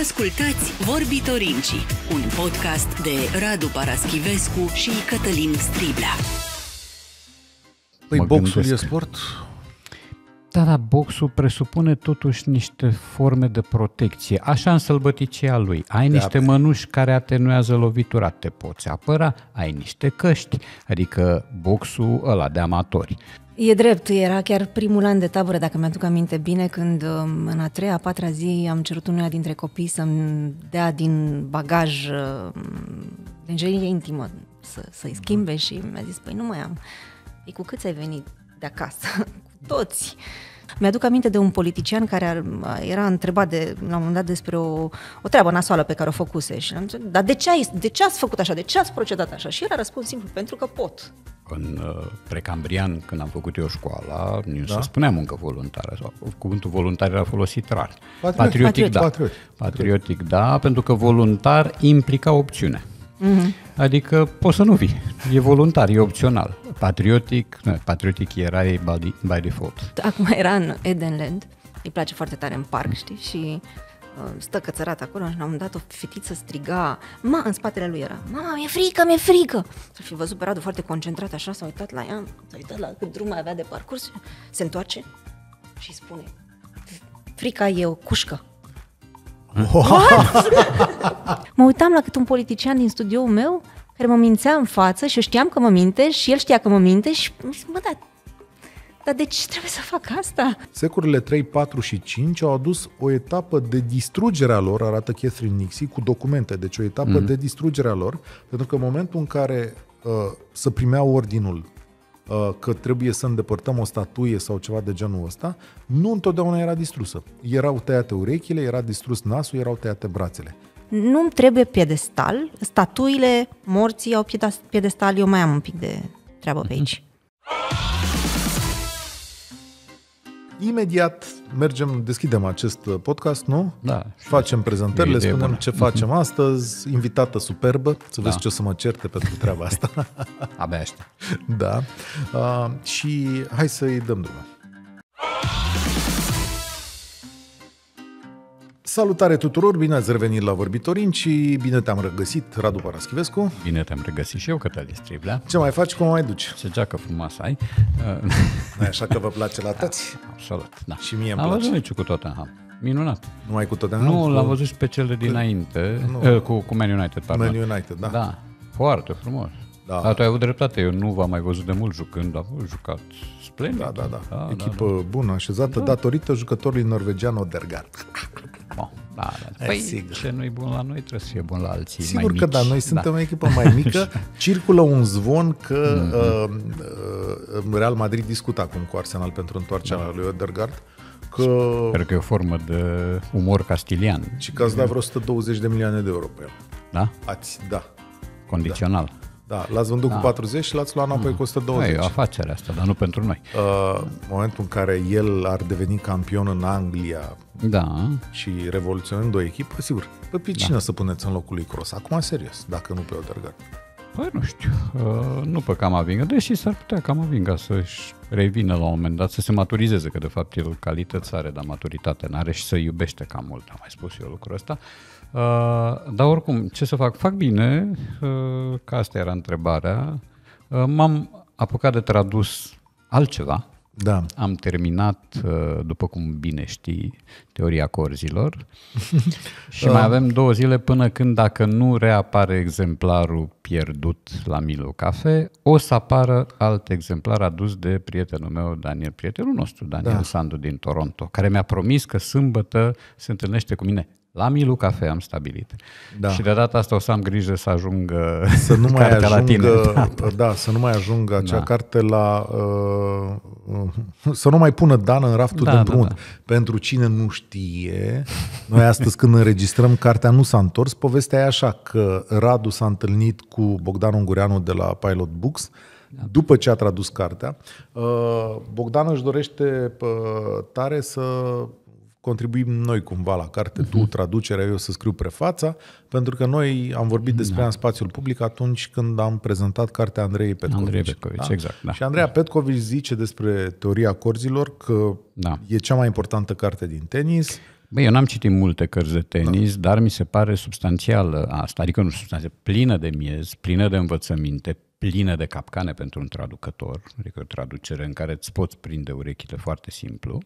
Ascultați Vorbitorinci, un podcast de Radu Paraschivescu și Cătălin Striblea. Păi boxul e sport? Da, da, boxul presupune totuși niște forme de protecție, așa în sălbăticia lui. Ai da, niște mănuși care atenuează lovitura, te poți apăra, ai niște căști, adică boxul ăla de amatori. E drept, era chiar primul an de tabără, dacă mi-aduc aminte bine, când um, în a treia, a patra zi am cerut unuia dintre copii să-mi dea din bagaj lingerie um, intimă să, să-i schimbe mhm. și mi-a zis, păi nu mai am. Păi cu câți ai venit de acasă? cu toți. Mi-aduc aminte de un politician care era întrebat de, la un moment dat despre o, o treabă nasoală pe care o făcuse și am zis, dar de ce, ai, de ce ați făcut așa, de ce ați procedat așa? Și el a răspuns simplu, pentru că pot. În uh, precambrian, când am făcut eu școala, da? se spuneam încă voluntar. Cuvântul voluntar era folosit rar. Patriotic, patriotic, patriotic da. Patriotic. patriotic, da, pentru că voluntar implica opțiune. Mm-hmm. Adică poți să nu vii. E voluntar, e opțional. Patriotic, nu, patriotic era by, by default. Acum era în Edenland. Îi place foarte tare în parc, mm. știi? Și uh, stă cățărat acolo și la un dat o fetiță striga, ma, în spatele lui era, mama, mi-e frică, mi-e frică. Să fi văzut pe Radu foarte concentrat așa, s-a uitat la ea, s-a uitat la cât drum avea de parcurs, se întoarce și spune, frica e o cușcă. What? mă uitam la cât un politician din studioul meu care mă mințea în față și eu știam că mă minte și el știa că mă minte și zic, mă, da, dar de ce trebuie să fac asta? Securile 3, 4 și 5 au adus o etapă de distrugere a lor, arată Catherine Nixie, cu documente, deci o etapă mm-hmm. de distrugere a lor, pentru că în momentul în care uh, să primeau ordinul Uh, că trebuie să îndepărtăm o statuie sau ceva de genul ăsta, nu întotdeauna era distrusă. Erau tăiate urechile, era distrus nasul, erau tăiate brațele. Nu-mi trebuie piedestal, statuile morții au piedestal, eu mai am un pic de treabă pe aici. Mm-hmm. imediat mergem, deschidem acest uh, podcast, nu? Da. Facem prezentările, spunem bună. ce facem mhm. astăzi, invitată superbă, să vezi da. ce o să mă certe pentru treaba asta. Abia aștept. Da. Uh, și hai să-i dăm drumul. Salutare tuturor, bine ați revenit la Vorbitorin și bine te-am regăsit, Radu Paraschivescu. Bine te-am regăsit și eu, Cătălin Striblea. Ce mai faci, cum mai duci? Ce geacă frumoasă ai. Așa că vă place la tăți? Da, absolut, da. Și mie îmi place. Am văzut cu Tottenham. Minunat. Nu ai cu Tottenham? Nu, l-am văzut și pe cel de dinainte, nu. Eh, cu, cu Man United, pardon. Man United, da. Da, foarte frumos. Da. Dar tu ai avut dreptate, eu nu v-am mai văzut de mult jucând, a jucat splendid. Da, da, da. da, da Echipă da, da. bună, așezată, da. datorită jucătorului norvegian Odergaard. Bon, da, da. Păi, sigur. ce nu i bun la noi trebuie să fie bun la alții Sigur mai da, mici. da, noi suntem da. o echipă mai mică. Circulă un zvon că mm-hmm. uh, uh, Real Madrid discută acum cu Arsenal pentru întoarcerea da. lui Odegaard. Că... Sper că e o formă de umor castilian. Și că ați dat da. vreo 120 de milioane de euro pe el. Da? Ați, da. Condițional. Da. Da, l-ați vândut da. cu 40 și l-ați luat înapoi mm. cu 120. Da, e afacerea asta, dar nu pentru noi. Uh, momentul în care el ar deveni campion în Anglia da. și revoluționând o echipă, sigur, pe, pe cine da. să puneți în locul lui Cross? Acum, serios, dacă nu pe Odergaard. Păi nu știu, uh, nu pe Camavinga, deși s-ar putea Camavinga să-și revină la un moment dat, să se maturizeze, că de fapt el calități are, dar maturitate n-are și să iubește cam mult, am mai spus eu lucrul ăsta. Uh, Uh, dar oricum, ce să fac? Fac bine, uh, că asta era întrebarea. Uh, m-am apucat de tradus altceva. Da. Am terminat, uh, după cum bine știi, teoria corzilor și mai da. avem două zile până când, dacă nu reapare exemplarul pierdut la Milo Cafe, o să apară alt exemplar adus de prietenul meu, Daniel, prietenul nostru, Daniel da. Sandu din Toronto, care mi-a promis că sâmbătă se întâlnește cu mine la Milu Cafe am stabilit. Da. Și de data asta o să am grijă să ajung uh, să nu mai ajungă. la tine. Da, da, să nu mai ajungă acea da. carte la... Uh, să nu mai pună Dan în raftul da, de da, împrumut. Da, da. Pentru cine nu știe, noi astăzi când înregistrăm cartea nu s-a întors, povestea e așa că Radu s-a întâlnit cu Bogdan Ungureanu de la Pilot Books da. după ce a tradus cartea. Uh, Bogdan își dorește uh, tare să contribuim noi cumva la carte, uh-huh. tu mhm. traducerea, eu să scriu prefața, pentru că noi am vorbit da. despre da. în spațiul public atunci când am prezentat cartea Andrei Petcovici. Andrei Petcovici, da? exact. Da. Și Andreea da. Petcovici zice despre teoria corzilor că da. e cea mai importantă carte din tenis. Băi, eu n-am citit multe cărți de tenis, da. dar mi se pare substanțială asta, adică nu substanțială, plină de miez, plină de învățăminte, plină de capcane pentru un traducător, adică o traducere în care îți poți prinde urechile foarte simplu,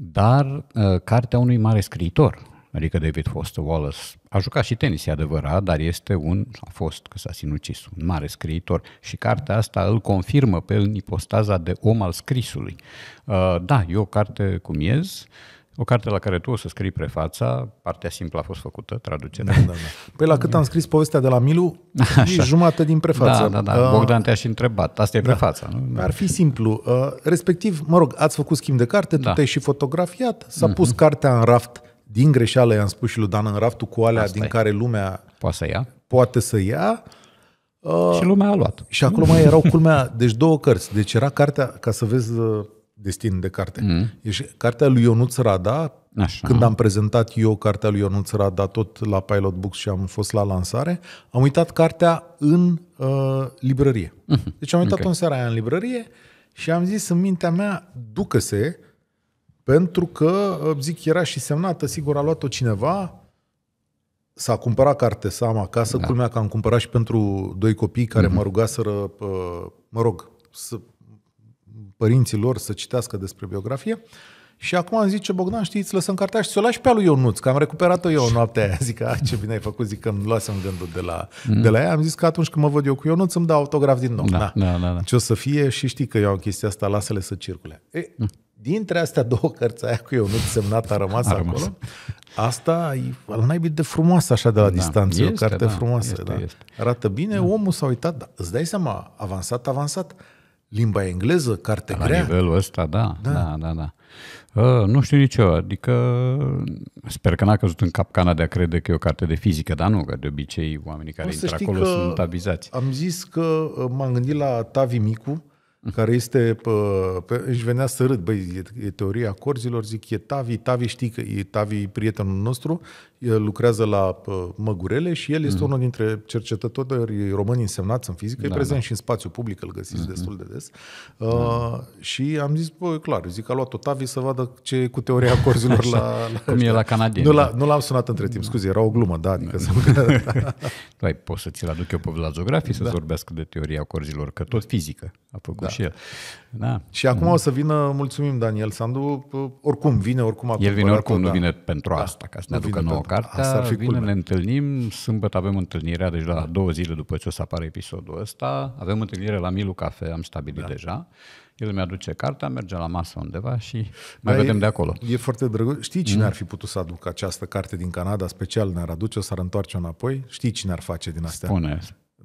dar uh, cartea unui mare scriitor, adică David Foster Wallace, a jucat și tenis, e adevărat, dar este un, a fost, că s-a sinucis, un mare scriitor și cartea asta îl confirmă pe el în ipostaza de om al scrisului. Uh, da, e o carte cum iez, uh, o carte la care tu o să scrii prefața, partea simplă a fost făcută, traducerea. Da, da, da. Păi la cât am scris povestea de la Milu, Așa. e jumătate din prefață. Da, da, da. Uh, Bogdan te-a și întrebat. Asta e da. prefața, nu? Ar fi simplu. Uh, respectiv, mă rog, ați făcut schimb de carte, da. tu te-ai și fotografiat, s-a uh-huh. pus cartea în raft. Din greșeală i-am spus și lui Dan în raftul cu alea Asta din e. care lumea poate să ia. Poate să ia. Uh, și lumea a luat. Și acolo mai erau culmea, deci două cărți. Deci era cartea, ca să vezi uh, destin de carte. Mm. E cartea lui Ionuț Rada, Așa. când am prezentat eu cartea lui Ionuț Rada tot la Pilot Books și am fost la lansare, am uitat cartea în uh, librărie. Mm-hmm. Deci am uitat-o okay. în seara aia în librărie și am zis în mintea mea, ducă-se, pentru că, uh, zic, era și semnată, sigur a luat-o cineva, s-a cumpărat carte, să am acasă, da. culmea că am cumpărat și pentru doi copii care mm-hmm. mă rugaseră, uh, mă rog, să părinții lor să citească despre biografie. Și acum am zice Bogdan, știți, lăsăm cartea și ți-o lași pe al lui Ionuț, că am recuperat-o eu noaptea aia. Zic, a, ce bine ai făcut, zic că îmi luasem gândul de la, mm. de la ea. Am zis că atunci când mă văd eu cu Ionuț îmi dau autograf din nou. Da, da. Da, da, da. Ce o să fie și știi că eu am chestia asta, lasă-le să circule. E, mm. Dintre astea două cărți aia cu Ionuț semnată a rămas, a rămas. acolo, asta e al naibii de frumoasă așa de la da, distanță, este, o carte da, frumoasă. Este, da. este. Arată bine, da. omul s-a uitat, da, îți dai seama, avansat, avansat limba engleză, carte La grea. La nivelul ăsta, da, da, da, da. da. Uh, nu știu nici eu, adică sper că n-a căzut în capcana de a crede că e o carte de fizică, dar nu, că de obicei oamenii care intră acolo sunt avizați. Am zis că ă, m-am gândit la Tavi Micu, mhm. care este, pe, ă, pe, își venea să râd, băi, e, e teoria corzilor, zic, e Tavi, Tavi știi că e Tavi prietenul nostru, el lucrează la Măgurele și el este mm unul dintre cercetătorii români însemnați în fizică, da, e prezent da. și în spațiu public, îl găsiți mm-hmm. destul de des. Da. Uh, și am zis, bă, clar, zic, a luat tavi să vadă ce e cu teoria corzilor la, la... Cum e la canadien. Nu, la, da. nu l-am sunat între timp, da. scuze, era o glumă, da, adică da. să... da, pot să ți-l aduc eu pe la geografie să da. vorbească de teoria corzilor, că tot fizică a făcut da. și el. Da. Și acum mm. o să vină, mulțumim Daniel Sandu, oricum vine, oricum a El vine oricum, da. nu vine pentru asta, ca să ne aducă nouă cartea, Asta ar fi vine, ne întâlnim, sâmbătă avem întâlnirea, deci la două zile după ce o să apară episodul ăsta, avem întâlnire la Milu Cafe, am stabilit da. deja. El mi-aduce cartea, merge la masă undeva și mai da, vedem e, de acolo. E foarte drăguț. Știi cine mm. ar fi putut să aducă această carte din Canada, special ne-ar aduce, o s-ar întoarce înapoi? Știi cine ar face din astea? Spune.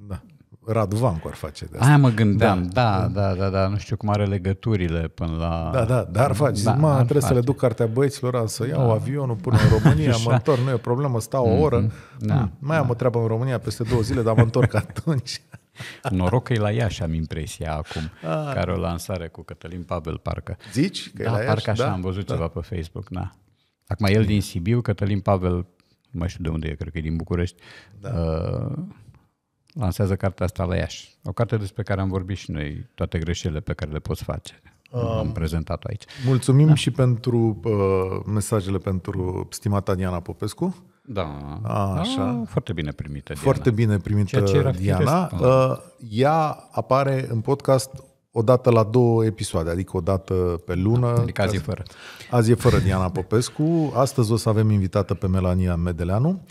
Da. Radu Vancu ar face de asta. Aia mă gândeam, da, da, da, da, da, nu știu cum are legăturile până la... Da, da, dar faci. face. Da, mă, trebuie face. să le duc cartea băieților, să da. iau da. avionul până în România, mă întorc, nu e o problemă, stau o mhm, oră. Da, mm, mai da. am o treabă în România peste două zile, dar mă întorc atunci. Noroc că e la Iași, am impresia acum, A, ah. care o lansare cu Cătălin Pavel, parcă. Zici că da, e la Iași? parcă așa, da? am văzut da. ceva pe Facebook, da. Acum el din Sibiu, Cătălin Pavel, nu mai știu de unde e, cred că e din București, da. uh, lansează cartea asta la Iași. O carte despre care am vorbit și noi, toate greșelile pe care le poți face. Ah. am prezentat-o aici. Mulțumim da. și pentru uh, mesajele pentru stimata Diana Popescu. Da, A, ah, așa. A, foarte bine primită Diana. Foarte bine primită ce Diana. Uh, ea apare în podcast o dată la două episoade, adică o dată pe lună. Da, adică azi e fără. Azi e fără Diana Popescu. Astăzi o să avem invitată pe Melania Medeleanu.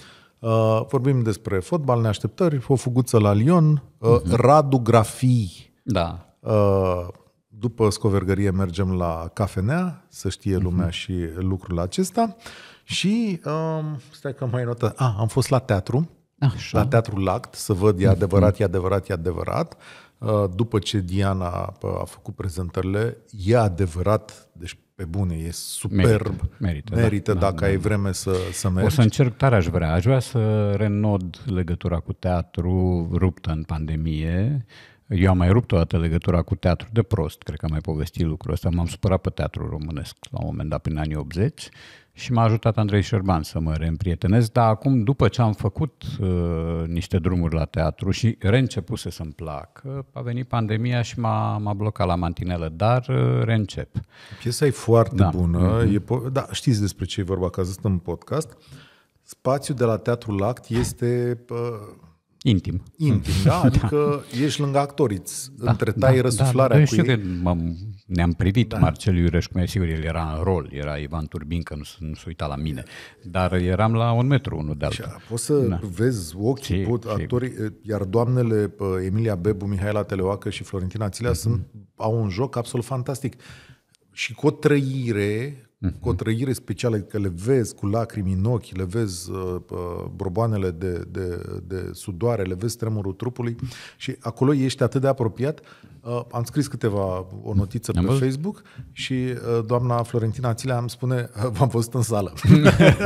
Uh, vorbim despre fotbal, neașteptări, o fuguță la Lyon, uh, uh-huh. Radu Grafii. Da. Uh, după scovergărie mergem la cafenea, să știe mhm. lumea uh-huh. și lucrul acesta. Și, uh, stai că mai notă, ah, am fost la teatru, Așa. la Teatrul Lact, să văd e mhm. adevărat, e adevărat, e adevărat. Uh, după ce Diana uh, a făcut prezentările, e adevărat, deci pe bune, e superb. Merită, merită, da. merită da, dacă da, ai da. vreme să, să mergi. O să încerc tare, aș vrea. Aș vrea să renod legătura cu teatru ruptă în pandemie. Eu am mai rupt o dată legătura cu teatru de prost, cred că am mai povestit lucrul ăsta. M-am supărat pe teatru românesc la un moment dat prin anii 80 și m-a ajutat Andrei Șerban să mă reîmprietenez, dar acum, după ce am făcut uh, niște drumuri la teatru și reîncepuse să-mi plac, uh, a venit pandemia și m-a, m-a blocat la mantinelă, dar uh, reîncep. Piesa e foarte da. bună, mm-hmm. e po- da, știți despre ce e vorba, că a în podcast. Spațiul de la Teatru Lact este... Uh, Intim. Intim, da? da? Adică da. ești lângă îți da, între da, da răsuflarea da, da, cu eu Știu Că m-am ne-am privit, da. Marcel Iureș, cum sigur, el era în rol, era Ivan Turbin, că nu, nu se uita la mine, dar eram la un metru unul de altul. Poți să da. vezi ochii, si, pot, si. actorii, iar doamnele Emilia Bebu, Mihaela Teleoacă și Florentina Țilea mm-hmm. sunt, au un joc absolut fantastic. Și cu o trăire, mm-hmm. cu o trăire specială, că le vezi cu lacrimi în ochi, le vezi uh, broboanele de, de, de sudoare, le vezi tremurul trupului și acolo ești atât de apropiat Uh, am scris câteva o notiță am pe văzut? Facebook și uh, doamna Florentina Țilea îmi spune uh, v-am văzut în sală.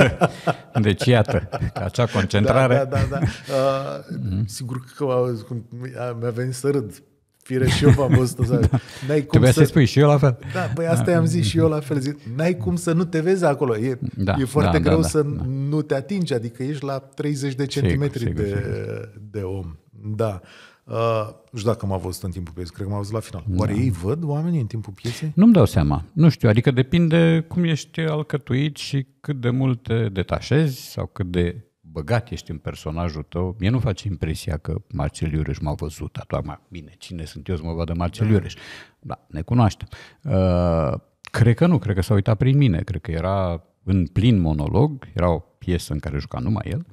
deci iată, acea da, concentrare. Da, da, da. da. Uh, mhm. sigur că uh, mi-a venit să râd fire și eu v-am văzut. sală. da. N-ai cum să... să spui și eu la fel. Da, păi asta da. i-am zis și eu la fel. Zic, n-ai cum să nu te vezi acolo. E, da, e foarte da, greu da, da, să da. nu te atingi, adică ești la 30 de centimetri sigur, sigur, de, sigur. de om. Da. Uh, nu știu dacă m-a văzut în timpul pieței, cred că m-a văzut la final. Da. Oare ei văd oamenii în timpul pieței? Nu-mi dau seama. Nu știu, adică depinde cum ești alcătuit și cât de mult te detașezi sau cât de băgat ești în personajul tău. Mie nu face impresia că Marcel Iureș m-a văzut. Acum, bine, cine sunt eu să mă vadă Marcel da. Iureș? Da, ne cunoaștem. Uh, cred că nu, cred că s-a uitat prin mine. Cred că era în plin monolog, era o piesă în care juca numai el.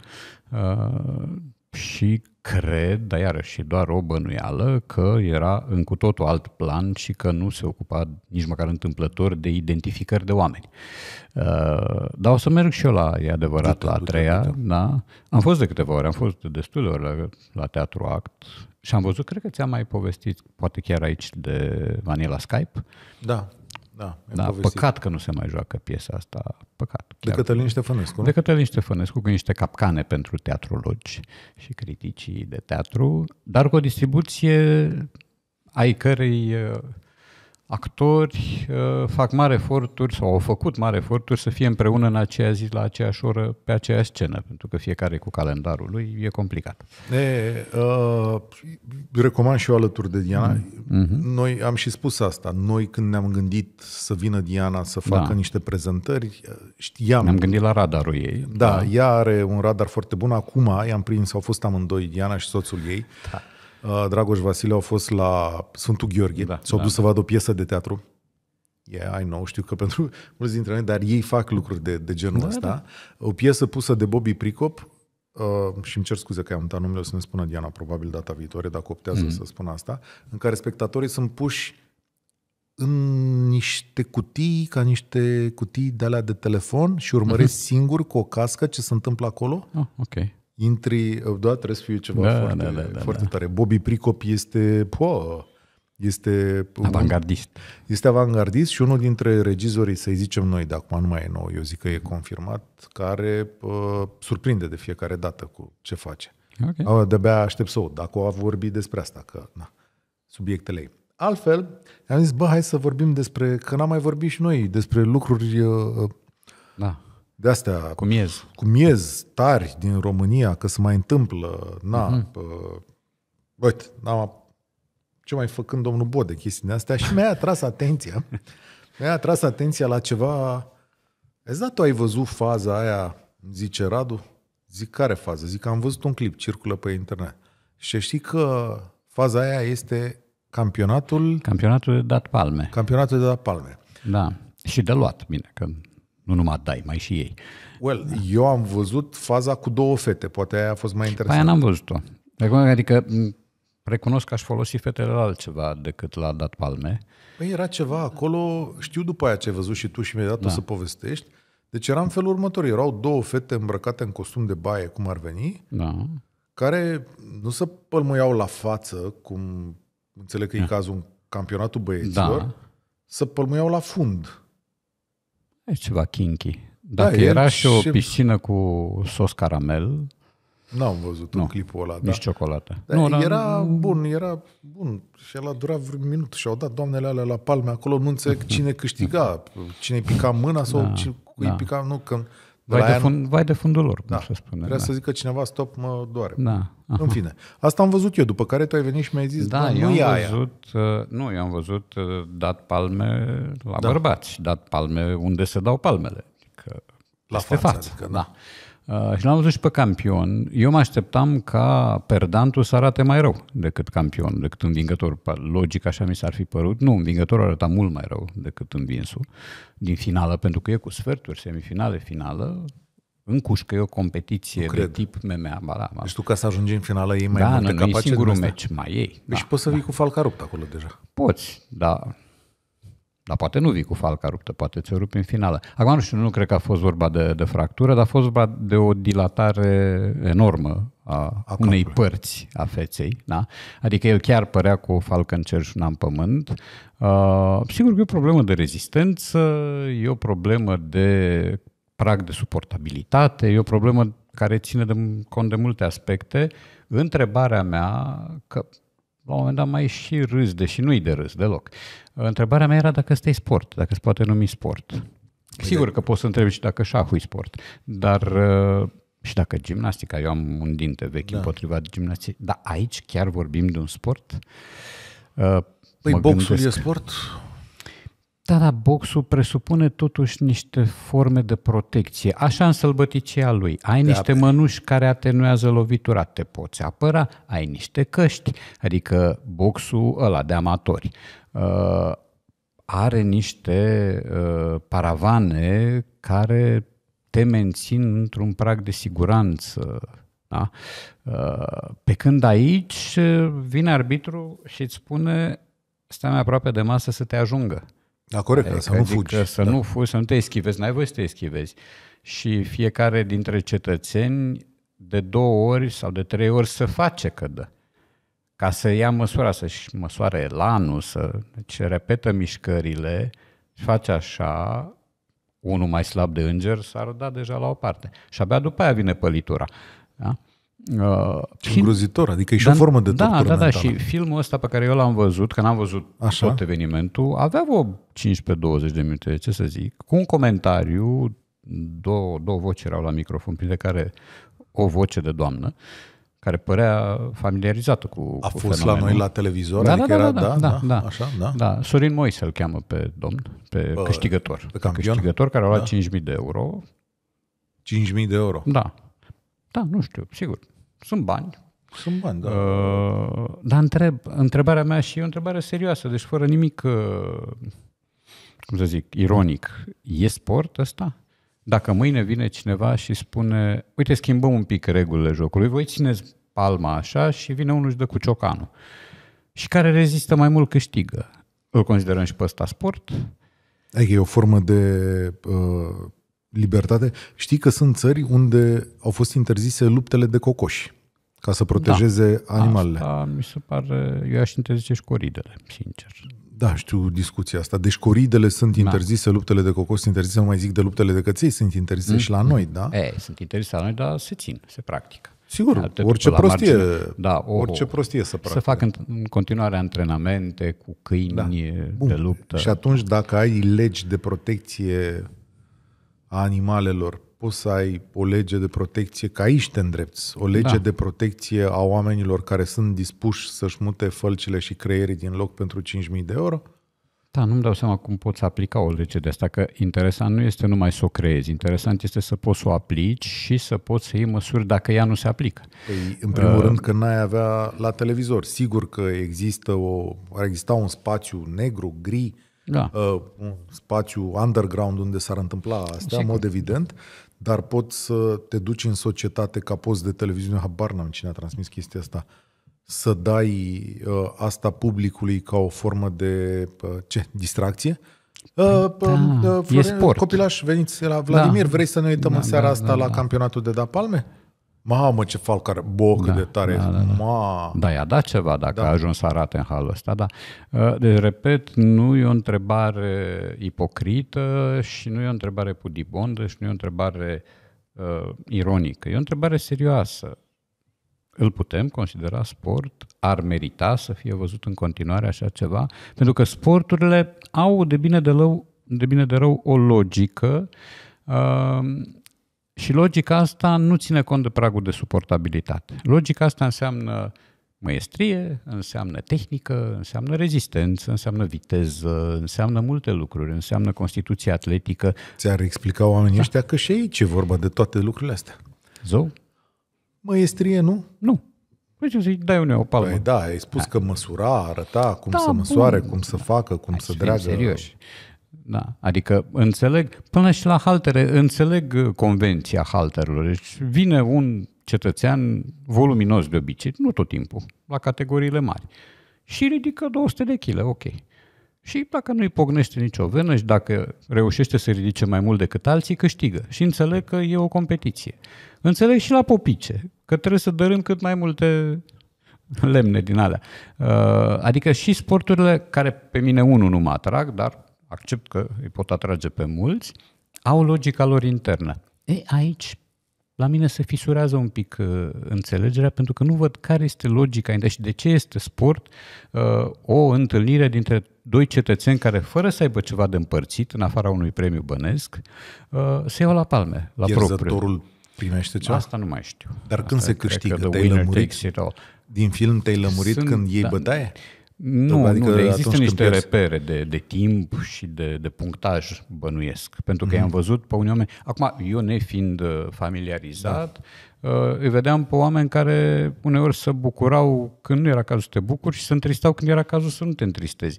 Uh, și cred, dar iarăși doar o bănuială, că era în cu totul alt plan și că nu se ocupa nici măcar întâmplător de identificări de oameni. Uh, dar o să merg și eu la, e adevărat, la a treia. Da? Am fost de câteva ori, am fost de destule ori la, la Teatru Act și am văzut, cred că ți-am mai povestit, poate chiar aici, de Vanilla Skype. Da. Da, da păcat că nu se mai joacă piesa asta, păcat. De Cătălin Ștefănescu, nu? De Cătălin Ștefănescu, cu niște capcane pentru teatrologi și criticii de teatru, dar cu o distribuție ai cărei uh, actori uh, fac mari eforturi sau au făcut mari eforturi să fie împreună în aceea zi, la aceeași oră, pe aceeași scenă, pentru că fiecare cu calendarul lui e complicat. E, uh, recomand și eu alături de Diana. Mm-hmm. mm-hmm. Noi am și spus asta. Noi când ne-am gândit să vină Diana să da. facă da. niște prezentări, știam. Ne-am gândit la radarul ei. Da, da, ea are un radar foarte bun. Acum i-am prins, au fost amândoi, Diana și soțul ei. Da Uh, Dragoș Vasile au fost la Sfântul Gheorghe, da, s-au da. dus să vadă o piesă de teatru. Yeah, I know, știu că pentru mulți dintre noi, dar ei fac lucruri de, de genul da, ăsta. Da. O piesă pusă de Bobby Pricop, Uh, și îmi cer scuze că am uitat numele, o să ne spună Diana probabil data viitoare, dacă optează mm-hmm. să spun asta, în care spectatorii sunt puși în niște cutii, ca niște cutii de alea de telefon și urmăresc mm-hmm. singuri cu o cască ce se întâmplă acolo. Oh, ok intri, uh, da, trebuie să fie ceva da, foarte, da, da, da, foarte da. tare. Bobby Pricop este, po, este avangardist. Este avangardist și unul dintre regizorii, să zicem noi, dacă acum nu mai e nou, eu zic că e confirmat, care pă, surprinde de fiecare dată cu ce face. Okay. de-abia aștept să o, dacă o a vorbit despre asta, că na, subiectele ei. Altfel, am zis, bă, hai să vorbim despre, că n-am mai vorbit și noi, despre lucruri uh, uh da de astea cu miez. cu miez tari din România, că se mai întâmplă, na, uh-huh. Mhm. uite, n-am ce mai făcând domnul Bode chestii de astea și mi-a atras atenția. mi-a atras atenția la ceva. ai dat, tu ai văzut faza aia, zice Radu? Zic, care fază? Zic, am văzut un clip, circulă pe internet. Și știi că faza aia este campionatul... Campionatul de dat palme. Campionatul de dat palme. Da. Și de luat, bine, că nu numai dai, mai și ei. Well, da. eu am văzut faza cu două fete, poate aia a fost mai păi interesantă. Aia n-am văzut-o. Adică recunosc că aș folosi fetele la altceva decât la dat palme. Păi era ceva acolo, știu după aia ce ai văzut și tu și imediat da. o să povestești. Deci era în felul următor, erau două fete îmbrăcate în costum de baie, cum ar veni, da. care nu se pălmâiau la față, cum înțeleg că e da. cazul în campionatul da. băieților, da. să pălmâiau la fund. E ceva kinky. Dacă da, era și o și... piscină cu sos caramel... N-am văzut nu, în clipul ăla. Nici da. ciocolată. Da, nu, era era bun, era bun. Și el a durat vreun minut și au dat doamnele alea la palme acolo. Nu înțeleg cine câștiga, cine pica mâna sau da, cine da. pica... Nu, că vai, de fund, vai de fundul lor, cum da. se spune. Vrea da. să zic că cineva, stop, mă doare. Da. În fine. Asta am văzut eu, după care tu ai venit și mi-ai zis, da, nu e am văzut, aia. Uh, nu, eu am văzut uh, dat palme la da. bărbați, dat palme unde se dau palmele. Că adică la față, față. Adică, da. da. Uh, și l-am văzut și pe campion. Eu mă așteptam ca perdantul să arate mai rău decât campion, decât învingător. Logic așa mi s-ar fi părut. Nu, învingătorul arăta mult mai rău decât învinsul din finală, pentru că e cu sferturi, semifinale, finală, încușcă e o competiție de tip MMA. Ba, da, ba. Deci tu ca să ajungi în finală e mai da, multe nu, nu e singurul meci, mai ei. Deci da, poți să vii da. cu falca ruptă acolo deja. Poți, da. Dar poate nu vii cu falca ruptă, poate ți-o rupi în finală. Acum nu știu, nu cred că a fost vorba de, de fractură, dar a fost vorba de o dilatare enormă a, a unei capului. părți a feței. Da? Adică el chiar părea cu o falcă în cer și una în pământ. Uh, sigur că e o problemă de rezistență, e o problemă de prag de suportabilitate, e o problemă care ține de, cont de multe aspecte. Întrebarea mea, că la un moment dat mai și râs, deși nu-i de râs deloc. Întrebarea mea era dacă este sport, dacă se poate numi sport. Păi Sigur de... Da. că poți să întrebi și dacă șahul e sport, dar uh, și dacă gimnastica, eu am un dinte vechi da. împotriva gimnastică. dar aici chiar vorbim de un sport? Uh, păi boxul gândesc... e sport? Da, da, boxul presupune totuși niște forme de protecție. Așa în sălbăticia lui. Ai de da, niște apere. mănuși care atenuează lovitura, te poți apăra, ai niște căști, adică boxul ăla de amatori uh, are niște uh, paravane care te mențin într-un prag de siguranță. Da? Uh, pe când aici uh, vine arbitru și îți spune stai mai aproape de masă să te ajungă. Da, corect, adică, să nu adică fugi. Adică să da. nu fugi, să nu te eschivezi, n-ai voie să te eschivezi. Și fiecare dintre cetățeni de două ori sau de trei ori să face că dă ca să ia măsura, să-și măsoare elanul, să deci repetă mișcările și face așa, unul mai slab de înger s-ar da deja la o parte. Și abia după aia vine pălitura. Da? Uh, și îngrozitor, adică e și da, o formă de da, tortură Da, da, mentală. da, și filmul ăsta pe care eu l-am văzut, că n-am văzut Așa. tot evenimentul, avea vreo 15-20 de minute, ce să zic, cu un comentariu, două, două voci erau la microfon, printre care o voce de doamnă, uh, care părea familiarizată cu A cu fost fenomenul. la noi la televizor? Da, adică da, da, era, da, da, da, da, da, așa, da. da. Sorin Moise îl cheamă pe domn, pe Bă, câștigător. Pe campion? Câștigător care a luat da. 5.000 de euro. 5.000 de euro? Da. Da, nu știu, sigur. Sunt bani, sunt bani, da. Uh, dar întreb, întrebarea mea și e o întrebare serioasă, deci fără nimic, uh, cum să zic, ironic. E sport ăsta? Dacă mâine vine cineva și spune, uite, schimbăm un pic regulile jocului, voi țineți palma așa și vine unul și dă cu ciocanul. Și care rezistă mai mult câștigă. Îl considerăm și pe ăsta sport? Adică e o formă de uh, libertate. Știi că sunt țări unde au fost interzise luptele de cocoși ca să protejeze da. animalele. Asta mi se pare, eu aș interzice și coridele, sincer. Da, știu discuția asta. Deci coridele sunt da. interzise, da. luptele de cocos sunt interzise, nu mai zic de luptele de căței, sunt interzise mm. și la mm-hmm. noi, da? E, sunt interzise la noi, dar se țin, se practică. Sigur, da, orice prostie, margine. da, oho, orice prostie să practice. Să fac în, în continuare antrenamente cu câini da. Bun. de luptă. Și atunci dacă ai legi de protecție a animalelor poți să ai o lege de protecție, ca aici te îndrepți, o lege da. de protecție a oamenilor care sunt dispuși să-și mute fălcile și creierii din loc pentru 5.000 de euro? Da, nu-mi dau seama cum poți aplica o lege de asta, că interesant nu este numai să o creezi, interesant este să poți să o aplici și să poți să iei măsuri dacă ea nu se aplică. Păi, în primul uh, rând că n-ai avea la televizor. Sigur că există o, ar exista un spațiu negru, gri, da. uh, un spațiu underground unde s-ar întâmpla asta, în mod evident, dar poți să te duci în societate ca post de televiziune, habar n-am cine a transmis chestia asta, să dai uh, asta publicului ca o formă de uh, ce, distracție? Uh, păi, uh, da, uh, Florin, e sport. Copilaș, veniți la da. Vladimir, da. vrei să ne uităm da, în seara da, asta da, la da. campionatul de da palme? Mamă, ce falcar, bo, cât da, de tare. Da, da, da. Ma. da, i-a dat ceva dacă da. a ajuns să arate în halul ăsta. Da. Uh, deci, repet, nu e o întrebare ipocrită și nu e o întrebare pudibondă și nu e o întrebare uh, ironică. E o întrebare serioasă. Îl putem considera sport? Ar merita să fie văzut în continuare așa ceva? Pentru că sporturile au de bine de, lău, de, bine de rău o logică uh, și logica asta nu ține cont de pragul de suportabilitate. Logica asta înseamnă maestrie, înseamnă tehnică, înseamnă rezistență, înseamnă viteză, înseamnă multe lucruri, înseamnă constituție atletică. Ți-ar explica oamenii ăștia că și aici e vorba de toate lucrurile astea. Zou? Maestrie, nu? Nu. Păi ce zic, dai unei o palmă? Păi da, ai spus da. că măsura, arăta, cum da, să măsoare, bun. cum să facă, cum Hai să dreagă. Serios. Da, adică înțeleg, până și la haltere, înțeleg uh, convenția halterelor. Deci vine un cetățean voluminos de obicei, nu tot timpul, la categoriile mari, și ridică 200 de kg, ok. Și dacă nu-i pognește nicio venă și dacă reușește să ridice mai mult decât alții, câștigă. Și înțeleg că e o competiție. Înțeleg și la popice, că trebuie să dărâm cât mai multe lemne din alea. Uh, adică și sporturile care pe mine unul nu mă atrag, dar accept că îi pot atrage pe mulți, au logica lor internă. E aici la mine se fisurează un pic uh, înțelegerea pentru că nu văd care este logica și de ce este sport uh, o întâlnire dintre doi cetățeni care, fără să aibă ceva de împărțit, în afara unui premiu bănesc, uh, se iau la palme, la propriu. primește ceva? Asta nu mai știu. Dar Asta când se câștigă? Te-ai lămurit? Din film te-ai lămurit Sunt, când iei da, bătaie? Nu, adică nu există niște pierzi... repere de, de timp și de, de punctaj, bănuiesc. Pentru că mm-hmm. i-am văzut pe unii oameni... Acum, eu nefiind uh, familiarizat, da. Uh, îi vedeam pe oameni care uneori se bucurau când nu era cazul să te bucuri și se întristau când era cazul să nu te întristezi.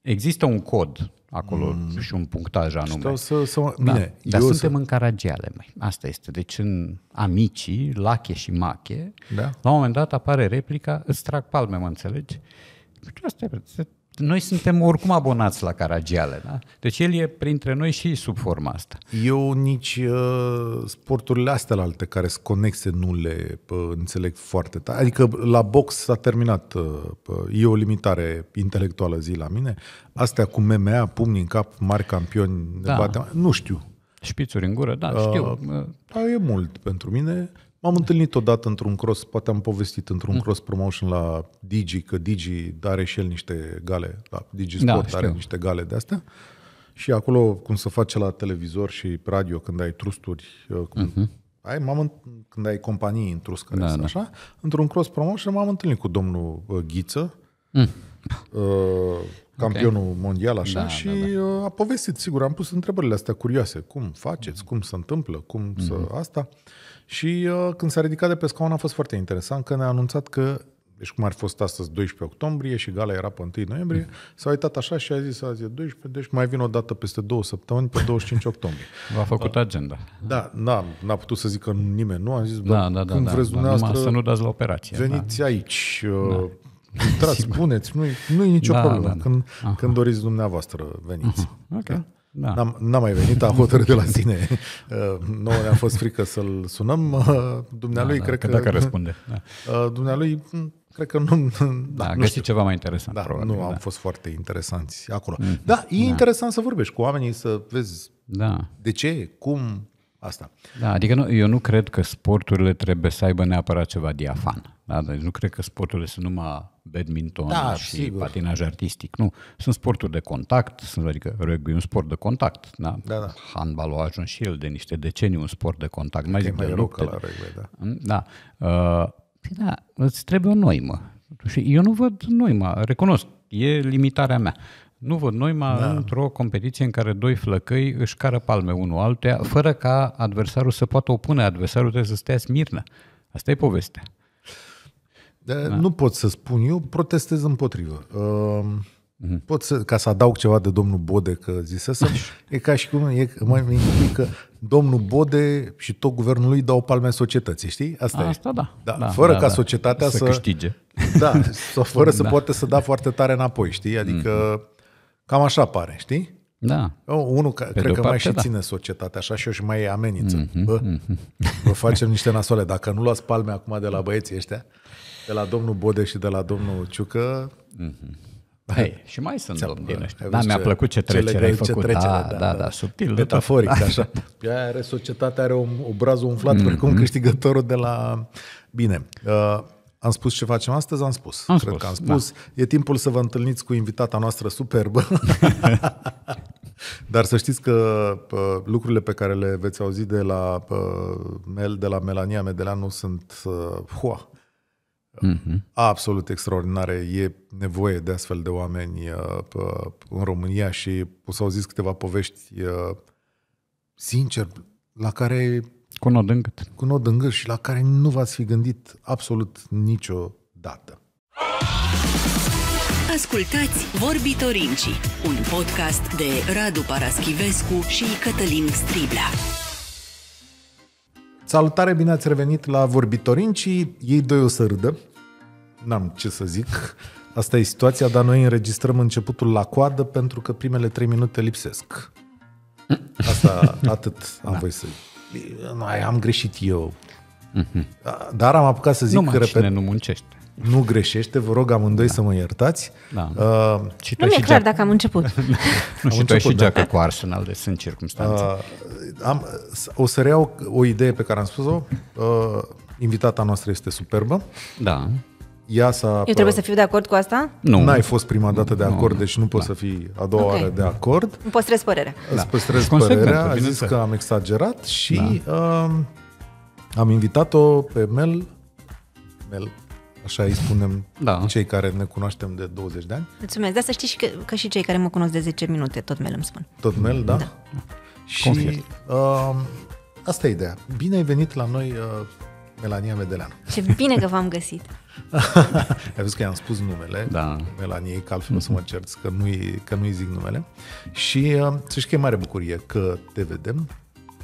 Există un cod acolo mm. și un punctaj anume. să, să... Da. Bine, da. Dar eu suntem să... în Caragiale, mai. Asta este. Deci în Amicii, Lache și Mache, da. la un moment dat apare replica, îți trag palme, mă înțelegi? Deci asta e, noi suntem oricum abonați la Caragiale, da? Deci el e printre noi și sub forma asta. Eu nici uh, sporturile astea la alte care sunt conexe nu le uh, înțeleg foarte tare. Adică la box s-a terminat, uh, uh e o limitare intelectuală zi la mine. Astea cu MMA, pumni în cap, mari campioni, da. bate, nu știu. Șpițuri în gură, da, știu. Uh, da, e mult pentru mine. M-am întâlnit odată într-un cross, poate am povestit într-un mm. cross promotion la Digi, că Digi are și el niște gale, la Digi da, Sport da, are niște gale de astea. Și acolo, cum se face la televizor și radio, când ai trusturi, uh, cum mm-hmm. ai, m-am, când ai companii în trust care da, sunt da. așa, într-un cross promotion m-am întâlnit cu domnul uh, Ghiță, mm. uh, campionul okay. mondial, așa, da, și da, da. Uh, a povestit, sigur, am pus întrebările astea curioase. Cum faceți, mhm. cum se întâmplă, cum mm-hmm. să mhm. asta... Și uh, când s-a ridicat de pe scaun a fost foarte interesant că ne-a anunțat că, deci cum ar fi fost astăzi 12 octombrie și gala era pe 1 noiembrie, mhm. s-a uitat așa și a zis azi e 12, deci mai vin o dată peste două săptămâni, pe 25 octombrie. V-a făcut uh, agenda. Da, n-a, n-a putut să zică nimeni, nu, am zis, da, da, da, când da, vreți da, dumneavoastră, să nu dați la operație. Veniți da. aici, uh, da. Intrați, spuneți, nu-i, nu-i nicio da, problemă. Da, da. Când, când doriți dumneavoastră, veniți. Uh-huh. Okay. Da? Da. N-am, n-am mai venit, a hotărât de la sine. Uh, Noi ne-a fost frică să-l sunăm. Uh, dumnealui, da, da, că... Dacă răspunde. Da. Uh, dumnealui, mm, cred că nu... Da, da nu ceva mai interesant. Da, probabil, nu, da. am fost foarte interesanți acolo. Mm. Da, e da. interesant să vorbești cu oamenii, să vezi da. de ce, cum, asta. Da, adică nu, eu nu cred că sporturile trebuie să aibă neapărat ceva diafan. Da? Deci nu cred că sporturile sunt numai badminton da, și sigur. patinaj artistic. Nu, sunt sporturi de contact, sunt, adică rugby e un sport de contact. Da? Da, da. Handbalul a ajuns și el de niște decenii un sport de contact. Mai zic de lucru La rugby, da. Mm, da. Uh, păi da, îți trebuie o noimă. eu nu văd noima, recunosc, e limitarea mea. Nu văd mai da. într-o competiție în care doi flăcăi își cară palme unul altuia, fără ca adversarul să poată opune. Adversarul trebuie să stea smirnă. Asta e povestea. Da. Nu pot să spun, eu protestez împotrivă. Uh, mm-hmm. Pot să, ca să adaug ceva de domnul Bode, că să. e ca și cum e, mai mi că domnul Bode și tot guvernul lui dau palme societății, știi? Asta, Asta e. Da. da. da fără da, ca da. societatea să, să câștige. Da, sau fără da. să poate să da foarte tare înapoi, știi? Adică mm-hmm. cam așa pare, știi? Da. Eu, unul ca, cred că parte, mai și da. ține societatea așa și eu și mai amenință. Mm-hmm. Bă, mm-hmm. vă facem niște nasoale. Dacă nu luați palme acum de la băieții ăștia, de la domnul Bode și de la domnul Ciucă... Mm-hmm. Hei, păi, și mai sunt Ți-am, din ăștia. Da, mi-a plăcut ce trecere ai făcut. Ce trecere, da, da, da, da, subtil. Da. Metaforic, da. așa. Păi aia are societatea, are braz umflat, mm-hmm. precum mhm. câștigătorul de la... Bine, uh, am spus ce facem astăzi? Am spus. Am Cred spus, că am spus. Da. E timpul să vă întâlniți cu invitata noastră superbă. Dar să știți că pă, uh, lucrurile pe care le veți auzi de la pă, uh, Mel, de la Melania nu sunt uh, hua, uh-huh. absolut extraordinare. E nevoie de astfel de oameni uh, în România și o să auziți câteva povești uh, sincer, la care... Cu nod în gât. Cu nod în gât și la care nu v-ați fi gândit absolut niciodată. Ascultați Vorbitorinci, un podcast de Radu Paraschivescu și Cătălin Striblea. Salutare, bine ați revenit la Vorbitorinci. Ei doi o să râdă. N-am ce să zic. Asta e situația, dar noi înregistrăm începutul la coadă pentru că primele trei minute lipsesc. Asta, atât am da. voie să zic. Am greșit eu. Mhm. Da, dar am apucat să zic Numai repet. cine nu muncește. Nu greșește, vă rog amândoi da. să mă iertați. Da. Uh, și nu mi-e clar dacă am început. nu, am și început, tu ai și geacă da. cu Arsenal, de deci sunt circunstanțe. Uh, am, o să reiau o idee pe care am spus-o. Uh, invitata noastră este superbă. Da. Ea s-a... Eu trebuie să fiu de acord cu asta? Nu. N-ai fost prima dată de acord, nu, deci nu poți da. să fii a doua okay. oară de acord. Îmi păstrez părerea. Da. Îți păstrez părerea, a zis că am exagerat și da. uh, am invitat-o pe Mel... Mel Așa îi spunem da. cei care ne cunoaștem de 20 de ani. Mulțumesc, dar să știi și că, că și cei care mă cunosc de 10 minute, tot mel îmi spun. Tot mel, da? da. Și uh, asta e ideea. Bine ai venit la noi, uh, Melania Medeleanu. Ce bine că v-am găsit! ai văzut că i-am spus numele da. Melaniei, că altfel o să mă cerți că nu-i, că nu-i zic numele. Și uh, să știi că e mare bucurie că te vedem,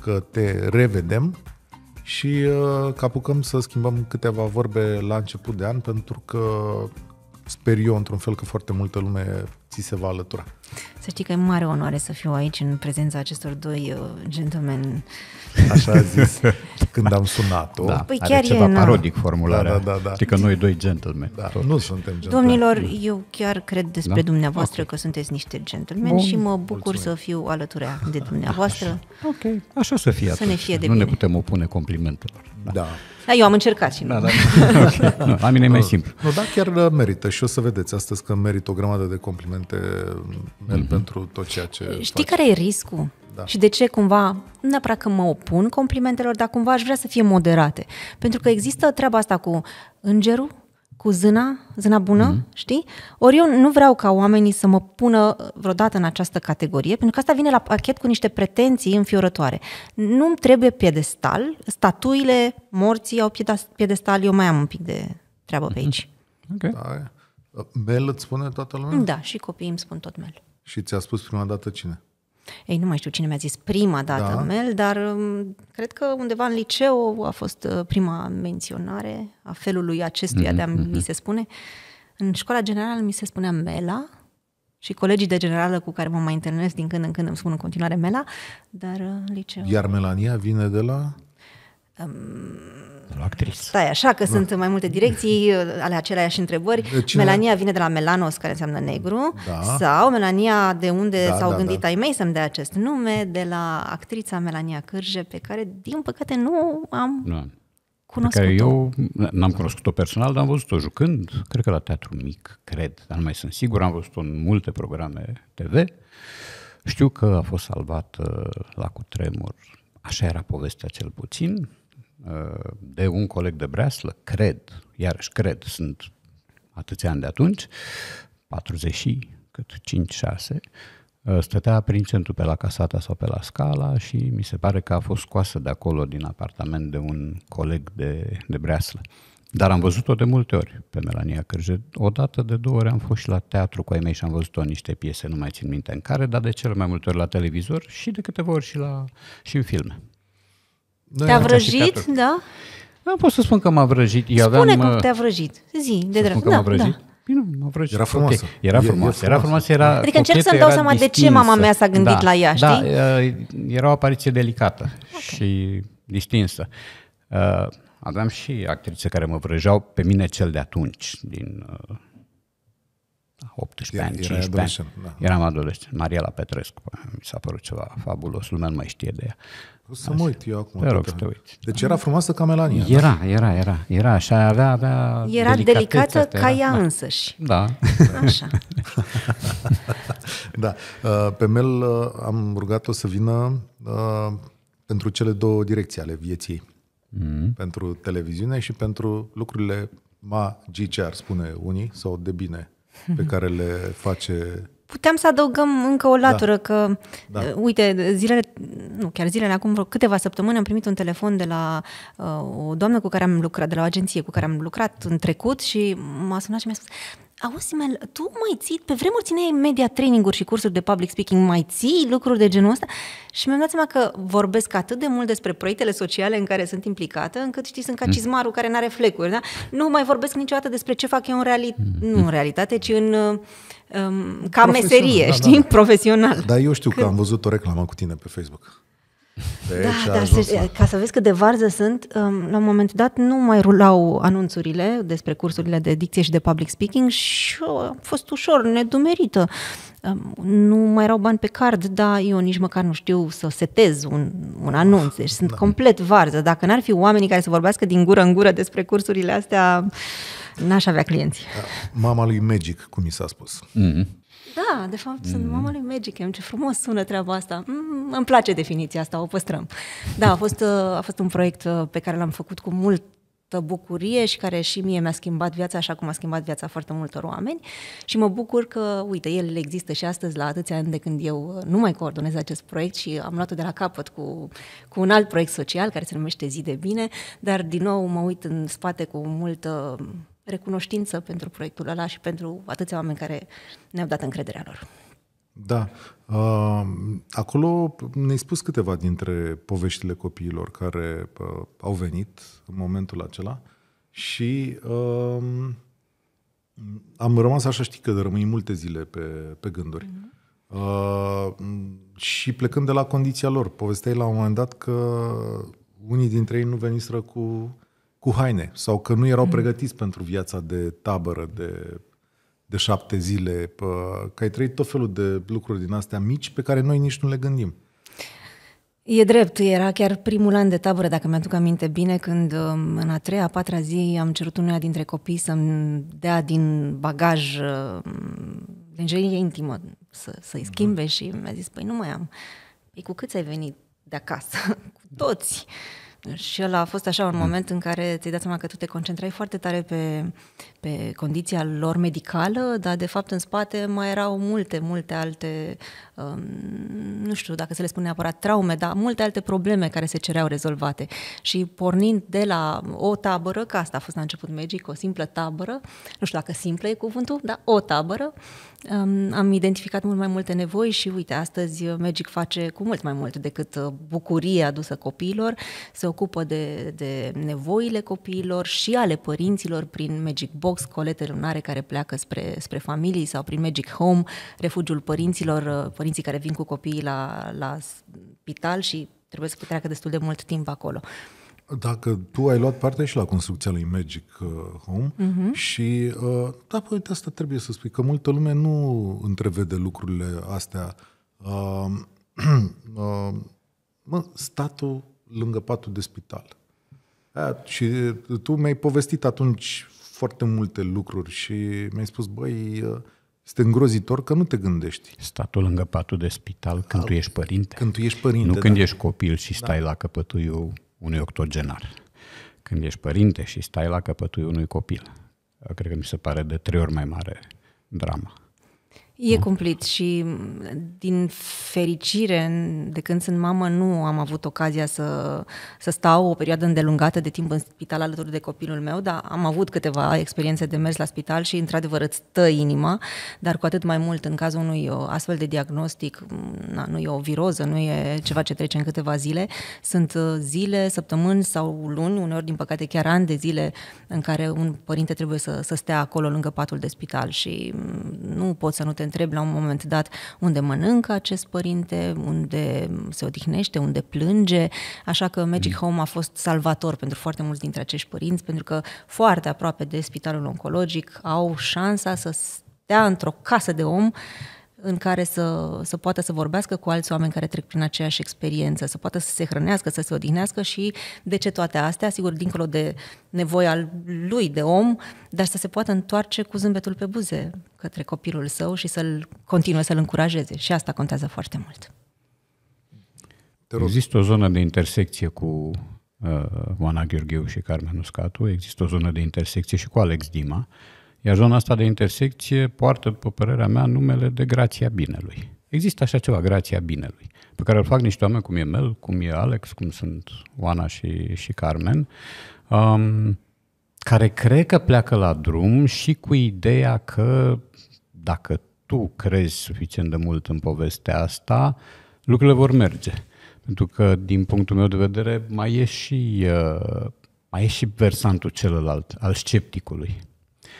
că te revedem și uh, că apucăm să schimbăm câteva vorbe la început de an, pentru că sper eu într-un fel că foarte multă lume ți se va alătura. Să știi că e mare onoare să fiu aici în prezența acestor doi uh, gentlemen așa a zis când am sunat-o. Da, păi are chiar ceva e, parodic na. formularea. Da, da, da, da, Știi că noi doi gentlemen. Da, totuși. nu suntem gentlemen. Domnilor, eu chiar cred despre da? dumneavoastră okay. că sunteți niște gentlemen Bun, și mă bucur Mulțumesc. să fiu alături de dumneavoastră. Așa. Ok, așa să fie Să atunci. ne fie de Nu bine. ne putem opune complimentelor. Da. da. Da, eu am încercat și nu. Da, da. okay. nu la mine e mai simplu. No, da, chiar uh, merită și o să vedeți astăzi că merită o grămadă de complimente mm-hmm. pentru tot ceea ce Știi faci. care e riscul? Da. Și de ce cumva, nu neapărat că mă opun complimentelor, dar cumva aș vrea să fie moderate. Pentru că există treaba asta cu îngerul cu zâna, zâna bună, mm-hmm. știi? Ori eu nu vreau ca oamenii să mă pună vreodată în această categorie, pentru că asta vine la pachet cu niște pretenții înfiorătoare. Nu-mi trebuie piedestal, statuile morții au piedestal, eu mai am un pic de treabă pe mhm. aici. Mm-hmm. Okay. Da. Mel îți spune toată lumea? Da, și copiii îmi spun tot Mel. Și ți-a spus prima dată cine? ei, nu mai știu cine mi-a zis prima dată da. Mel, dar um, cred că undeva în liceu a fost uh, prima menționare a felului acestuia mm-hmm. de a mi mhm. se spune. În școala generală mi se spunea Mela și colegii de generală cu care mă mai întâlnesc din când în când îmi spun în continuare Mela, dar uh, liceu... Iar Melania vine de la... Um, actriz. Stai da, așa că da. sunt mai multe direcții ale aceleași întrebări. cine... Melania vine de la melanos, care înseamnă negru, da. sau Melania de unde da, s-au da, gândit da. ai mei să-mi dea acest nume, de la actrița Melania Cârje, pe care din păcate nu am da. cunoscut-o. Care eu n-am cunoscut-o personal, dar am văzut-o jucând, cred că la teatru mic, cred, dar nu mai sunt sigur, am văzut-o în multe programe TV. Știu că a fost salvată la cutremur, așa era povestea cel puțin, Eh, de un coleg de breaslă, cred, iarăși cred, sunt atâția ani de atunci, 40 și cât 5-6, eh, stătea prin centru pe la Casata sau pe la Scala și mi se pare că a fost scoasă de acolo din apartament de un coleg de, de breaslă. Dar am văzut-o de multe ori pe Melania Cârje. O dată de două ori am fost și la teatru cu ai mei și am văzut-o niște piese, nu mai țin minte în care, dar de cele mai multe ori la televizor și de câteva ori și, la, și în filme. Noi Te-a vrăjit, da? Nu da, pot să spun că m-a vrăjit. Eu Spune aveam, uh, că te-a vrăjit. Zi, de drept. da, m-a vrăjit? Da. Bine, m-a vrăjit. Era frumoasă. Okay. Era frumoasă. Era frumoasă. Era adică încerc să-mi dau seama distinsă. de ce mama mea s-a gândit da, la ea, da, știi? Da, era o apariție delicată okay. și distinsă. Uh, aveam și actrițe care mă vrăjeau pe mine cel de atunci, din uh, 18 ani, 15 ani. Da. Eram adolescent. Mariela Petrescu, păi, mi s-a părut ceva fabulos, lumea nu mai știe de ea. O să mă uit eu acum. Te rog să te uiți. Deci era frumoasă ca Melania. Da? Era, da? era, era. Era așa, avea, avea Era delicată ca era. ea da. însăși. Da. Așa. da. Uh, pe Mel uh, am rugat-o să vină uh, pentru cele două direcții ale vieții. Mm. Pentru televiziune și pentru lucrurile magice, ar spune unii, sau de bine, pe care le face puteam să adăugăm încă o da. latură, da. că, da. Uh, uite, zilele, nu, chiar zilele, acum vreo câteva săptămâni am primit un telefon de la uh, o doamnă cu care am lucrat, de la o agenție cu care am lucrat în trecut și m-a sunat și mi-a spus Auzi, Mel, tu mai ții, pe vremuri țineai media training-uri și cursuri de public speaking, mai ții lucruri de genul ăsta? Și mi-am dat seama că vorbesc atât de mult despre proiectele sociale în care sunt implicată, încât, știi, sunt ca mm. cizmarul care n-are flecuri, da? Nu mai vorbesc niciodată despre ce fac eu în realitate, mm. nu în realitate, ci în uh, um, ca meserie, da, știi, da, da. profesional. Dar eu știu că, că am văzut o reclamă cu tine pe Facebook. Deci da, dar să, ca să vezi cât de varză sunt, um, la un moment dat nu mai rulau anunțurile despre cursurile de dicție și de public speaking și a am fost ușor nedumerită. Um, nu mai erau bani pe card, dar eu nici măcar nu știu să setez un, un anunț, deci sunt da. complet varză. Dacă n-ar fi oamenii care să vorbească din gură în gură despre cursurile astea N-aș avea clienți. Da. Mama lui Magic, cum mi s-a spus. Mm-hmm. Da, de fapt mm-hmm. sunt mm. mama lui Magic M. Ce frumos sună treaba asta. Mm, îmi place definiția asta, o păstrăm. Da, a fost, uh, a fost un proiect uh, pe care l-am făcut cu mult bucurie și care și mie mi-a schimbat viața așa cum a schimbat viața foarte multor oameni și mă bucur că, uite, el există și astăzi la atâția ani de când eu uh, nu mai coordonez acest proiect și am luat-o de la capăt cu, cu un alt proiect social care se numește Zi de Bine, dar din nou mă uit în spate cu multă recunoștință pentru proiectul ăla și pentru atâția oameni care ne-au dat încrederea lor. Da. Uh, acolo ne-ai spus câteva dintre poveștile copiilor care uh, au venit în momentul acela și uh, am rămas așa, știi că rămâi multe zile pe, pe gânduri. Mm-hmm. Uh, și plecând de la condiția lor, povesteai la un moment dat că unii dintre ei nu veniseră cu cu haine sau că nu erau mm. pregătiți pentru viața de tabără, de, de șapte zile, că ai trăit tot felul de lucruri din astea mici pe care noi nici nu le gândim. E drept, era chiar primul an de tabără, dacă mi-aduc aminte bine, când um, în a treia, a patra zi am cerut unuia dintre copii să-mi dea din bagaj um, lingerie intimă să, să-i mhm. schimbe mm-hmm. și mi-a zis, păi nu mai am. Păi cu câți ai venit de acasă? cu toți. Da. Și ăla a fost așa un mm. moment în care ți-ai dat seama că tu te concentrai foarte tare pe, pe condiția lor medicală, dar de fapt în spate mai erau multe, multe alte, um, nu știu dacă se le spun neapărat traume, dar multe alte probleme care se cereau rezolvate. Și pornind de la o tabără, că asta a fost la început Magic, o simplă tabără, nu știu dacă simplă e cuvântul, dar o tabără, um, am identificat mult mai multe nevoi și uite, astăzi Magic face cu mult mai mult decât uh, bucurie adusă copiilor, se ocupă de, de nevoile copiilor și ale părinților prin Magic Box, Fox, colete lunare care pleacă spre, spre familii sau prin Magic Home, refugiul părinților, uh, părinții care vin cu copiii la, la spital și trebuie să treacă destul de mult timp acolo. Dacă tu ai luat parte și la construcția lui Magic uh, Home uh-huh. și, uh, da, păi de asta trebuie să spui, că multă lume nu întrevede lucrurile astea. Uh, uh, mă, statul lângă patul de spital. Da, și uh, tu mi-ai povestit atunci foarte multe lucruri și mi-ai spus, băi, ă, este îngrozitor că nu te gândești. Statul lângă patul de spital da. când Al, tu ești părinte. Când tu ești părinte, Nu când da. ești copil și stai da. la căpătuiul unui octogenar. Când ești părinte și stai la căpătuiul unui copil. Cred că mi se pare de trei ori mai mare drama. E cumplit și din fericire, de când sunt mamă, nu am avut ocazia să, să stau o perioadă îndelungată de timp în spital alături de copilul meu, dar am avut câteva experiențe de mers la spital și într-adevăr îți stă inima, dar cu atât mai mult în cazul unui uh, astfel de diagnostic, mm, na, nu e o viroză, nu e ceva ce trece în câteva zile, sunt uh, zile, săptămâni sau luni, uneori din păcate chiar ani de zile în care un părinte trebuie să, să stea acolo lângă patul de spital și mm, nu poți să nu te întreb la un moment dat unde mănâncă acest părinte, unde se odihnește, unde plânge, așa că Magic mm. Home a fost salvator pentru foarte mulți dintre acești părinți, pentru că foarte aproape de spitalul oncologic au șansa să stea într-o casă de om în care să, să poată să vorbească cu alți oameni care trec prin aceeași experiență, să poată să se hrănească, să se odihnească și de ce toate astea, sigur, dincolo de nevoia lui de om, dar să se poată întoarce cu zâmbetul pe buze către copilul său și să-l continue să-l încurajeze. Și asta contează foarte mult. Există o zonă de intersecție cu uh, Oana Gheorgheu și Carmen Uscatu, există o zonă de intersecție și cu Alex Dima, uh, iar zona asta de intersecție poartă, după părerea mea, numele de grația binelui. Există așa ceva, grația binelui, pe care îl fac niște oameni cum e Mel, cum e Alex, cum sunt Oana și, și Carmen, um, care cred că pleacă la drum și cu ideea că dacă tu crezi suficient de mult în povestea asta, lucrurile vor merge. Pentru că, din punctul meu de vedere, mai e și, uh, mai e și versantul celălalt, al scepticului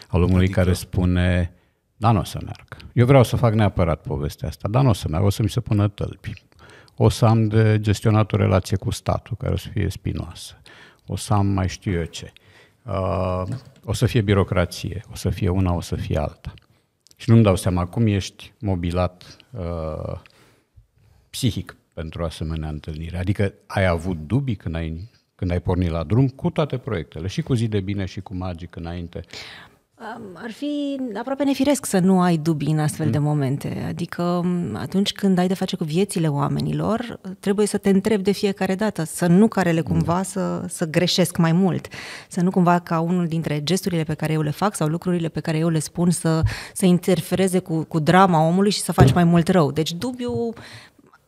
al omului adică... care spune, da, nu o să meargă. Eu vreau să fac neapărat povestea asta, dar nu o să meargă, o să mi se pună tălpi. O să am de gestionat o relație cu statul, care o să fie spinoasă. O să am mai știu eu ce. Uh, o să fie birocrație, o să fie una, o să fie alta. Și nu-mi dau seama cum ești mobilat uh, psihic pentru asemenea întâlnire. Adică ai avut dubii când ai, când ai pornit la drum cu toate proiectele, și cu zi de bine și cu magic înainte. Ar fi aproape nefiresc să nu ai dubii în astfel de mm. momente. Adică atunci când ai de face cu viețile oamenilor, trebuie să te întrebi de fiecare dată, să nu carele da. cumva să, să greșesc mai mult, să nu cumva ca unul dintre gesturile pe care eu le fac sau lucrurile pe care eu le spun să, să interfereze cu, cu drama omului și să faci da. mai mult rău. Deci dubiu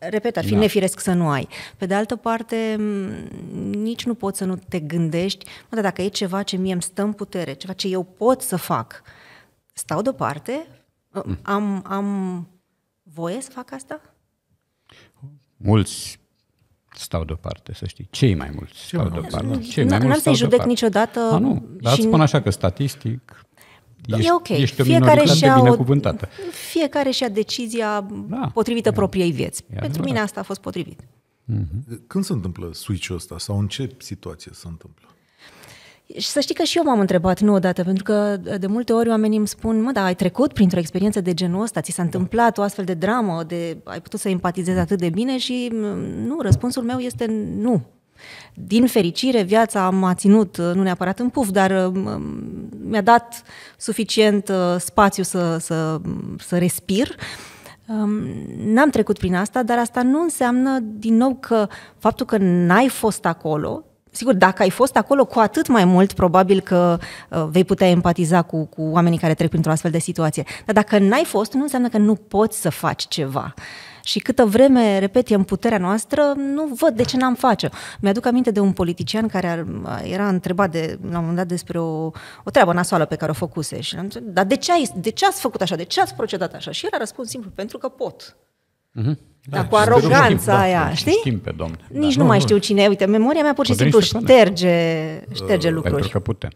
Repet, ar fi da. nefiresc să nu ai. Pe de altă parte, nici nu poți să nu te gândești, mă, dar dacă e ceva ce mie îmi stă în putere, ceva ce eu pot să fac, stau deoparte, mm. am, am voie să fac asta? Mulți stau deoparte, să știi. Cei mai mulți stau deoparte. Cei mai mulți n-am să-i judec niciodată. A, ah, nu, dar spun așa că statistic da. Ești, e ok. Ești o fiecare și-a O, fiecare și-a decizia da. potrivită e, da. propriei vieți. E Pentru mine asta a fost potrivit. Mm-hmm. Când se întâmplă switch-ul ăsta sau în ce situație se întâmplă? Și să știi că și eu m-am întrebat, nu odată, pentru că de multe ori oamenii îmi spun, mă, dar ai trecut printr-o experiență de genul ăsta, ți s-a da. întâmplat o astfel de dramă, de ai putut să empatizezi atât de bine și mm, nu, răspunsul meu este nu. Din fericire, viața m-a ținut, uh, nu neapărat în puf, dar uh, mi-a dat suficient uh, spațiu să, să, să respir. Um, n-am trecut prin asta, dar asta nu înseamnă, din nou, că faptul că n-ai fost acolo, Sigur, dacă ai fost acolo, cu atât mai mult probabil că vei putea empatiza cu, cu oamenii care trec printr-o astfel de situație. Dar dacă n-ai fost, nu înseamnă că nu poți să faci ceva. Și câtă vreme, repet, e în puterea noastră, nu văd de ce n-am face. Mi-aduc aminte de un politician care ar, era întrebat de, la un moment dat despre o, o treabă nasoală pe care o făcuse și am zis, dar de ce, ai, de ce ați făcut așa, de ce ați procedat așa? Și el a răspuns simplu, pentru că pot. Mm-hmm. Da, Dar cu aroganța da, aia, da, știi? Știm pe domn. Nici da. nu, nu mai știu cine. Uite, memoria mea pur și simplu șterge, șterge uh, lucruri. Pentru că putem.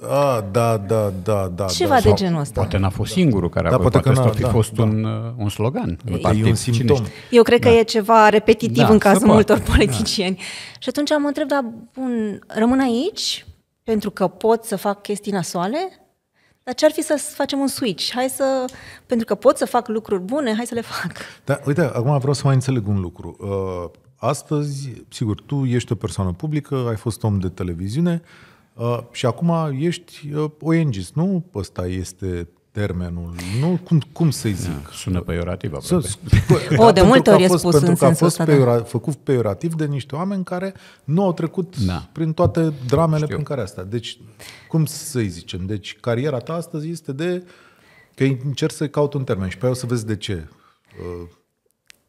A, da, da, da, da. da. Ceva da. de genul ăsta. Poate n-a fost singurul care a da, poate, poate că fi da, fost da. Un, uh, un slogan. E, e un simptom. Eu cred da. că e ceva repetitiv da, în cazul multor da. politicieni. Da. Și atunci mă întreb, dar bun, rămân aici pentru că pot să fac chestii nasoale? Dar ce-ar fi să facem un switch? Hai să... Pentru că pot să fac lucruri bune, hai să le fac. Da, uite, acum vreau să mai înțeleg un lucru. Uh, astăzi, sigur, tu ești o persoană publică, ai fost om de televiziune, uh, Uh, și acum ești uh, ONG, nu? Ăsta este termenul. Nu, cum, cum să-i da, zic? Da, sună peiorativ, aproape. O, de multe ori e spus Pentru că a fost da. peiora, făcut peiorativ de niște oameni care nu au trecut da. prin toate dramele Știu. prin care asta. Deci, cum să-i zicem? Deci, cariera ta astăzi este de... Că încerc să caut un termen și pe aia o să vezi de ce. Uh,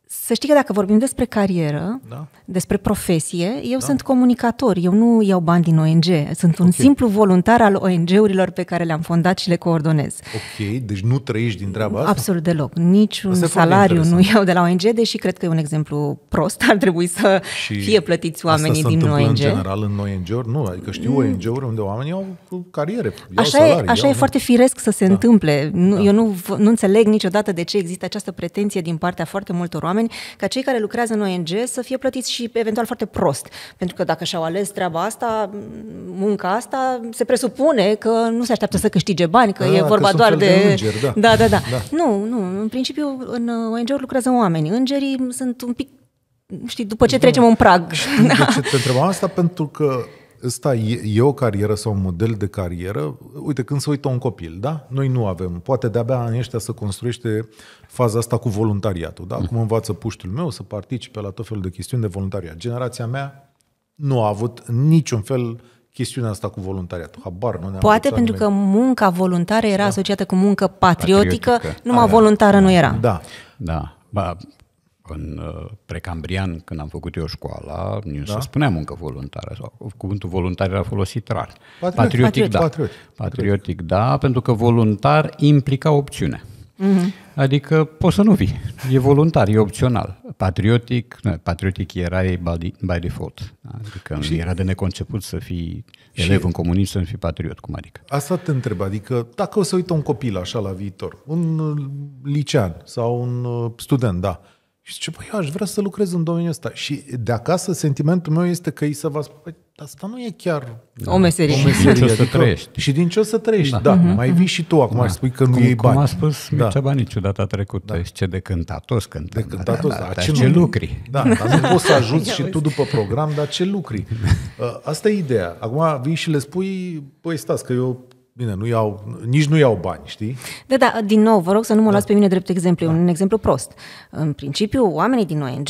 să știi că dacă vorbim despre carieră, da. despre profesie, eu da. sunt comunicator, eu nu iau bani din ONG, sunt okay. un simplu voluntar al ONG-urilor pe care le-am fondat și le coordonez. Ok, deci nu trăiești din treaba asta? Absolut deloc, niciun asta salariu nu iau de la ONG, deși cred că e un exemplu prost, ar trebui să și fie plătiți oamenii asta din ONG. în general în ONG-uri? Nu, adică știu mm. ONG-uri unde oamenii au cariere, iau așa salarii, e, Așa iau, e foarte firesc să se da. întâmple, nu, da. eu nu, nu înțeleg niciodată de ce există această pretenție din partea foarte multor oameni oameni ca cei care lucrează în ONG să fie plătiți și eventual foarte prost. Pentru că dacă și-au ales treaba asta, munca asta, se presupune că nu se așteaptă să câștige bani, că A, ah, e vorba că doar de... de îngeri, da. Da, da, da, da. Nu, nu. În principiu, în uh, ONG-uri lucrează oameni. Îngerii sunt un pic știi, după ce da. trecem un prag. De da. ce te întrebam asta? Pentru că ăsta e, e o carieră sau un model de carieră. Uite, când se uită un copil, da? Noi nu avem. Poate de-abia în ăștia să construiește faza asta cu voluntariatul, da? Cum învață puștul meu să participe la tot felul de chestiuni de voluntariat. Generația mea nu a avut niciun fel chestiunea asta cu voluntariatul. Habar nu ne Poate pentru nimeni. că munca voluntară era da. asociată cu muncă patriotică, patriotică. numai aia. voluntară nu da. era. Da. Da. Ba, în uh, precambrian, când am făcut eu școala, nu da? se spuneam muncă voluntară. Sau, cuvântul voluntar era folosit rar. patriotic, patriotic, da. Patriotic. Patriotic, da, pentru că voluntar implica opțiune. Mm-hmm. Adică poți să nu vii. E voluntar, e opțional. Patriotic, nu, patriotic era by, by default. Adică și, era de neconceput să fii elev în comunism, să nu fii patriot, cum adică. Asta te întreb, adică dacă o să uită un copil așa la viitor, un uh, licean sau un uh, student, da, și zice, păi, eu aș vrea să lucrez în domeniul ăsta. Și de acasă sentimentul meu este că îi să vă spun, asta nu e chiar o meserie. O meserie. Din ce o să adică trăiești. Și din ce o să trăiești, da. da. Uh-huh. Mai vii și tu acum da. aș spui că nu cum, iei bani. Cum a spus da. Mircea Baniciu a trecută, da. ce de cântat toți cântăm. De cântat toți, da, da, da, ce, da, ce lucri. Da, dar nu poți să ajungi și tu după program, dar ce lucri. Ă, asta e ideea. Acum vii și le spui, păi stați că eu Bine, nu iau, nici nu iau bani, știi? Da, da, din nou, vă rog să nu mă da. luați pe mine drept exemplu, da. e un exemplu prost. În principiu, oamenii din ONG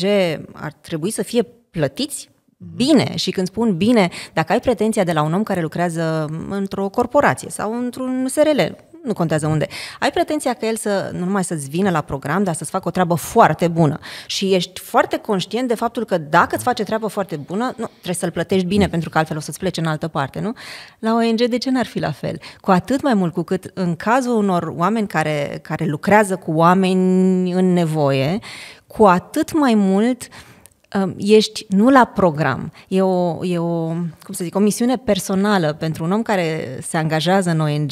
ar trebui să fie plătiți mhm. bine și când spun bine, dacă ai pretenția de la un om care lucrează într-o corporație sau într-un SRL, nu contează unde, ai pretenția că el să, nu numai să-ți vină la program, dar să-ți facă o treabă foarte bună. Și ești foarte conștient de faptul că dacă îți face treabă foarte bună, nu, trebuie să-l plătești bine, pentru că altfel o să-ți plece în altă parte, nu? La ONG de ce n-ar fi la fel? Cu atât mai mult cu cât în cazul unor oameni care, care lucrează cu oameni în nevoie, cu atât mai mult uh, ești nu la program, e o, e o, cum să zic, o misiune personală pentru un om care se angajează în ONG,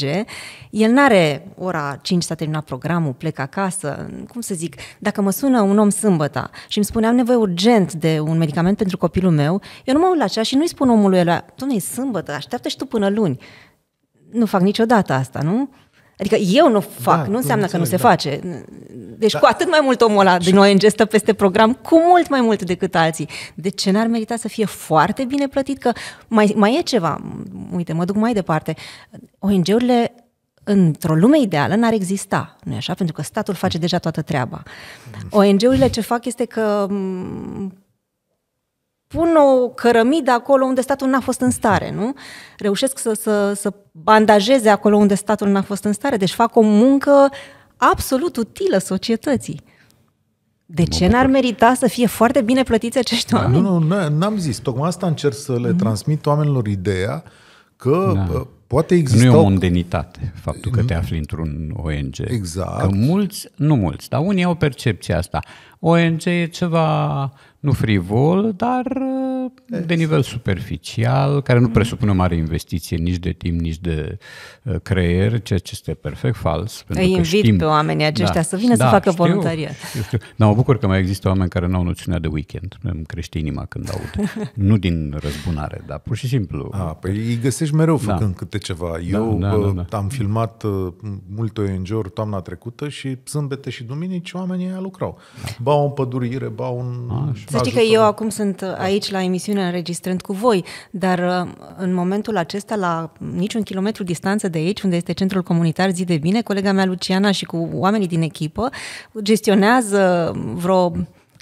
el nu are ora 5 s-a terminat programul, plec acasă, cum să zic, dacă mă sună un om sâmbătă și îmi spune am nevoie urgent de un medicament pentru copilul meu, eu nu mă uit la cea și nu-i spun omului ăla, domnule, e sâmbătă, așteaptă și tu până luni. Nu fac niciodată asta, nu? Adică eu nu fac, da, nu înseamnă că nu se da. face. Deci da. cu atât mai mult omul ăla din ONG stă peste program, cu mult mai mult decât alții. De ce n-ar merita să fie foarte bine plătit? Că mai, mai e ceva, uite, mă duc mai departe. ONG-urile într-o lume ideală n-ar exista, nu așa? Pentru că statul face deja toată treaba. Mm-hmm. ONG-urile ce fac este că mm, pun o cărămidă acolo unde statul n-a fost în stare, nu? Reușesc să, să, să bandajeze acolo unde statul n-a fost în stare, deci fac o muncă absolut utilă societății. De ce n-ar merita să fie foarte bine plătiți acești da, oameni? Nu, nu, n-am zis. Tocmai asta încerc să le mm-hmm. transmit oamenilor ideea că da poate exista... Nu e o mondenitate faptul că te afli într-un ONG. Exact. Că mulți, nu mulți, dar unii au percepția asta. ONG e ceva, nu frivol, dar exact. de nivel superficial, care nu presupune o mare investiție nici de timp, nici de uh, creier, ceea ce este perfect fals. Pentru Îi că invit știm... pe oamenii aceștia da, să vină da, să facă știu, voluntariat. Dar mă bucur că mai există oameni care nu au noțiunea de weekend. Îmi crește inima când aud. nu din răzbunare, dar pur și simplu. A, păi îi găsești mereu da. făcând da. câte câte ceva. Da, eu da, da, da, da. am filmat uh, multe ong toamna trecută și sâmbete și duminici oamenii aia lucrau. Ba o împădurire, ba un... Să știi că eu acum sunt uh, aici la emisiune înregistrând cu voi, dar în momentul acesta, la niciun kilometru distanță de aici, unde este centrul comunitar Zi de Bine, colega mea Luciana și cu oamenii din echipă gestionează vreo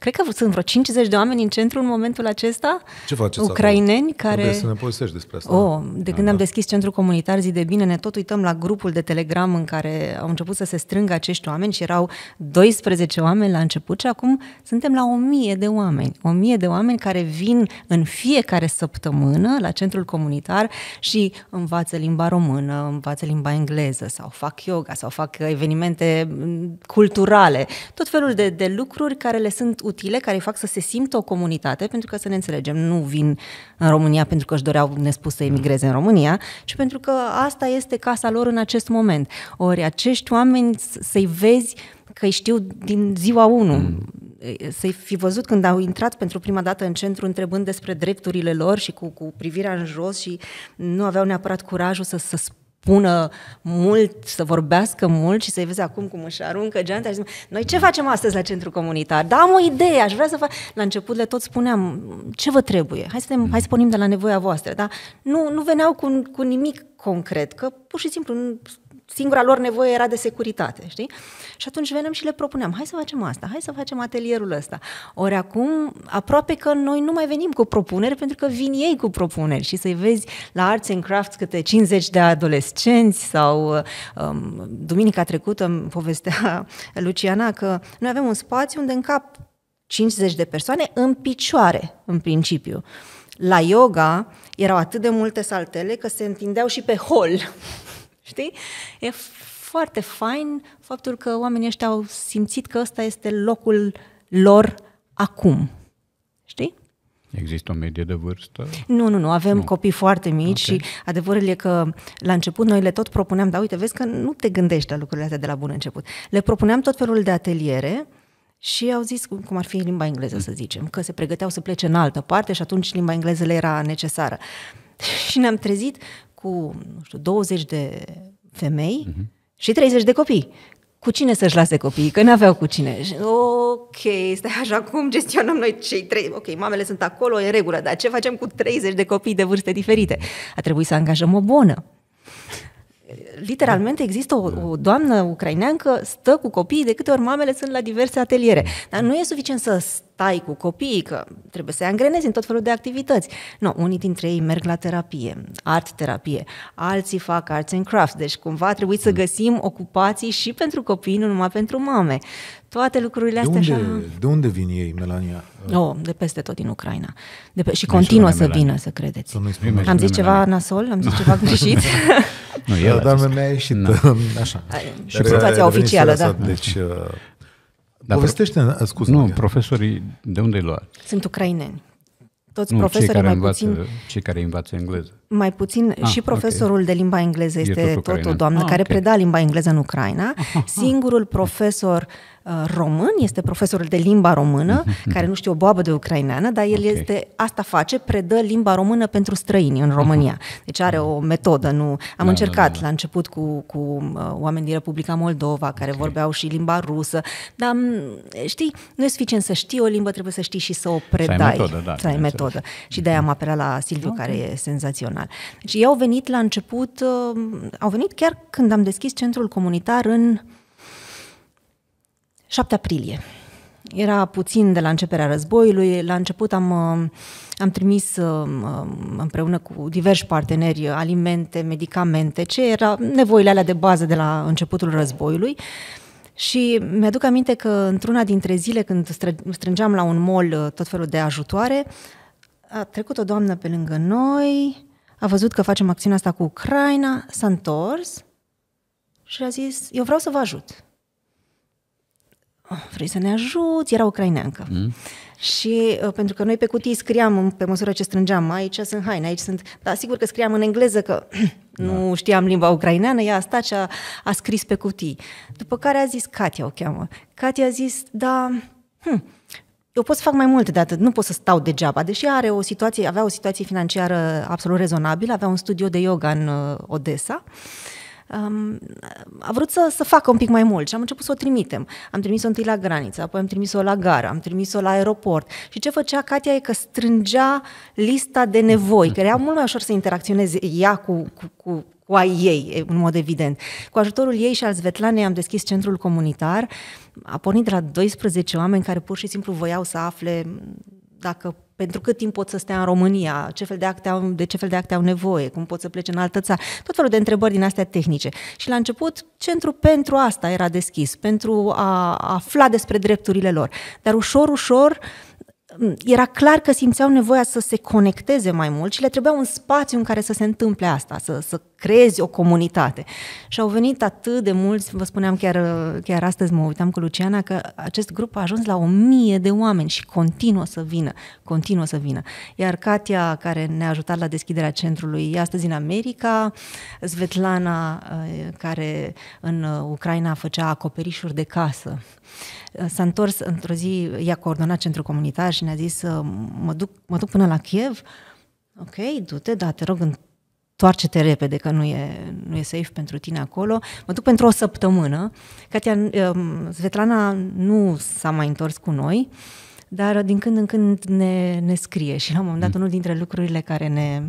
cred că sunt vreo 50 de oameni în centru în momentul acesta. Ce faceți Ucraineni acolo? care... Trebuie să ne povestești despre asta. Oh, de când da, am da. deschis centrul comunitar zi de bine, ne tot uităm la grupul de Telegram în care au început să se strângă acești oameni și erau 12 oameni la început și acum suntem la 1000 de oameni. 1000 de oameni care vin în fiecare săptămână la centrul comunitar și învață limba română, învață limba engleză sau fac yoga sau fac evenimente mm, culturale. Tot felul de, de lucruri care le sunt utile care fac să se simtă o comunitate, pentru că să ne înțelegem, nu vin în România pentru că își doreau nespus să mm. emigreze în România, ci pentru că asta este casa lor în acest moment. Ori acești oameni să-i vezi că îi știu din ziua 1. Mm. Să-i fi văzut când au intrat pentru prima dată în centru întrebând despre drepturile lor și cu, cu privirea în jos și nu aveau neapărat curajul să, să spună pună mult, să vorbească mult și să-i vezi acum cum își aruncă geanta și zic, noi ce facem astăzi la centru comunitar? Da, am o idee, aș vrea să fac... La început le tot spuneam, ce vă trebuie? Hai să, ne, hai să pornim de la nevoia voastră, da? Nu, nu veneau cu, cu nimic concret, că pur și simplu nu, singura lor nevoie era de securitate, știi? Și atunci venem și le propuneam, hai să facem asta, hai să facem atelierul ăsta. Ori acum, aproape că noi nu mai venim cu propuneri, pentru că vin ei cu propuneri și să-i vezi la Arts and Crafts câte 50 de adolescenți sau um, duminica trecută îmi povestea Luciana că noi avem un spațiu unde încap 50 de persoane în picioare, în principiu. La yoga erau atât de multe saltele că se întindeau și pe hol. Știi? E foarte fain faptul că oamenii ăștia au simțit că ăsta este locul lor acum. Știi? Există o medie de vârstă? Nu, nu, nu. Avem nu. copii foarte mici okay. și adevărul e că la început noi le tot propuneam, dar uite, vezi că nu te gândești la lucrurile astea de la bun început. Le propuneam tot felul de ateliere și au zis cum ar fi limba engleză, să zicem, că se pregăteau să plece în altă parte și atunci limba engleză le era necesară. Și ne-am trezit cu nu știu, 20 de femei uh-huh. și 30 de copii. Cu cine să-și lase copiii? Că n-aveau cu cine. ok, stai așa, cum gestionăm noi cei trei? Ok, mamele sunt acolo, e regulă, dar ce facem cu 30 de copii de vârste diferite? A trebuit să angajăm o bonă literalmente există o, da. o doamnă ucraineancă stă cu copiii de câte ori mamele sunt la diverse ateliere. Dar nu e suficient să stai cu copiii, că trebuie să-i angrenezi în tot felul de activități. Nu, unii dintre ei merg la terapie, art terapie, alții fac arts and crafts, deci cumva trebuie să mm. găsim ocupații și pentru copii, nu numai pentru mame. Toate lucrurile astea de unde, așa... De unde vin ei, Melania? Oh, de peste tot din Ucraina. De pe... Și continuă să Melania. vină, să credeți. Să am zis ceva Melania. nasol? Am zis ceva greșit? nu, eu dar mi-a ieșit no. așa. Și situația oficială, da. Deci, da. Uh, dar Povestește, da, scuze. Nu, profesorii, de unde îi luați? Sunt ucraineni. Toți nu, profesorii cei care mai învață, puțin... Cei care învață engleză. Mai puțin, ah, și profesorul okay. de limba engleză este tot, tot o doamnă ah, care okay. preda limba engleză în Ucraina. Singurul profesor uh, Uh, român, este profesorul de limba română, mhm, mhm. care nu știu o boabă de ucraineană, dar el okay. este, asta face, predă limba română pentru străini în România. Mhm. Deci are o metodă, nu... Am da, încercat da, da, da. la început cu, cu uh, oameni din Republica Moldova, care okay. vorbeau și limba rusă, dar mm, știi, nu e suficient să știi o limbă, trebuie să știi și să o predai. Să ai metodă, da. Să ai metodă. Și de-aia am apelat la Silviu, okay. care e senzațional. Deci ei au venit la început, uh, au venit chiar când am deschis centrul comunitar în 7 aprilie. Era puțin de la începerea războiului. La început am, uh, am trimis uh, uh, împreună cu diversi parteneri alimente, medicamente, ce era nevoile alea de bază de la începutul războiului. Și mi-aduc aminte că într-una dintre zile când strângeam la un mol tot felul de ajutoare, a trecut o doamnă pe lângă noi, a văzut că facem acțiunea asta cu Ucraina, s-a întors și a zis, eu vreau să vă ajut. Ah, vrei să ne ajuți? Era ucraineancă. Mm. Și uh, pentru că noi pe cutii scriam pe măsură ce strângeam, aici sunt haine, aici sunt... Da, sigur că scriam în engleză, că da. nu știam limba ucraineană, ea a stat și a, a scris pe cutii. După care a zis, Katia o cheamă, Katia a zis, da, hm, eu pot să fac mai multe de atât, nu pot să stau degeaba, deși are o situație, avea o situație financiară absolut rezonabilă, avea un studio de yoga în uh, Odessa, uh, um, a vrut să, să facă un pic mai mult și am început să o trimitem. Am trimis-o întâi la graniță, apoi am trimis-o la gara, am trimis-o la aeroport. Și ce făcea Katia e că strângea lista de nevoi, că era mult mai ușor să interacționeze ea cu, cu, cu cu a ei, în mod evident. Cu ajutorul ei și al Svetlanei am deschis centrul comunitar. A pornit de la 12 oameni care pur și simplu voiau să afle dacă pentru cât timp pot să stea în România, ce fel de, acte au, de ce fel de acte au nevoie, cum pot să plece în altă țară, tot felul de întrebări din astea tehnice. Și la început, centru pentru asta era deschis, pentru a afla despre drepturile lor. Dar ușor, ușor, uh, Mm, era clar că simțeau nevoia să se conecteze mai mult și le trebuia un spațiu în care să se întâmple asta, să, să creezi o comunitate. Și au venit atât de mulți, vă spuneam chiar, chiar astăzi, mă uitam cu Luciana, că acest grup a ajuns la o mie de oameni și continuă să vină, continuă să vină. Iar Katia, care ne-a ajutat la deschiderea centrului, e astăzi în America, Svetlana, uh, care în uh, Ucraina făcea acoperișuri de casă, Uh, s-a întors într-o zi, i-a coordonat centrul comunitar și ne-a zis, uh, mă duc, mă duc până la Kiev, ok, du-te, da, te rog, întoarce-te repede, că nu e, nu e safe pentru tine acolo. Mă duc pentru o săptămână. Catia, um, Svetlana nu s-a mai întors cu noi, dar din când în când ne, ne scrie și la un moment dat mm. unul dintre lucrurile care ne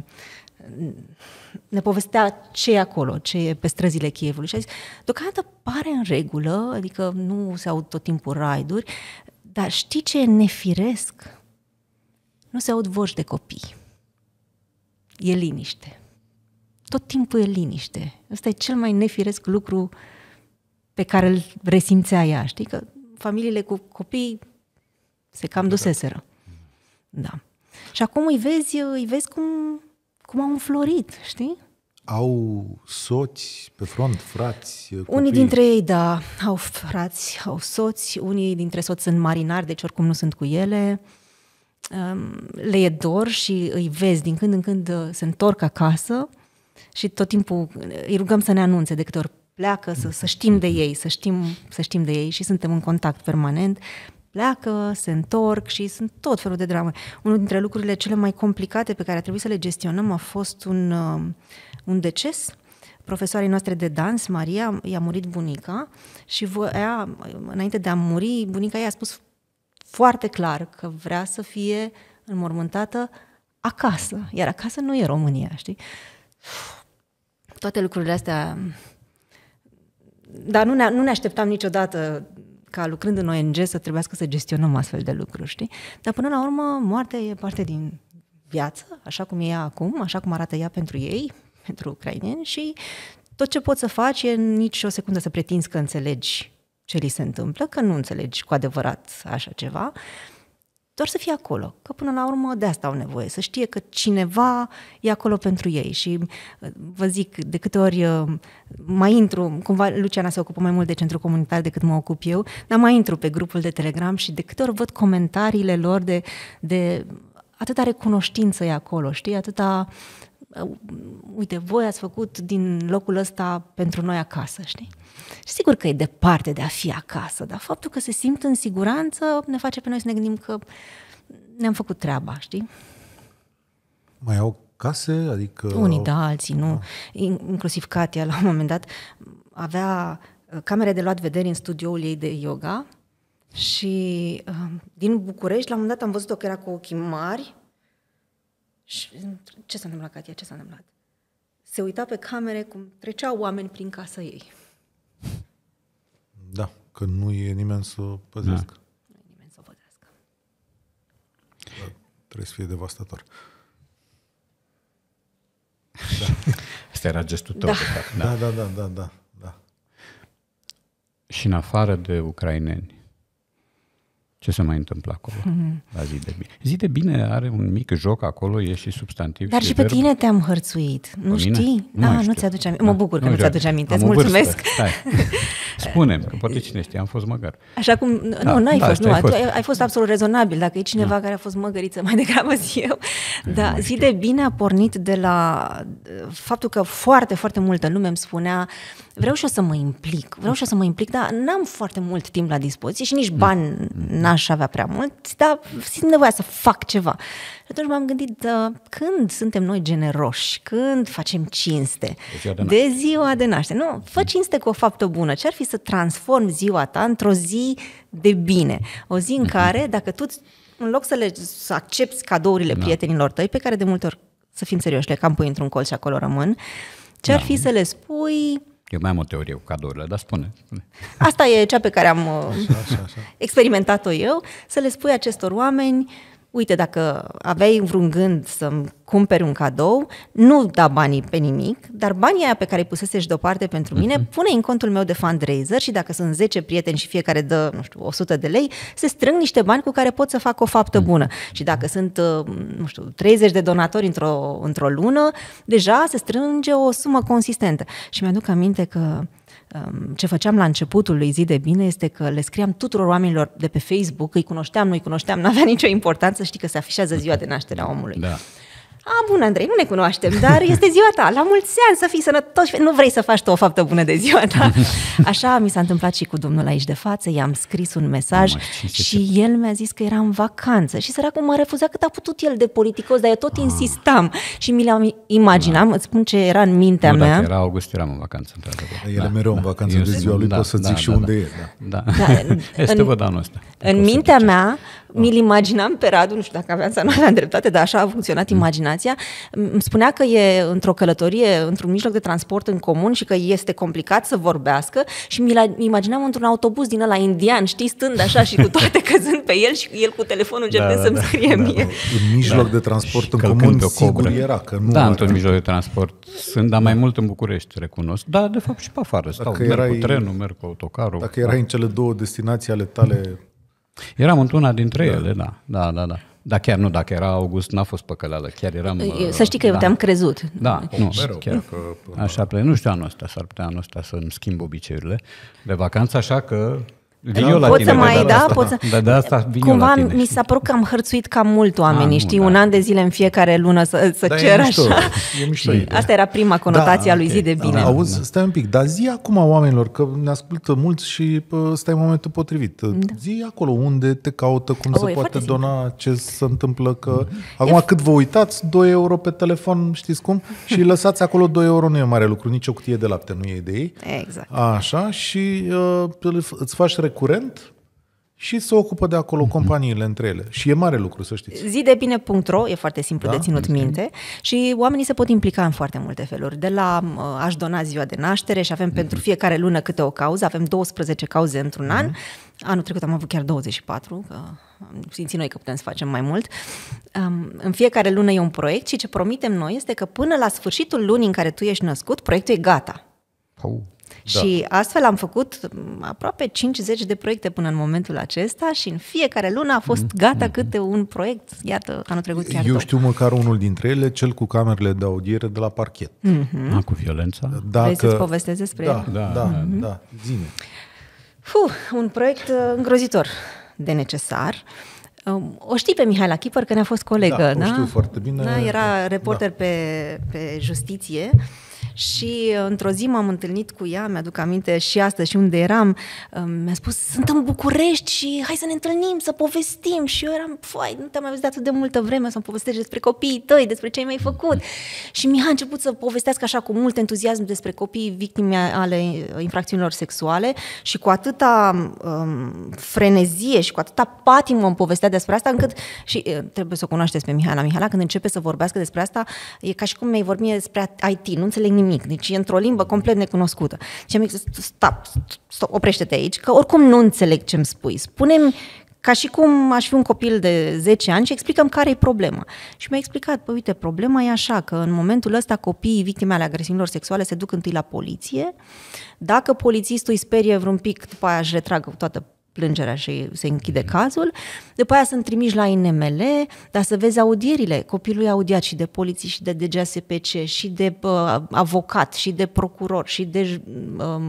ne povestea ce e acolo, ce e pe străzile Chievului și a zis, deocamdată pare în regulă, adică nu se aud tot timpul raiduri, dar știi ce e nefiresc? Nu se aud voci de copii. E liniște. Tot timpul e liniște. Ăsta e cel mai nefiresc lucru pe care îl resimțea ea, știi? Că familiile cu copii se cam da. duseseră. Da. Și acum îi vezi, îi vezi cum cum au înflorit, știi? Au soți pe front, frați, copii. Unii dintre ei, da, au frați, au soți, unii dintre soți sunt marinari, deci oricum nu sunt cu ele. Le e dor și îi vezi din când în când uh, se întorc acasă și tot timpul uh, îi rugăm să ne anunțe de câte ori pleacă, să, să știm de ei, să știm, să știm de ei și suntem în contact permanent pleacă, se întorc și sunt tot felul de drame. Unul dintre lucrurile cele mai complicate pe care a trebuit să le gestionăm a fost un, uh, un deces profesoarei noastre de dans, Maria, i-a murit bunica și voia, înainte de a muri, bunica i-a spus foarte clar că vrea să fie înmormântată acasă, iar acasă nu e România, știi? Toate lucrurile astea... Dar nu ne, nu ne așteptam niciodată ca lucrând în ONG să trebuiască să gestionăm astfel de lucruri, știi? Dar până la urmă, moartea e parte din viață, așa cum e ea acum, așa cum arată ea pentru ei, pentru ucraineni și tot ce poți să faci e nici o secundă să pretinzi că înțelegi ce li se întâmplă, că nu înțelegi cu adevărat așa ceva, doar să fie acolo, că până la urmă de asta au nevoie, să știe că cineva e acolo pentru ei și uh, vă zic, de câte ori uh, mai intru, cumva Luciana se ocupă mai mult de centru comunitar decât mă ocup eu, dar mai intru pe grupul de Telegram și de câte ori văd comentariile lor de, de atâta recunoștință e acolo, știi, atâta uh, uite, voi ați făcut din locul ăsta pentru noi acasă, știi? Și sigur că e departe de a fi acasă, dar faptul că se simt în siguranță ne face pe noi să ne gândim că ne-am făcut treaba, știi? Mai au case? Adică... Unii da, alții nu. Ah. Inclusiv Katia, la un moment dat, avea uh, camere de luat vederi în studioul ei de yoga și uh, din București, la un moment dat, am văzut-o că era cu ochii mari și ce s-a întâmplat, Katia, ce s-a întâmplat? Se uita pe camere cum treceau oameni prin casa ei. Da, că nu e nimeni să păzească. Da. Nu e nimeni să păzească. Dar trebuie să fie devastator. Da. Asta era gestul tău. Da. Da. da, da, da, da, da. Și în afară de ucraineni, ce se mai întâmplă acolo mm-hmm. la zi de bine. Zi de bine are un mic joc acolo, e și substantiv. Dar și, și pe verb. tine te-am hărțuit, nu pe știi? Mine? Nu, ah, nu ți-aduce aminte. Da. Mă bucur că nu, nu ți-aduce aminte, îți mulțumesc. Spune, că poate cine știe, am fost măgar. Așa cum, nu, da, n-ai da, fost, nu, ai fost. ai fost absolut rezonabil, dacă e da. cineva da. care a fost măgăriță mai degrabă zi eu. Da, zi de bine a pornit de la faptul că foarte, foarte multă lume îmi spunea vreau și eu să mă implic, vreau și eu să mă implic, dar n-am foarte mult timp la dispoziție și nici bani mm. n-aș avea prea mult, dar simt nevoia să fac ceva. Și atunci m-am gândit, când suntem noi generoși, când facem cinste, de ziua de, naște. de, ziua de naștere. Nu, fă mm. cinste cu o faptă bună. Ce ar fi să transform ziua ta într-o zi de bine? O zi în mm-hmm. care, dacă tu, în loc să, le, să accepti cadourile da. prietenilor tăi, pe care de multe ori, să fim serioși, le cam pui într-un colț și acolo rămân, ce ar da. fi să le spui, eu mai am o teorie cu cadourile, dar spune. spune. Asta e cea pe care am așa, așa, așa. experimentat-o eu, să le spui acestor oameni uh, uite, dacă aveai vreun gând să-mi cumperi un cadou, nu da banii pe nimic, dar banii aia pe care îi pusesești deoparte pentru mine, uh-huh. pune în contul meu de fundraiser și dacă sunt 10 prieteni și fiecare dă, nu știu, 100 de lei, se strâng niște bani cu care pot să fac o faptă uh-huh. bună. Și dacă sunt, uh, nu știu, 30 de donatori într-o, într-o lună, deja se strânge o sumă consistentă. Și mi-aduc aminte că Um, ce făceam la începutul lui Zi de Bine este că le scriam tuturor oamenilor de pe Facebook, îi cunoșteam, nu îi cunoșteam, nu avea nicio importanță, știi că se afișează ziua de naștere a omului. Da. A, ah, bun, Andrei, nu ne cunoaștem, dar este ziua ta, la mulți ani, să fii sănătos, nu vrei să faci tu o faptă bună de ziua ta. Așa mi s-a întâmplat și cu domnul aici de față, i-am scris un mesaj Am, și el mi-a zis că era în vacanță și săracul m-a refuzat cât a putut el de politicos, dar eu tot ah. insistam și mi le-am imaginam, da. îți spun ce era în mintea nu, mea. era august, eram în vacanță, într-adevăr. El da, mereu da, în vacanță de ziua lui, da, pot să da, zic da, și da, da. unde da, e. Da, da. da în, este văd anul ăsta. În mintea mea, Mm. mi-l imaginam pe Radu, nu știu dacă aveam sau nu aveam dreptate, dar așa a funcționat mm. imaginația. Mm, îmi spunea că e într-o călătorie, într-un mijloc de transport în comun și că este complicat să vorbească și mi-l imaginam într-un autobuz din ăla indian, știi, stând așa și cu toate căzând pe el și el cu telefonul încercând da, da, să-mi da. scrie da, mie. Da, în mijloc da. de transport în comun pe sigur era că nu... Da, într-un mijloc de transport sunt, dar mai mult în București, recunosc. Dar, de fapt, și pe afară stau. Dacă merg erai, cu trenul, merg cu autocarul. Dacă erai în cele două destinații ale tale Eram într-una dintre da. ele, da. Da, da, da. Dar chiar nu, dacă era august, n-a fost păcăleală, chiar eram... Să uh, știi că da. eu te-am crezut. Da, o, nu, mereu, chiar. Că, așa, nu știu anul ăsta, s-ar putea anul ăsta să-mi schimb obiceiurile de vacanță, așa că da. Poți pot să mai, da, da, da asta, pot să... Da, da, asta Cumva tine, mi s-a părut că am hărțuit cam mult oamenii, știi, da. un an de zile în fiecare lună să, să da, cer e mișto, așa. E mișto asta era prima conotație da, a lui okay. zi de bine. Da, auzi, da. stai un pic, dar zi acum oamenilor, că ne ascultă mulți și pă, stai în momentul potrivit. Da. Zi acolo unde te caută, cum o, oh, se poate dona, simplu. ce se întâmplă, că... Mm-hmm. Acum e... cât vă uitați, 2 euro pe telefon, știți cum? și lăsați acolo 2 euro, nu e mare lucru, nici o cutie de lapte nu e de ei. Exact. Așa, și uh, îți faci curent și se ocupă de acolo companiile între ele. Și e mare lucru, să știți. Zi de e foarte simplu da? de ținut minte și oamenii se pot implica în foarte multe feluri. De la uh, aș dona ziua de naștere și avem mm-hmm. pentru mhm. fiecare lună câte o cauză, avem 12 cauze într-un mm-hmm. an. Mhm. Anul trecut am avut chiar 24, că simțim noi că putem să facem mai mult. Um, în fiecare lună e un proiect și ce promitem noi este că până la sfârșitul lunii în care tu ești născut, proiectul e gata. Da. Și astfel am făcut aproape 50 de proiecte până în momentul acesta și în fiecare lună a fost mhm. gata mm-hmm. câte un proiect. Iată, anul trecut chiar Eu știu știu măcar unul dintre ele, cel cu camerele de audiere de la parchet. Mm-hmm. A, cu violența? Dacă... Vrei să-ți povestesc despre da, el? Da, da, mm-hmm. da. Zine. Fuh, un proiect uh, îngrozitor de necesar. Um, o știi pe Mihaela Chipăr, că ne-a fost colegă, da? da? știu foarte bine. Da, era reporter da. pe, pe justiție și uh, într-o zi m-am întâlnit cu ea, mi-aduc aminte și astăzi și unde eram, um, mi-a spus, sunt în București și hai să ne întâlnim, să povestim. Și eu eram, foai, nu te-am mai văzut de atât de multă vreme să-mi povestești despre copiii tăi, despre ce ai mai făcut. Și mi-a început să povestească așa cu mult entuziasm despre copiii victime ale uh, infracțiunilor sexuale și cu atâta um, frenezie și cu atâta patimă îmi povestea despre asta încât, și uh, trebuie să o cunoașteți pe Mihaela, Mihaela când începe să vorbească despre asta, e ca și cum mi-ai vorbit despre IT, nu înțeleg nimic nimic, deci e într-o limbă complet necunoscută. Și am zis, stop, stop oprește-te aici, că oricum nu înțeleg ce-mi spui. Spune-mi ca și cum aș fi un copil de 10 ani și explicăm care e problema. Și mi-a explicat, păi uite, problema e așa, că în momentul ăsta copiii victime ale agresiunilor sexuale se duc întâi la poliție, dacă polițistul îi sperie vreun pic, după aia își retragă toată plângerea și se închide mhm. cazul. După aia sunt trimiși la INML, dar să vezi audierile. Copilul e audiat și de poliții, și de DGSPC, și de uh, avocat, și de procuror, și de uh,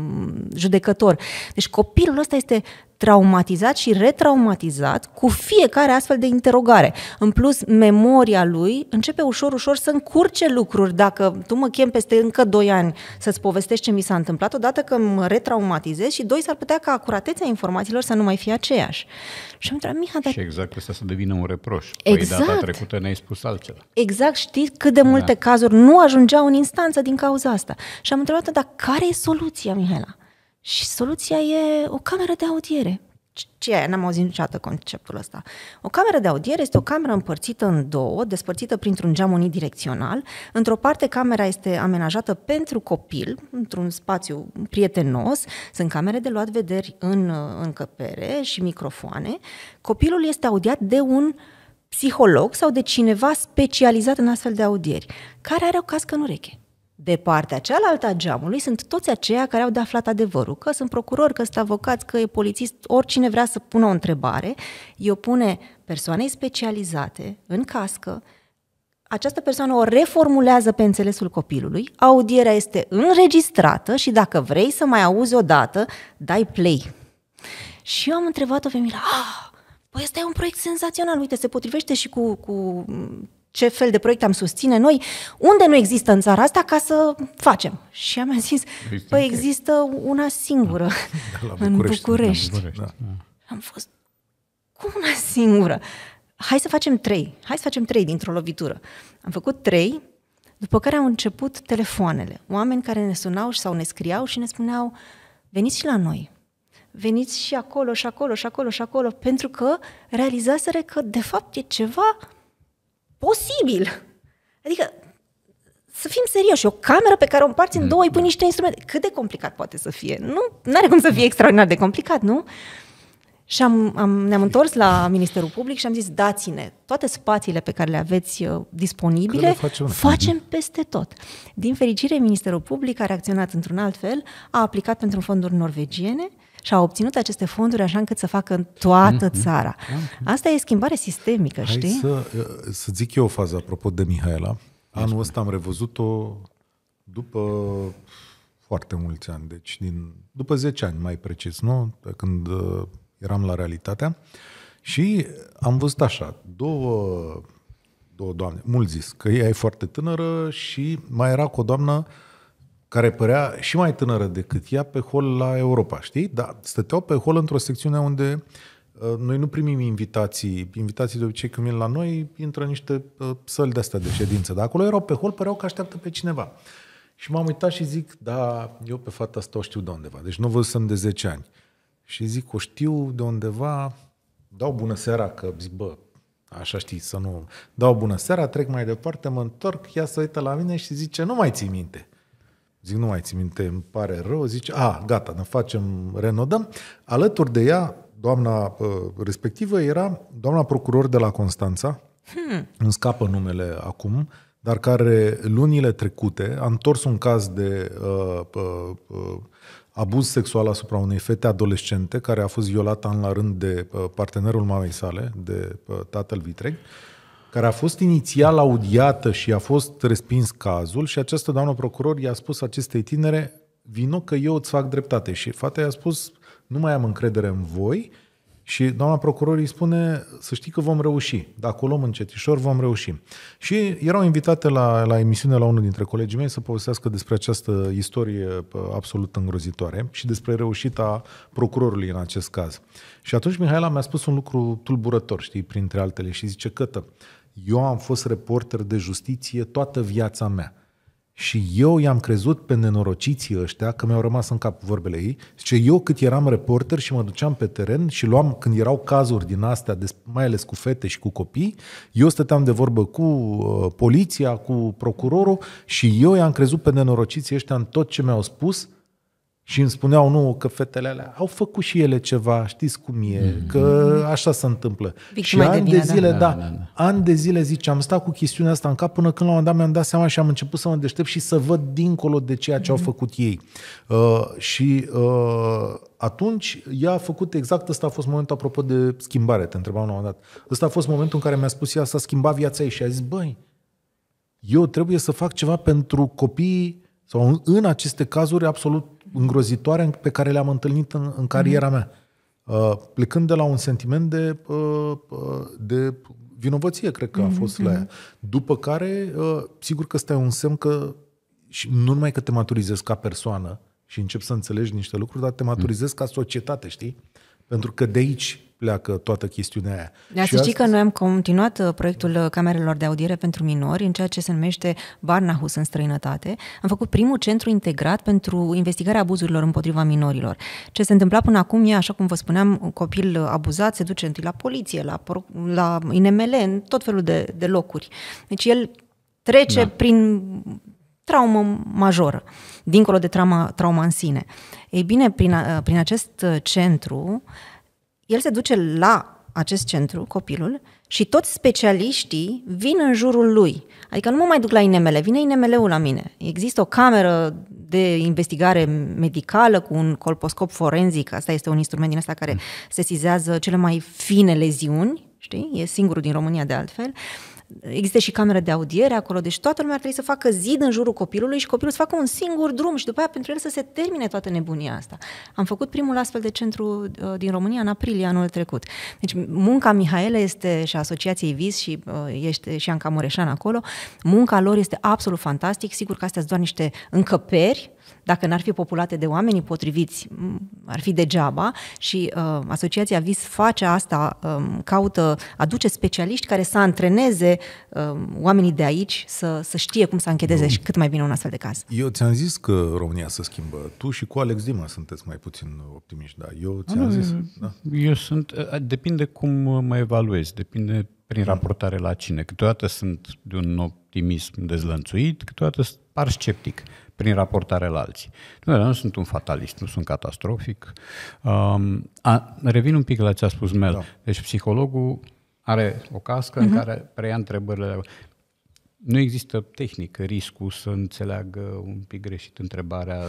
judecător. Deci copilul ăsta este traumatizat și retraumatizat cu fiecare astfel de interogare. În plus, memoria lui începe ușor, ușor să încurce lucruri. Dacă tu mă chem peste încă doi ani să-ți povestești ce mi s-a întâmplat, odată că mă retraumatizez și doi, s-ar putea ca acuratețea informațiilor să nu mai fie aceeași. Și am întrebat, Miha, dar... Și exact asta să devină un reproș. Păi, da, exact. Păi data trecută ne-ai spus altceva. Exact, știi cât de da. multe da. cazuri nu ajungeau în instanță din cauza asta. Și am întrebat, dar care e soluția, Mihela? Și soluția e o cameră de audiere. Ce e? N-am auzit niciodată conceptul ăsta. O cameră de audiere este o cameră împărțită în două, despărțită printr-un geam unidirecțional. Într-o parte, camera este amenajată pentru copil, într-un spațiu prietenos. Sunt camere de luat vederi în încăpere și microfoane. Copilul este audiat de un psiholog sau de cineva specializat în astfel de audieri, care are o cască în ureche. De partea cealaltă a geamului sunt toți aceia care au de aflat adevărul, că sunt procurori, că sunt avocați, că e polițist, oricine vrea să pună o întrebare, eu pune persoanei specializate în cască, această persoană o reformulează pe înțelesul copilului, audierea este înregistrată și dacă vrei să mai auzi o dată, dai play. Și eu am întrebat-o pe Mila, ah, păi ăsta e un proiect senzațional, uite, se potrivește și cu, cu ce fel de proiect am susține noi, unde nu există în țara asta ca să facem. Și am zis, există păi există una singură da, la da, București, în București. La da. București. Da. Am fost, cum una singură? Hai să facem trei, hai să facem trei dintr-o lovitură. Am făcut trei, după care au început telefoanele. Oameni care ne sunau sau ne scriau și ne spuneau, veniți și la noi, veniți și acolo, și acolo, și acolo, și acolo, pentru că realizaseră că, de fapt, e ceva posibil. Adică, să fim serioși, o cameră pe care o împarți în mm. două, îi pui da. niște instrumente. Cât de complicat poate să fie? Nu are cum să fie extraordinar de complicat, nu? Și am, am, ne-am întors la Ministerul Public și am zis, dați-ne toate spațiile pe care le aveți uh, disponibile, le facem? facem mm-hmm. peste tot. Din fericire, Ministerul Public a reacționat într-un alt fel, a aplicat pentru fonduri norvegiene, și a obținut aceste fonduri așa încât să facă în toată mhm. țara. Mhm. Asta e schimbare sistemică, Hai știi? Să, uh, să zic eu o fază apropo de Mihaela. Anul ăsta am revăzut-o după foarte mulți ani, deci din, după 10 ani mai precis, nu? când uh, eram la realitatea. Și am văzut așa, două, două doamne, mulți zis că ea e foarte tânără și mai era cu o doamnă uh, care părea și mai tânără decât ea pe hol la Europa, știi? Dar stăteau pe hol într-o secțiune unde uh, noi nu primim invitații. Invitații de obicei când vin la noi intră în niște uh, săli de astea de ședință. Dar acolo erau pe hol, păreau că așteaptă pe cineva. Și m-am uitat și zic, da, eu pe fata asta o știu de undeva. Deci nu văzusem de 10 ani. Și zic, o știu de undeva, dau bună seara, că zic, bă, așa știi, să nu... Dau bună seara, trec mai departe, mă întorc, ea se uită la mine și zice, nu mai ții minte. Zic, nu mai ți minte, îmi pare rău. Zice, a, gata, ne facem, renodăm. Alături de ea, doamna uh, respectivă era doamna procuror de la Constanța, hmm. îmi scapă numele acum, dar care lunile trecute a întors un caz de uh, uh, uh, abuz sexual asupra unei fete adolescente care a fost violată an la rând de uh, partenerul mamei sale, de uh, tatăl Vitreg. Uh, care a fost inițial audiată și a fost respins cazul și această doamnă procuror i-a spus acestei tinere, vino că eu îți fac dreptate. Și fata i-a spus, nu mai am încredere în voi și doamna procuror îi spune să știi că vom reuși. Dacă o luăm încetișor, vom reuși. Și erau invitate la, la emisiune la unul dintre colegii mei să povestească despre această istorie absolut îngrozitoare și despre reușita procurorului în acest caz. Și atunci Mihaela mi-a spus un lucru tulburător, știi, printre altele, și zice, cătă, eu am fost reporter de justiție toată viața mea. Și eu i-am crezut pe nenorociții ăștia, că mi-au rămas în cap vorbele ei, zice, eu cât eram reporter și mă duceam pe teren și luam, când erau cazuri din astea, mai ales cu fete și cu copii, eu stăteam de vorbă cu uh, poliția, cu procurorul și eu i-am crezut pe nenorociții ăștia în tot ce mi-au spus și îmi spuneau, nu, că fetele alea au făcut și ele ceva, știți cum e, mm-hmm. că așa se întâmplă. Victime și ani de, de da. zile, da, da, da, da, ani de zile, zice, am stat cu chestiunea asta în cap până când la un moment dat mi-am dat seama și am început să mă deștept și să văd dincolo de ceea ce mm-hmm. au făcut ei. Uh, și uh, atunci ea a făcut exact, ăsta a fost momentul, apropo de schimbare, te întrebam la un moment dat. Ăsta a fost momentul în care mi-a spus ea să schimba viața ei și a zis, băi, eu trebuie să fac ceva pentru copiii sau în aceste cazuri absolut îngrozitoare pe care le-am întâlnit în, în cariera mhm. mea. Uh, plecând de la un sentiment de, uh, uh de vinovăție, cred că a mhm, fost la ea. Mhm. După care, uh, sigur că ăsta e un semn că și nu numai că te maturizezi ca persoană și începi să înțelegi niște lucruri, dar te maturizezi ca societate, știi? Pentru că de aici pleacă toată chestiunea aia. Dar să știi că noi am continuat uh, proiectul uh, camerelor de audiere pentru minori în ceea ce se numește Barnahus în străinătate. Am făcut primul centru integrat pentru investigarea abuzurilor împotriva minorilor. Ce se întâmpla până acum e, așa cum vă spuneam, un copil uh, abuzat se duce întâi la poliție, la, la INML, în tot felul de, de locuri. Deci el trece da. prin traumă majoră, dincolo de trauma, trauma în sine. Ei bine, prin, prin acest centru uh, el se duce la acest centru, copilul, și toți specialiștii vin în jurul lui. Adică nu mă mai duc la INML, vine INML-ul la mine. Există o cameră de investigare medicală cu un colposcop forenzic, asta este un instrument din asta care mm. sesizează cele mai fine leziuni, știi? E singurul din România de altfel. Uh, Există și camera de audiere acolo, deci toată lumea ar trebui să facă zid în jurul copilului și copilul să facă un singur drum și după aia pentru el să se termine toată nebunia asta. Am făcut primul astfel de centru uh, din România în aprilie anul trecut. Deci munca Mihaela este și Asociației Vis și uh, este și Anca Mureșan acolo. Munca lor este absolut fantastic. Sigur că astea sunt doar niște încăperi dacă n-ar fi populate de oamenii potriviți, ar fi degeaba și uh, Asociația VIS face asta, um, caută, aduce specialiști care să antreneze um, oamenii de aici să, să știe cum să închedeze și cât mai bine un astfel de caz. Eu ți-am zis că România se schimbă. Tu și cu Alex Dima sunteți mai puțin optimiști, da? Eu ți-am ah, zis. Da? Eu sunt, depinde cum mă evaluezi, depinde prin mm. raportare la cine. Câteodată sunt de un optimism dezlănțuit, câteodată par sceptic prin raportare la alții. Nu, nu sunt un fatalist, nu sunt catastrofic. Um, a, revin un pic la ce a spus Mel. Da. Deci psihologul are o cască uh-huh. în mhm. care preia întrebările. Nu există tehnică, riscul să înțeleagă un pic greșit întrebarea.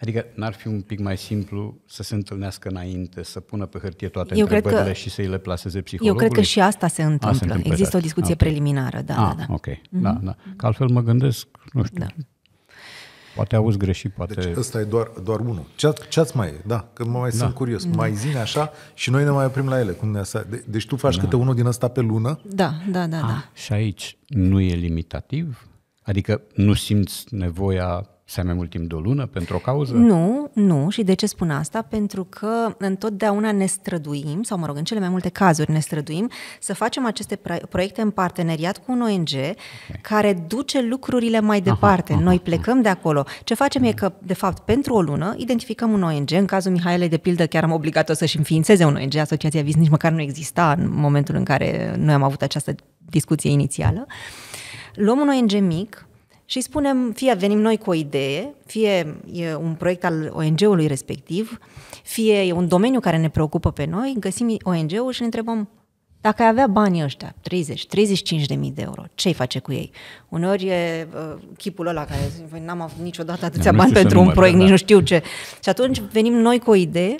Adică n-ar fi un pic mai simplu să se întâlnească înainte, să pună pe hârtie toate eu întrebările cred că, și să îi le plaseze psihologului? Eu cred că și asta se întâmplă. A, se întâmplă Există da. o discuție okay. preliminară, da, A, ah, da, da. Ok, mm-hmm. da, da. Că altfel mă gândesc, nu știu, da. Poate auzi greșit, poate... Deci ăsta e doar, doar unul. Ce, ce-ați mai e? Da, că mă mai da. sunt curios. Da. Mai zine așa și noi ne mai oprim la ele. Cum ne de, deci tu faci da. câte unul din ăsta pe lună? Da, da, da. Ah, da. și aici nu e limitativ? Adică nu simți nevoia să mai mult timp de o lună pentru o cauză? Nu, nu. Și de ce spun asta? Pentru că întotdeauna ne străduim, sau mă rog, în cele mai multe cazuri ne străduim, să facem aceste proiecte în parteneriat cu un ONG okay. care duce lucrurile mai departe. Aha, aha, Noi plecăm de acolo. Ce facem aha. e mm. că, de fapt, pentru o lună identificăm un ONG. În cazul Mihaelei, de pildă, chiar am obligat-o să-și înființeze un ONG. Asociația Vis nici măcar nu exista în momentul în care noi am avut această discuție inițială. Luăm un ONG mic, și spunem, fie venim noi cu o idee, fie e un proiect al ONG-ului respectiv, fie e un domeniu care ne preocupă pe noi, găsim ONG-ul și ne întrebăm dacă ai avea banii ăștia, 30, 35 de mii de euro, ce i face cu ei? Uneori e uh, chipul ăla care zice, păi n-am avut niciodată atâția bani pentru un număr, proiect, da. nici da. nu știu ce. Și atunci venim noi cu o idee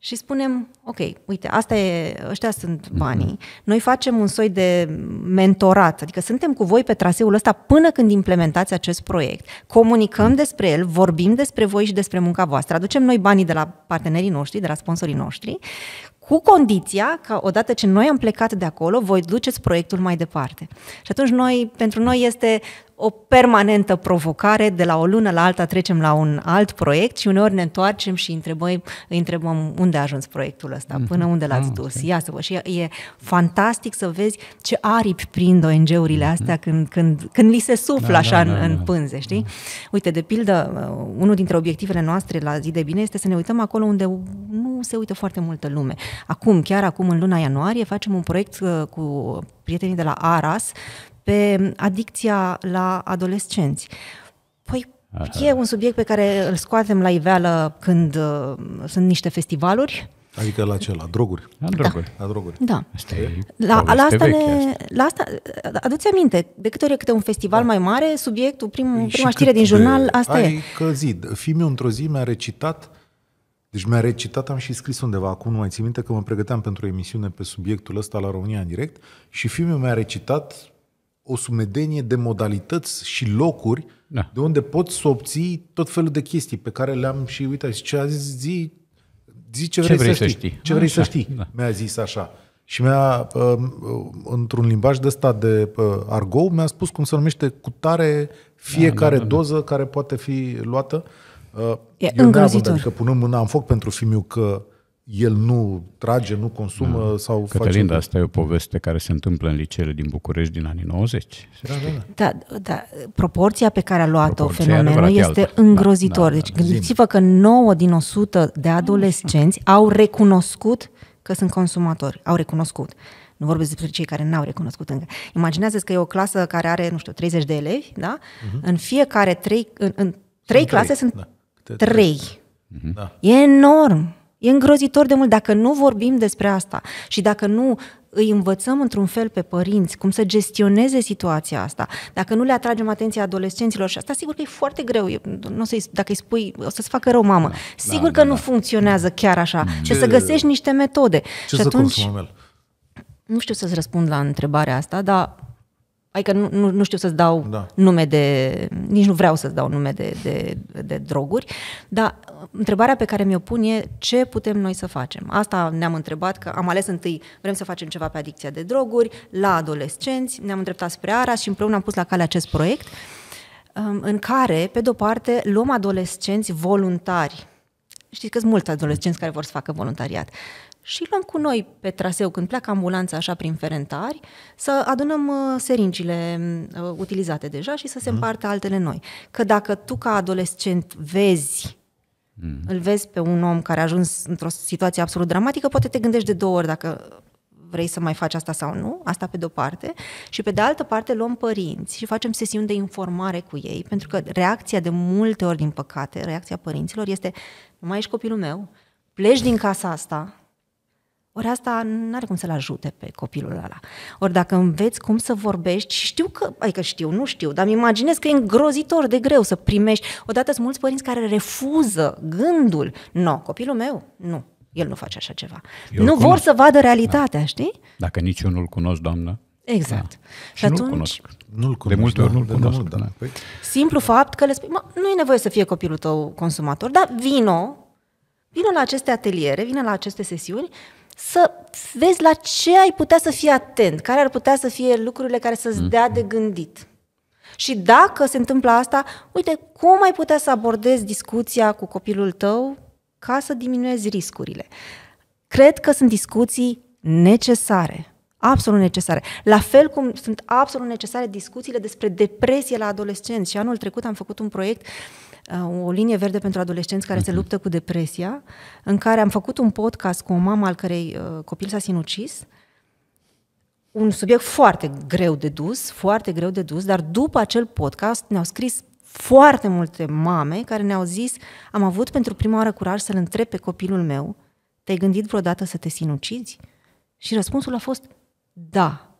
și spunem, ok, uite, asta e, ăștia sunt mhm. banii, noi facem un soi de mentorat, adică suntem cu voi pe traseul ăsta până când implementați acest proiect, comunicăm mhm. despre el, vorbim despre voi și despre munca voastră, aducem noi banii de la partenerii noștri, de la sponsorii noștri, cu condiția că odată ce noi am plecat de acolo, voi duceți proiectul mai departe. Și atunci noi, pentru noi este o permanentă provocare, de la o lună la alta trecem la un alt proiect și uneori ne întoarcem și întrebăm, îi întrebăm unde a ajuns proiectul ăsta, mhm. până unde l-ați ah, dus. Okay. Ia să vă și e fantastic să vezi ce aripi prind ONG-urile mhm. astea când, când, când li se suflă da, așa da, da, în, da, în pânze, știi? Da. Uite, de pildă, unul dintre obiectivele noastre la zi de bine este să ne uităm acolo unde nu se uită foarte multă lume. Acum, chiar acum, în luna ianuarie, facem un proiect uh, cu prietenii de la Aras pe mm, adicția la adolescenți. Păi Aha. e un subiect pe care îl scoatem la iveală când uh, sunt niște festivaluri, Adică la ce? La droguri? La droguri. Da. La droguri. Da. Asta e la, la, asta ne, asta. la asta, uh, aduți aminte, de câte ori câte un festival da. mai mare, subiectul, prim, păi prima știre din jurnal, asta ai e. că zi, într-o zi mi-a recitat, deci mi-a recitat, am și scris undeva, acum nu mai țin minte, că mă pregăteam pentru o emisiune pe subiectul ăsta la România în direct și filmul mi-a recitat o sumedenie de modalități și locuri da. de unde poți să obții tot felul de chestii pe care le-am și, uitat. și ce a zis, zi, zi ce, ce vrei, vrei să, știi. știi. Ce vrei așa, să știi, da. mi-a zis așa. Și mi-a, um, uh, într-un limbaj de ăsta de uh, argou, mi-a spus cum se numește cu tare fiecare da, da, da, da. doză care poate fi luată. Uh, e Eu îngrozitor. Adică punând mâna în foc pentru fimiu că el nu trage, nu consumă da. sau Cătălin, face... Cătălin, asta e o poveste care se întâmplă în liceele din București din anii 90. Da da, da, da, da. proporția pe care a luat-o proporția fenomenul este altă. Da, îngrozitor. Da, deci da, da. Deci gândiți-vă că 9 din 100 de adolescenți au recunoscut că sunt consumatori. Au recunoscut. Nu vorbesc despre cei care n-au recunoscut încă. Imaginează-ți că e o clasă care are, nu știu, 30 de elevi, da? Uh-huh. În fiecare trei, în, în trei sunt clase trei, sunt da. trei. Mhm. Da. E enorm. E îngrozitor de mult. Dacă nu vorbim despre asta și dacă nu îi învățăm într-un fel pe părinți cum să gestioneze situația asta, dacă nu le atragem atenția adolescenților și asta sigur că e foarte greu, e, nu să dacă îi spui o să-ți facă rău mamă, da, sigur da, că da, nu da. funcționează chiar așa, ce, mm. trebuie să găsești niște metode. Ce și să atunci, consumăm el? Nu știu să-ți răspund la întrebarea asta, dar adică nu, nu, nu știu să-ți dau da. nume de, nici nu vreau să-ți dau nume de, de, de droguri, dar întrebarea pe care mi-o pun e ce putem noi să facem. Asta ne-am întrebat, că am ales întâi, vrem să facem ceva pe adicția de droguri, la adolescenți, ne-am îndreptat spre ARA și împreună am pus la cale acest proiect um, în care, pe de-o parte, luăm adolescenți voluntari. Știți că sunt mulți adolescenți care vor să facă voluntariat și luăm cu noi pe traseu, când pleacă ambulanța așa prin ferentari, să adunăm uh, seringile mm, uh, utilizate deja și să se mhm. împartă altele noi. Că dacă tu ca adolescent vezi Mm. Îl vezi pe un om care a ajuns într-o situație absolut dramatică, poate te gândești de două ori dacă vrei să mai faci asta sau nu, asta pe de-o parte, și pe de altă parte luăm părinți și facem sesiuni de informare cu ei, pentru că reacția de multe ori, din păcate, reacția părinților este, nu mai ești copilul meu, pleci din casa asta, ori asta nu are cum să-l ajute pe copilul ăla. Ori dacă înveți cum să vorbești știu că, că adică știu, nu știu, dar îmi imaginez că e îngrozitor de greu să primești. Odată sunt mulți părinți care refuză gândul. Nu, no, copilul meu, nu, el nu face așa ceva. Eu nu vor să vadă da. realitatea, da. știi? Dacă niciunul cunosc, doamnă, Exact. Da. Și, și atunci, nu-l cunosc. Nu-l cunosc. De multe ori nu-l da, cunosc. Mult, da. da. Păi... Simplu fapt că le spui, mă, nu e nevoie să fie copilul tău consumator, dar vino, vino la aceste ateliere, vino la aceste sesiuni să vezi la ce ai putea să fii atent, care ar putea să fie lucrurile care să-ți dea mhm. de gândit. Și dacă se întâmplă asta, uite, cum ai putea să abordezi discuția cu copilul tău ca să diminuezi riscurile? Cred că sunt discuții necesare, absolut necesare. La fel cum sunt absolut necesare discuțiile despre depresie la adolescenți. Și anul trecut am făcut un proiect uh, Uh, o linie verde pentru adolescenți care uh-huh. se mhm. luptă cu depresia, în care am făcut un podcast cu o mamă al cărei uh, copil s-a sinucis. Un subiect foarte greu de dus, foarte greu de dus, dar după acel podcast ne-au scris foarte multe mame care ne-au zis am avut pentru prima oară curaj să-l întreb pe copilul meu te-ai gândit vreodată să te sinucizi? Și răspunsul a fost da.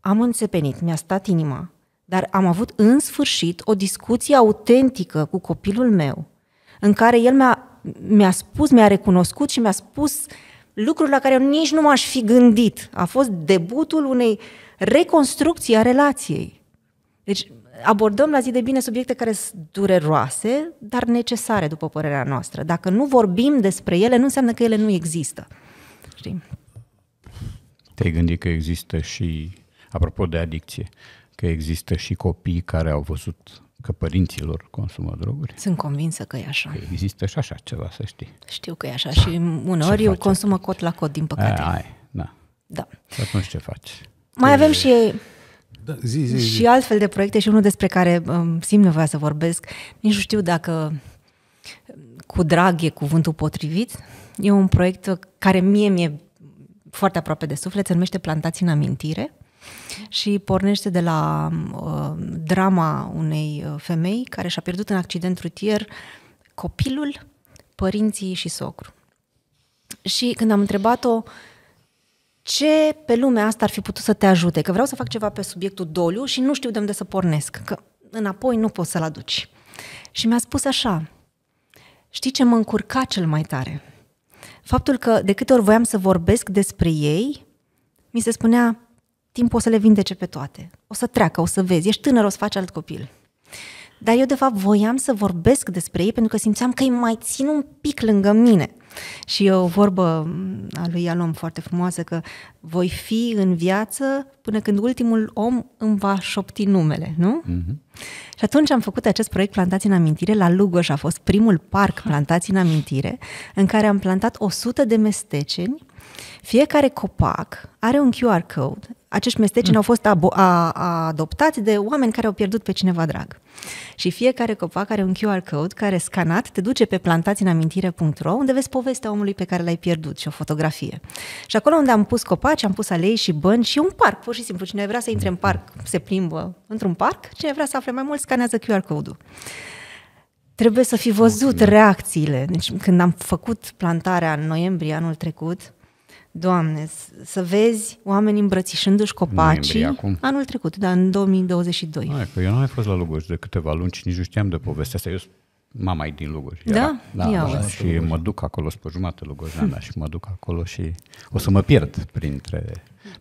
Am înțepenit, mi-a stat inima, dar am avut în sfârșit o discuție autentică cu copilul meu, în care el mi-a, mi-a spus, mi-a recunoscut și mi-a spus lucruri la care eu nici nu m-aș fi gândit. A fost debutul unei reconstrucții a relației. Deci abordăm la zi de bine subiecte care sunt dureroase, dar necesare, după părerea noastră. Dacă nu vorbim despre ele, nu înseamnă că ele nu există. Știi? Te-ai gândit că există și, apropo de adicție, uh, că există și copii care au văzut că părinților consumă droguri. Sunt convinsă că e așa. Că există și așa ceva, să știi. Știu că e așa și uneori eu consumă cot la cot, din păcate. Ai, ai da. Da. Atunci ce faci? Mai avem și da, zi, zi, zi. și altfel de proiecte și unul despre care um, simt nevoia să vorbesc. Nici nu știu dacă cu drag e cuvântul potrivit. E un proiect care mie mi-e foarte aproape de suflet, se numește Plantați în amintire și pornește de la uh, drama unei uh, femei care și-a pierdut în accident rutier copilul, părinții și socru. Și când am întrebat-o ce pe lumea asta ar fi putut să te ajute, că vreau să fac ceva pe subiectul doliu și nu știu de unde să pornesc, că înapoi nu poți să-l aduci. Și mi-a spus așa, știi ce mă încurca cel mai tare? Faptul că de câte ori voiam să vorbesc despre ei, mi se spunea, timpul o să le vindece pe toate. O să treacă, o să vezi, ești tânăr, o să faci alt copil. Dar eu, de fapt, voiam să vorbesc despre ei pentru că simțeam că îi mai țin un pic lângă mine. Și e o vorbă mm, a lui Alom foarte frumoasă că voi fi în viață până când ultimul om îmi va șopti numele, nu? Mm-hmm. Și atunci am făcut acest proiect Plantați în Amintire. La Lugoj a fost primul parc Plantați în Amintire în care am plantat 100 de mesteceni fiecare copac are un QR code. Acești mesteci mm. au fost abo- a, a adoptați de oameni care au pierdut pe cineva drag. Și fiecare copac are un QR code care scanat te duce pe plantațiinamintire.ro unde vezi povestea omului pe care l-ai pierdut și o fotografie. Și acolo unde am pus copaci, am pus alei și bănci și un parc, pur și simplu. Cine vrea să intre în parc, se plimbă într-un parc. Cine vrea să afle mai mult, scanează QR code-ul trebuie să fi văzut reacțiile. Deci, când am făcut plantarea în noiembrie anul trecut, Doamne, să vezi oameni îmbrățișându-și copacii acum. anul trecut, dar în 2022. Ai, că eu nu am mai fost la Lugoj de câteva luni și nici nu știam de povestea asta. Eu mama din Lugoj. Da? Da, Ia da și mă duc acolo, spre jumate Lugoj, da, și mă duc acolo și o să mă pierd printre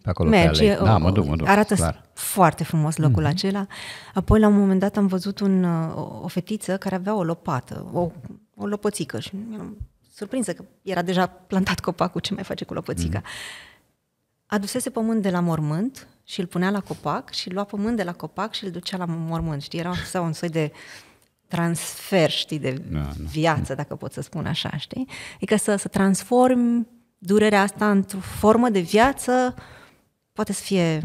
pe acolo Merge, pe Da, mă duc, mă duc. Arată clar. foarte frumos locul mm-hmm. acela. Apoi la un moment dat am văzut un, uh, o, o fetiță care avea o lopată, o, o lopățică și surprinsă că era deja plantat copacul, ce mai face cu lopățica. Mm. Adusese pământ de la mormânt și îl punea la copac și lua pământ de la copac și îl ducea la mormânt. Știi, era sau un soi de transfer, știi, de no, da, no. Da. viață, dacă pot să spun așa, știi? Adică să, să transformi durerea asta într-o formă de viață poate să fie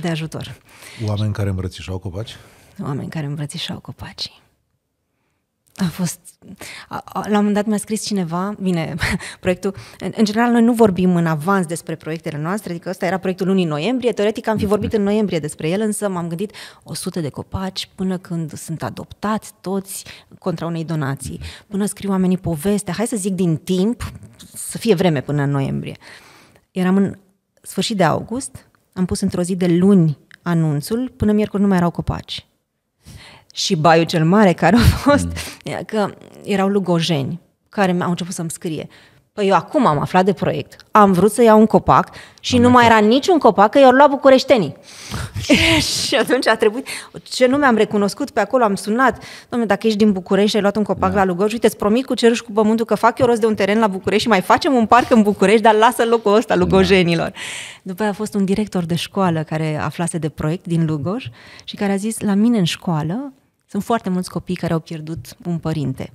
de ajutor. Oameni care îmbrățișau copaci? Oameni care îmbrățișau copacii a fost... A, a, la un moment dat mi-a scris cineva, bine, proiectul... În, în general, noi nu vorbim în avans despre proiectele noastre, adică ăsta era proiectul lunii noiembrie, teoretic am fi vorbit în noiembrie despre el, însă m-am gândit 100 de copaci până când sunt adoptați toți contra unei donații, până scriu oamenii poveste, hai să zic din timp, să fie vreme până în noiembrie. Eram în sfârșit de august, am pus într-o zi de luni anunțul, până miercuri nu mai erau copaci și Baiu cel Mare, care au hmm. fost, mm. că erau lugojeni care au început să-mi scrie. Păi eu acum am aflat de proiect, am vrut să iau un copac și am nu mai era niciun copac, că i-au luat bucureștenii. și atunci a trebuit, ce nu mi-am recunoscut pe acolo, am sunat, domnule, dacă ești din București și ai luat un copac da. la Lugoj, uite, îți promit cu cerul și cu pământul că fac eu rost de un teren la București și mai facem un parc în București, dar lasă locul ăsta da. lugojenilor. Da. După aia a fost un director de școală care aflase de proiect din Lugoj și care a zis, la mine în școală sunt foarte mulți copii care au pierdut un părinte.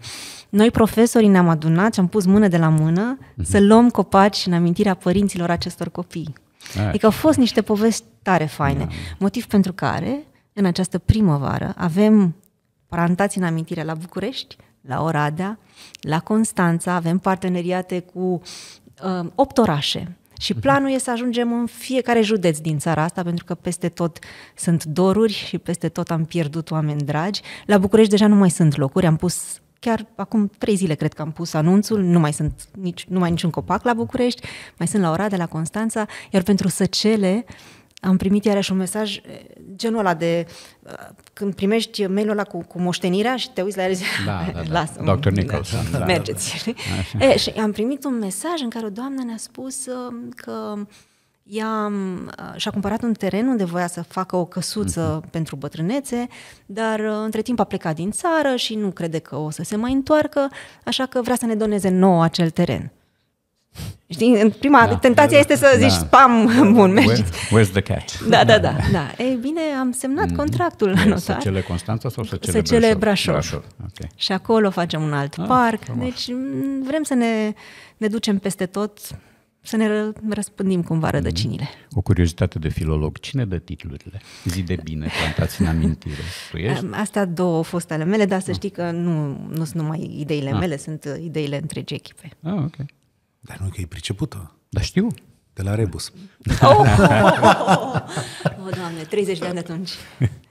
Noi, profesorii, ne-am adunat și am pus mână de la mână mm-hmm. să luăm copaci în amintirea părinților acestor copii. Ai. Adică au fost niște povești tare faine. Da. Motiv pentru care, în această primăvară, avem plantați în amintire la București, la Oradea, la Constanța, avem parteneriate cu uh, opt orașe și planul e să ajungem în fiecare județ din țara asta, pentru că peste tot sunt doruri și peste tot am pierdut oameni dragi. La București deja nu mai sunt locuri, am pus chiar acum trei zile cred că am pus anunțul, nu mai sunt nici, nu mai niciun copac la București, mai sunt la Oradea, la Constanța, iar pentru Săcele am primit iarăși un mesaj eh, genul ăla de eh, când primești mail-ul ăla cu, cu moștenirea și te uiți la el și da, da, da. lasă Dr. Nicholson. Da. da, mergeți. Da, da. E, eh, și am primit un mesaj în care o doamnă ne-a spus um, că ea um, uh, și-a cumpărat un teren unde voia să facă o căsuță mm-hmm. pentru bătrânețe, dar uh, între timp a plecat din țară și nu crede că o să se mai întoarcă, așa că vrea să ne doneze nouă acel teren. Știi, în prima da, tentația este să zici da. spam, da, da, da. bun, mergi. Where, where's the catch? Da, da, da, da. Ei bine, am semnat mm-hmm. contractul la notar. Să cele Constanța sau să cele, să cele Brașov? Brașov. Okay. Și acolo facem un alt ah, parc. Frumos. Deci vrem să ne, ne ducem peste tot, să ne răspândim cumva mm-hmm. rădăcinile. O curiozitate de filolog. Cine dă titlurile? Zi de bine, plantați în amintire. Tu ești? Astea două au fost ale mele, dar să ah. știi că nu, nu sunt numai ideile ah. mele, sunt ideile întregi echipe. Ah, ok. Dar nu că e pricepută. Dar știu. De la Rebus. Oh, oh, oh, oh, doamne, 30 de ani de atunci.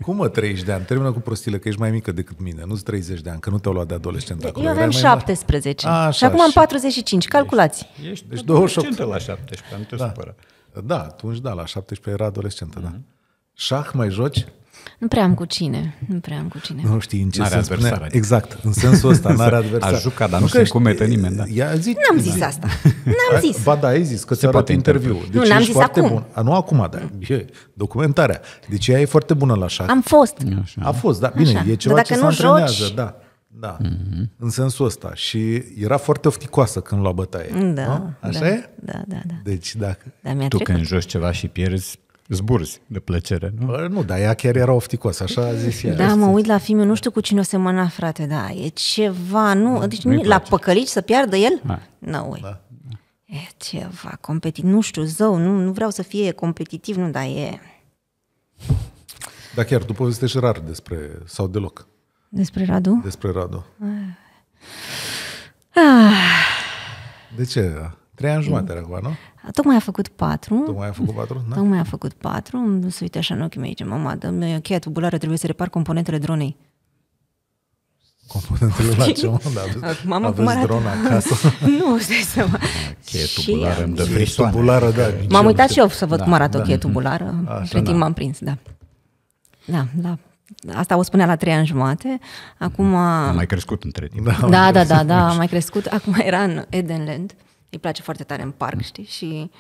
Cum mă 30 de ani? Termină cu prostile, că ești mai mică decât mine. Nu-ți 30 de ani, că nu te-au luat de adolescent de acolo. Eu aveam 17 A, așa, și acum am 45, calculați. Ești, ești deci 28. la 17, nu te da. supără. Da, atunci da, la 17 era adolescentă, mm-hmm. da. Mhm. Șah mai joci? Nu prea am cu cine, nu prea am cu cine. Nu știi în ce n-are sens adversar, adică. Exact, în sensul ăsta, n-are adversar. A jucat, dar nu, nu se încumetă nimeni, da. Ea zic, n-am zis da. asta, n-am zis. Ba da, ai zis că se poate interviu. Deci nu, n-am zis acum. Bun. A, nu acum, dar e documentarea. Deci ea e foarte bună la șac. Am fost. Așa. A fost, da, bine, Așa. e ceva dar dacă ce nu se joci... da. Da, mm-hmm. în sensul ăsta. Și era foarte ofticoasă când lua bătaie. Da. Nu? Așa da, e? Da, da, da. Deci dacă... Da, tu trecut. când joci ceva și pierzi, zburzi de plăcere, nu? Bă, nu, dar ea chiar era ofticos, așa a zis ea. Da, mă uit la filme, nu știu cu cine o semăna, frate, da, e ceva, nu, deci nu, la păcălici să piardă el? Da. Nu, no, da. E ceva competitiv, nu știu, zău, nu, nu vreau să fie competitiv, nu, dar e... da chiar tu povestești rar despre, sau deloc. Despre Radu? Despre Radu. Ah. ah. De ce? Trei ani jumate era acum, nu? Tocmai a făcut patru. Tocmai a făcut patru? Da. Tocmai a făcut patru. Nu se uite așa în ochii mei, zice, mama, dă-mi cheia tubulară, trebuie să repar componentele dronei. Componentele la ce moment? Da, aveți, Mama, aveți cum arată? acasă? nu, stai mă... Cheie tubulară, îmi dă Tubulară, da, m-am uitat și eu să văd da, cum arată da. o cheie tubulară. Între da. timp m-am prins, da. Da, da, Asta o spunea la trei ani jumate. Acum a... a mai crescut între timp. Da, da, da, da, da, a mai crescut. Acum era în Edenland îi place foarte tare în parc, știi? Și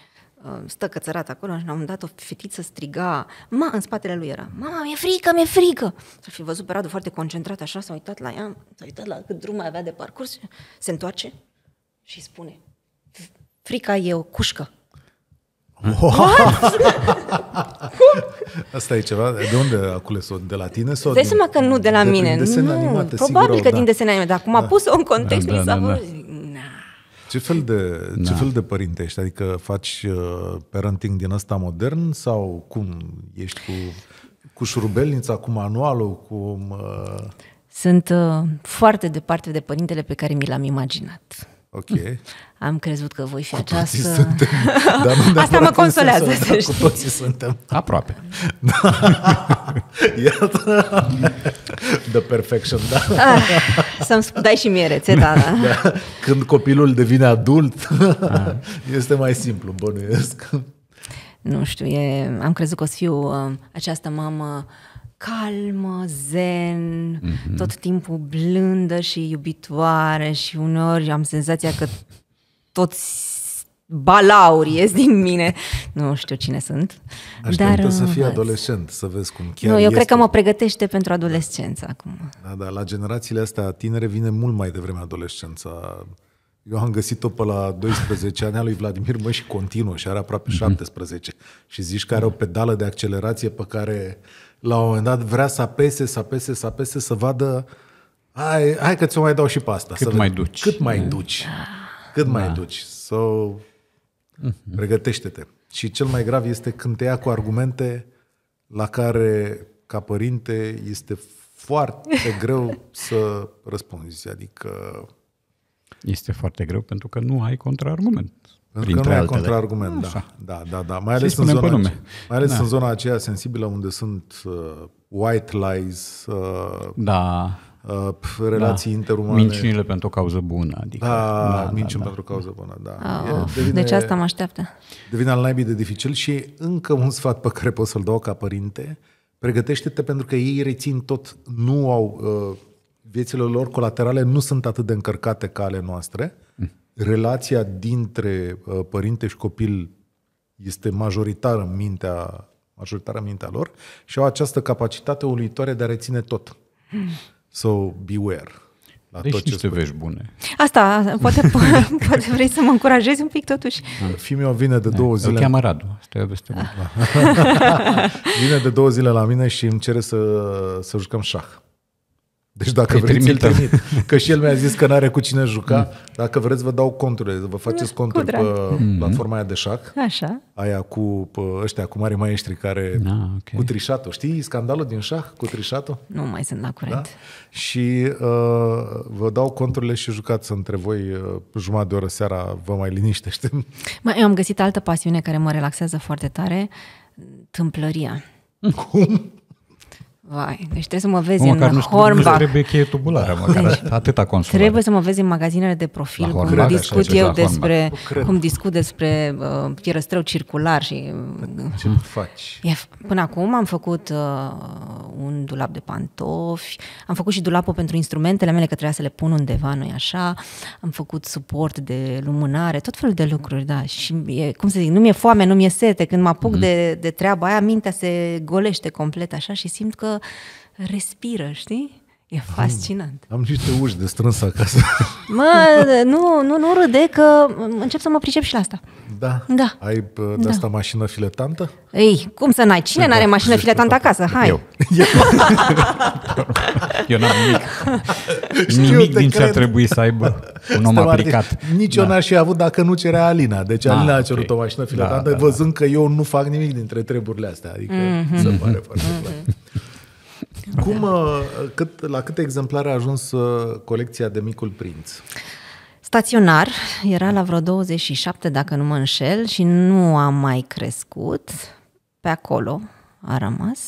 uh, stă cățărat acolo și la un moment dat o fetiță striga, ma, în spatele lui era, mama, mi-e frică, mi-e frică! S-a fi văzut pe Radu foarte concentrat așa, s-a uitat la ea, s-a uitat la cât drum mai avea de parcurs, se întoarce și spune, frica e o cușcă. Wow! Asta e ceva? De unde a cules-o? De la tine? Sau Dai seama că nu de la de mine. Nu, animate, probabil că da. din desene animate, dar acum da. a pus-o în da, context, da, mi s-a da, da. Ce fel de, da. ce fel de părinte ești? Adică faci uh, parenting din ăsta modern sau cum? Ești cu, cu șurubelnița, cu manualul, cu... Uh... Sunt uh, foarte departe de părintele pe care mi l-am imaginat. Ok. Am crezut că voi fi cu această... Suntem, dar Asta mă consolează, să, știi. Cu toții suntem. Aproape. Da. Iată. The perfection, da. Ah, să-mi dai și mie rețeta, da. da. da. Când copilul devine adult, ah. este mai simplu, bănuiesc. Nu știu, e, am crezut că o să fiu ă, această mamă uh, calmă, zen, mm-hmm. tot timpul blândă și iubitoare și uneori am senzația că toți balauri ies din mine. Nu știu cine sunt. Aștept dar, să fii uh, adolescent, să vezi cum chiar Nu, eu este. cred că mă pregătește pentru adolescență acum. Da, da, la generațiile astea tinere vine mult mai devreme adolescența. Eu am găsit-o pe la 12 ani a lui Vladimir, mă, și continuă și are aproape 17. Mm-hmm. Și zici că are o pedală de accelerație pe care la un moment dat vrea să apese, să apese, să apese, să vadă hai, hai că ți-o mai dau și pe asta. Cât să mai mm. duci. Cât mai da. duci. Cât da. mai duci. So, pregătește-te. Și cel mai grav este când te ia cu argumente la care, ca părinte, este foarte greu să răspunzi. Adică... Este foarte greu pentru că nu ai contraargument. Pentru că nu e contraargument, da. da. Da, da, Mai ales, în zona, aceea, mai ales da. în zona aceea sensibilă unde sunt uh, white lies, uh, da. Uh, relații da. interumane. Minciunile pentru o cauză bună. Adică, da, da, da minciuni da, pentru o da. cauză bună, da. Oh, e, devine, deci asta mă așteaptă. Devine al naibii de dificil și încă un sfat pe care pot să-l dau ca părinte, pregătește-te pentru că ei rețin tot, nu au... Uh, viețile lor colaterale nu sunt atât de încărcate ca ale noastre relația dintre uh, părinte și copil este majoritară în mintea, majoritară în mintea lor și au această capacitate uluitoare de a reține tot. So, beware. La deci tot ce niște vești bune. Asta, poate, poate vrei să mă încurajezi un pic totuși. Da, fimiu vine de da, două zile... Îl cheamă Radu, asta e veste Vine de două zile la mine și îmi cere să, să jucăm șah. Deci dacă vreți, trimit. trimit. Că și el mi-a zis că n-are cu cine juca. Dacă vreți, vă dau conturile. Vă faceți conturi pe mm platforma aia de șac. Așa. Aia cu ăștia, cu mari maestri care... Ah, okay. Cu trișatul. Știi scandalul din șah cu trișatul? Nu mai sunt la da? curent. Da? Și uh, vă dau conturile și jucați între voi uh, jumătate de oră seara, vă mai liniștește. Mai, eu am găsit altă pasiune care mă relaxează foarte tare, tâmplăria. Cum? Vai, deci trebuie să mă vezi măcar în nu Hornbach. Trebuie cheie tubulară, măcar deci, atâta consumare. Trebuie să mă vezi în magazinele de profil, la cum discut eu despre, cum discut despre uh, fierăstrău circular și... Uh, Ce faci? E, până acum am făcut uh, un dulap de pantofi, am făcut și dulapul pentru instrumentele mele, că trebuia să le pun undeva, noi așa, am făcut suport de lumânare, tot felul de lucruri, da, și e, cum să zic, nu mi-e foame, nu mi-e sete, când mă apuc mm-hmm. de, de treaba aia, mintea se golește complet așa și simt că respiră, știi? E fascinant. Am, am niște uși de strâns acasă. Mă, nu, nu, nu râde că încep să mă pricep și la asta. Da? Da. Ai uh, de da. asta mașină filetantă? Ei, cum să n-ai? Cine n-are da. mașină filetantă acasă? Hai! Eu. Eu, eu n-am nimic. Știu, nimic din cred. ce a trebuit să aibă un om Suntem aplicat. Nici da. eu n-aș fi avut dacă nu cerea Alina. Deci ah, Alina ah, a cerut okay. o mașină da, filetantă da, da, văzând da. că eu nu fac nimic dintre treburile astea. Adică mm-hmm. se pare foarte mm-hmm. Cum, uh, cât, la câte exemplare a ajuns uh, colecția de Micul Prinț? Staționar, era la vreo 27 dacă nu mă înșel și nu a mai crescut pe acolo a rămas.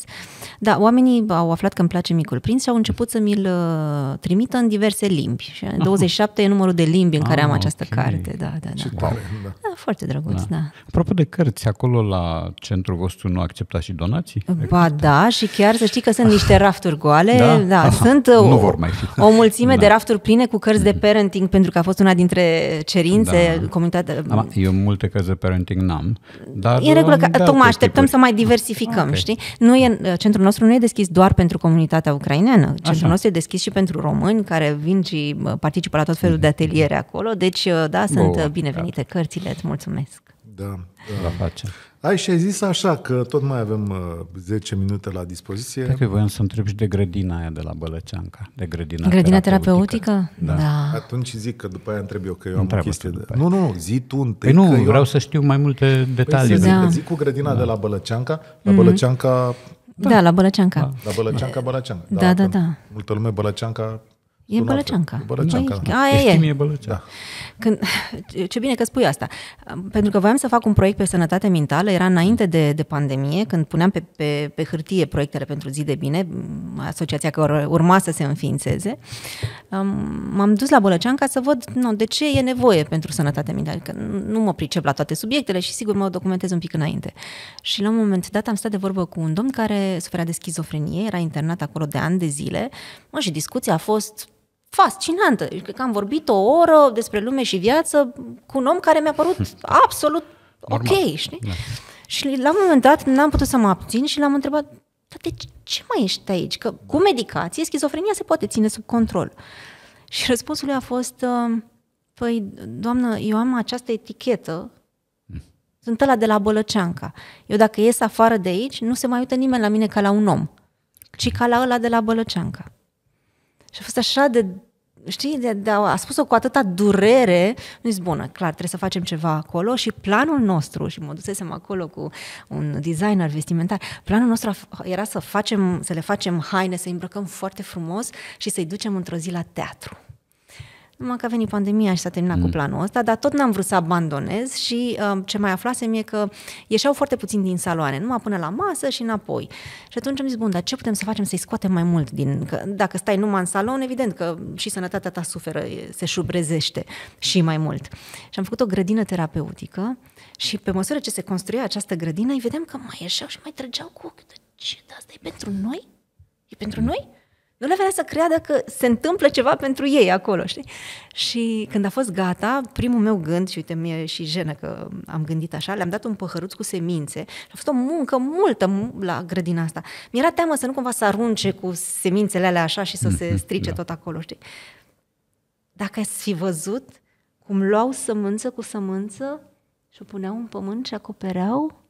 Da, oamenii au aflat că îmi place micul Prinț și au început să mi-l uh, trimită în diverse limbi. 27 Aha. e numărul de limbi în care ah, am această okay. carte. Da, da, da. Da, da. da. da. foarte drăguț, da. da. Apropo de cărți, acolo la centrul vostru nu accepta și donații? Ba da, și chiar să știi că sunt niște rafturi goale. Da, da sunt uh, o, nu vor mai fi. o mulțime da. de rafturi pline cu cărți de mhm. parenting, pentru că a fost una dintre cerințe da. comunitatea. Eu multe cărți de parenting n-am. Dar e în regulă că tocmai așteptăm tipuri. să mai diversificăm, okay știi? Nu e, uh, centrul nostru nu e deschis doar pentru comunitatea ucraineană. Centrul Așa. nostru e deschis și pentru români care vin și uh, participă la tot felul de mhm. ateliere acolo. Deci, uh, da, sunt Bă, binevenite da. cărțile. Îți mulțumesc! Da, da. La face. Ai și ai zis așa, că tot mai avem uh, 10 minute la dispoziție. Cred că voiam să întreb și de grădina aia de la Bălăceanca. De grădina, grădina terapeutică? terapeutică? Da. da. Atunci zic că după aia întreb eu, că eu întreb am o chestie de... Nu, nu, zi tu întâi. Păi nu, eu... vreau să știu mai multe păi detalii. Păi zic, da. zic cu grădina da. de la Bălăceanca. La mm-hmm. Bălăceanca... Da, da la Bălăceanca. Da. La Bălăceanca, Bălăceanca. Da, da, da. da. Multă lume Bălăceanca... E Bălăceanca. Bălăceanca. Aia e. Aia e. Bălăceanca. Păi, da. Când, ce bine că spui asta. Pentru că voiam să fac un proiect pe sănătate mentală, era înainte de, de pandemie, când puneam pe, pe, pe hârtie proiectele pentru zi de bine, asociația care urma să se înființeze, m-am dus la Bălăcean ca să văd no, de ce e nevoie pentru sănătate mentală. Că nu mă pricep la toate subiectele și sigur mă documentez un pic înainte. Și la un moment dat am stat de vorbă cu un domn care suferea de schizofrenie, era internat acolo de ani de zile, mă, și discuția a fost fascinantă. Deci, adică cred că am vorbit o oră despre lume și viață cu un om care mi-a părut hmm. absolut Normal. ok, știi? Da. Și la un moment dat n-am putut să mă abțin și l-am întrebat, dar de ce mai ești aici? Că cu medicație schizofrenia se poate ține sub control. Și răspunsul lui a fost, uh, păi, doamnă, eu am această etichetă, hmm. sunt ăla de la Bălăceanca. Eu dacă ies afară de aici, nu se mai uită nimeni la mine ca la un om, ci ca la ăla de la Bălăceanca. Și a fost așa de știi, de, de, a spus-o cu atâta durere, nu zis, bună, clar, trebuie să facem ceva acolo și planul nostru, și mă dusesem acolo cu un designer vestimentar, planul nostru era să facem, să le facem haine, să îi îmbrăcăm foarte frumos și să-i ducem într-o zi la teatru. Numai că a venit pandemia și s-a terminat mm. cu planul ăsta, dar tot n-am vrut să abandonez și uh, ce mai aflasem e că ieșeau foarte puțin din saloane, numai până la masă și înapoi. Și atunci am zis, bun, dar ce putem să facem să-i scoatem mai mult din... Că dacă stai numai în salon, evident că și sănătatea ta suferă, se șubrezește și mai mult. Și am făcut o grădină terapeutică și pe măsură ce se construia această grădină, îi vedeam că mai ieșeau și mai trăgeau cu ochiul. Ce, dar asta e pentru noi? E pentru mm. noi? Nu le venea să creadă că se întâmplă ceva pentru ei acolo, știi? Și când a fost gata, primul meu gând, și uite, mie și jenă că am gândit așa, le-am dat un păhăruț cu semințe. A fost o muncă multă la grădina asta. Mi-era teamă să nu cumva să arunce cu semințele alea așa și să se mm-hmm. strice da. tot acolo, știi? Dacă ați fi văzut cum luau sămânță cu sămânță și o puneau în pământ și acopereau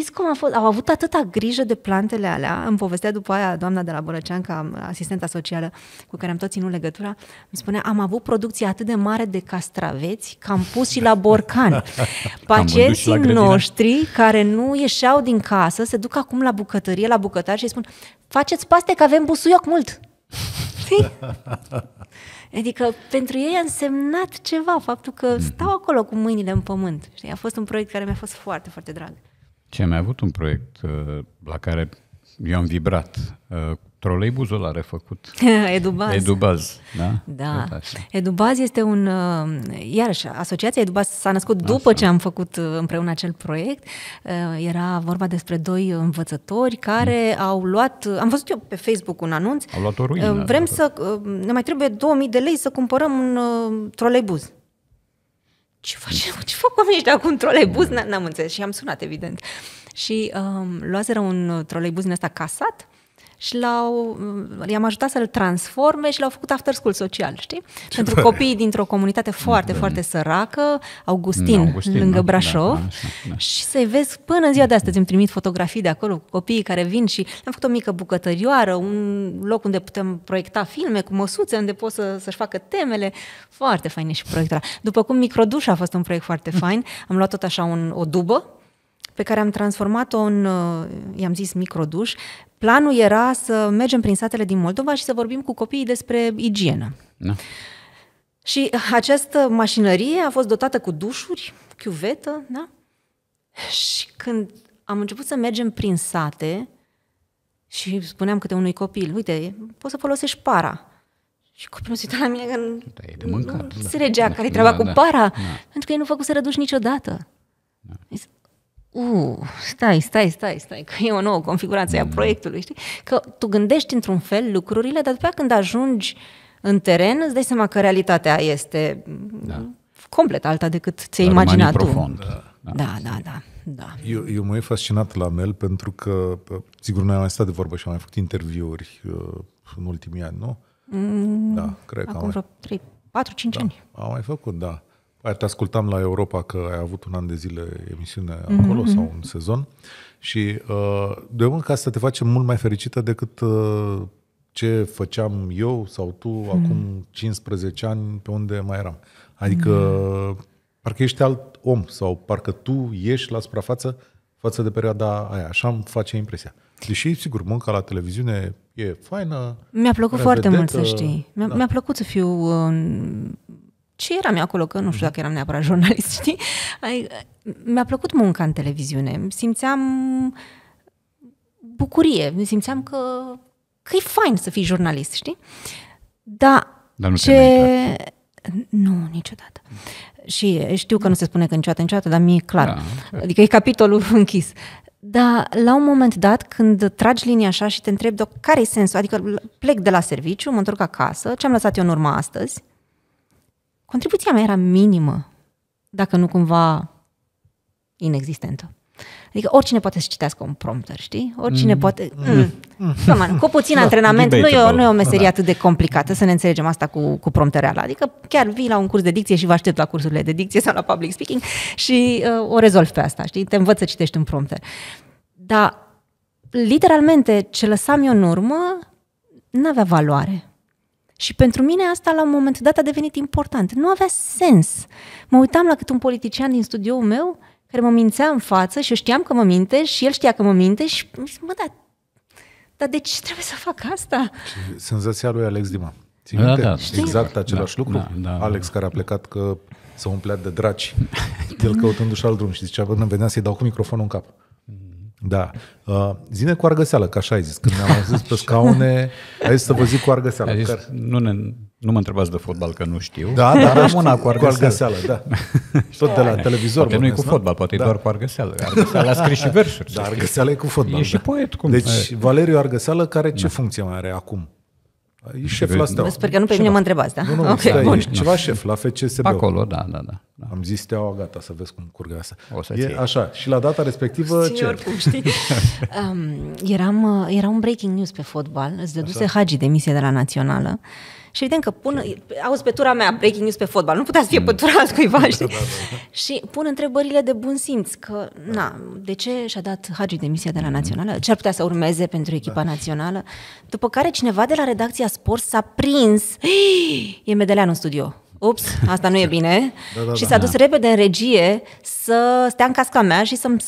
știți cum a fost? Au avut atâta grijă de plantele alea. Îmi povestea după aia doamna de la Bălăceanca, asistenta socială cu care am tot ținut legătura, îmi spunea, am avut producție atât de mare de castraveți că am pus și la borcan. Pacienții la noștri care nu ieșeau din casă se duc acum la bucătărie, la bucătar și spun, faceți paste că avem busuioc mult. Adică pentru ei a însemnat ceva, faptul că mm-hmm. stau acolo cu mâinile în pământ. Știi? A fost un proiect care mi-a fost foarte, foarte drag. Ce, am avut un proiect uh, la care eu am vibrat. Uh, troleibuzul a refăcut. Edubaz. Edubaz, da? Da. Edubaz este un... Uh, iarăși, asociația Edubaz s-a născut după ce am făcut uh, împreună acel proiect. Uh, era vorba despre doi învățători care mm. au luat... Am văzut eu pe Facebook un anunț. Au luat o ruină. Vrem să... Ne mai trebuie 2000 de lei să cumpărăm un troleibuz ce fac, ce fac oamenii ăștia cu un troleibuz? Mm. N-am înțeles și am sunat, evident. Și um, luaseră un troleibuz din ăsta casat și l-au, mm, i-am ajutat să-l transforme și l-au făcut after school social, știi? Ce Pentru bă. copiii dintr-o comunitate foarte, bă. Da. foarte săracă, Augustin, da, Augustin lângă da, Brașov, da, da, da. și să-i vezi până în ziua de astăzi, îmi trimit fotografii de acolo copiii care vin și am făcut o mică bucătărioară, un loc unde putem proiecta filme cu măsuțe, unde pot să, să-și facă temele, foarte fain și proiectarea. După cum Microduș a fost un proiect foarte fain, am luat tot așa un, o dubă, pe care am transformat-o în, uh, i-am zis, microduș. Planul era să mergem prin satele din Moldova și să vorbim cu copiii despre igienă. Da. Și această mașinărie a fost dotată cu dușuri, chiuvetă, da? Și când am început să mergem prin sate și spuneam câte unui copil, uite, poți să folosești para. Și copilul se uita la mine că nu, da, de mâncat, nu da. se regea da, care-i treaba da, cu da, para, da. pentru că ei nu făcuseră duș niciodată. Da uh, stai, stai, stai, stai, că e o nouă configurație a mm. proiectului, știi? Că tu gândești într-un fel lucrurile, dar după când ajungi în teren, îți dai seama că realitatea este da. complet alta decât ți-ai dar imaginat tu. Profund. Da. da, da, da. da. Da. Eu, eu mă e fascinat la Mel pentru că, sigur, noi am mai stat de vorbă și am mai făcut interviuri uh, în ultimii ani, nu? Mm, da, cred că am mai... 4-5 da, ani. Am mai făcut, da te ascultam la Europa că ai avut un an de zile emisiune mhm, acolo mm-hmm. sau un sezon și uh, de mult ca să te facem mult mai fericită decât uh, ce făceam eu sau tu mm. acum 15 ani pe unde mai eram. Adică mm. parcă ești alt om sau parcă tu ieși la suprafață față de perioada aia. Așa îmi face impresia. Deși, sigur, munca la televiziune e faină. Mi-a plăcut foarte vedetă, mult, să știi. Mi-a, da. mi-a plăcut să fiu uh, ce eram eu acolo, că nu știu mhm. dacă eram neapărat jurnalist, știi? Mi-a plăcut munca în televiziune. Simțeam bucurie, simțeam că, că e fain să fii jurnalist, știi? Da. Dar nu ce... Te nu, niciodată. Și știu că nu se spune că niciodată, niciodată, dar mi e clar. Da. Adică e capitolul închis. Dar la un moment dat, când tragi linia așa și te întrebi, care e sensul? Adică plec de la serviciu, mă întorc acasă, ce am lăsat eu în urmă astăzi, contribuția mea era minimă, dacă nu cumva inexistentă. Adică oricine poate să citească un prompter, știi? Oricine mm. poate... Mm. Mm. mm. Cu puțin da, antrenament, nu e, o, nu e o meserie da. atât de complicată, să ne înțelegem asta cu, cu promptereala. Adică chiar vii la un curs de dicție și vă aștept la cursurile de dicție sau la public speaking și uh, o rezolvi pe asta, știi? Te învăț să citești un prompter. Dar, literalmente, ce lăsam eu în urmă n-avea valoare. Și pentru mine asta la un moment dat a devenit important. Nu avea sens. Mă uitam la cât un politician din studioul meu care mă mințea în față și eu știam că mă minte și el știa că mă minte și zis, mă, da, dar de ce trebuie să fac asta? Senzația lui Alex Dima. Ții da, da, da. Exact același da, lucru. Da, da, Alex care a plecat că s-a umplat de draci, el căutându-și alt drum și zicea, până venea să-i dau cu microfonul în cap. Da. Uh, zine cu argăseală, că așa ai zis. Când ne-am zis pe scaune, ai zis să vă zic cu argăseală. Zis, că... nu, ne, nu mă întrebați de fotbal, că nu știu. Da, dar am una cu argăseală. Cu argăseală da. da. Tot de la televizor. Poate nu e cu fotbal, poate da. e doar cu argăseală. Argăseală a scris și versuri. Da, argăseală e cu fotbal. E da. și poet. Cum deci, Valeriu Argăseală, care ce da. funcție mai are acum? E șef la Steaua. Sper că nu pe ceva. mine mă întrebați, da? Nu, nu, okay, stai, bun. E ceva șef la FCSB. Acolo, da, da, da, da, Am zis Steaua, gata, să vezi cum curge asta. O să e așa, și la data respectivă ce? Oricum, știi? um, eram, uh, era un breaking news pe fotbal, îți dăduse Hagi demisie de la Națională și evident că pun, auzi pe tura mea breaking news pe fotbal, nu putea să fie pe tura altcuiva, da, știi? Da, da, da. Și pun întrebările de bun simț, că na, de ce și-a dat Hagi demisia de la Națională? Ce ar putea să urmeze pentru echipa da. națională? După care cineva de la redacția Sport s-a prins. E Medelean în studio ups, asta nu e bine. da, da, da. și s-a dus da. repede în regie să stea în casca mea și să-mi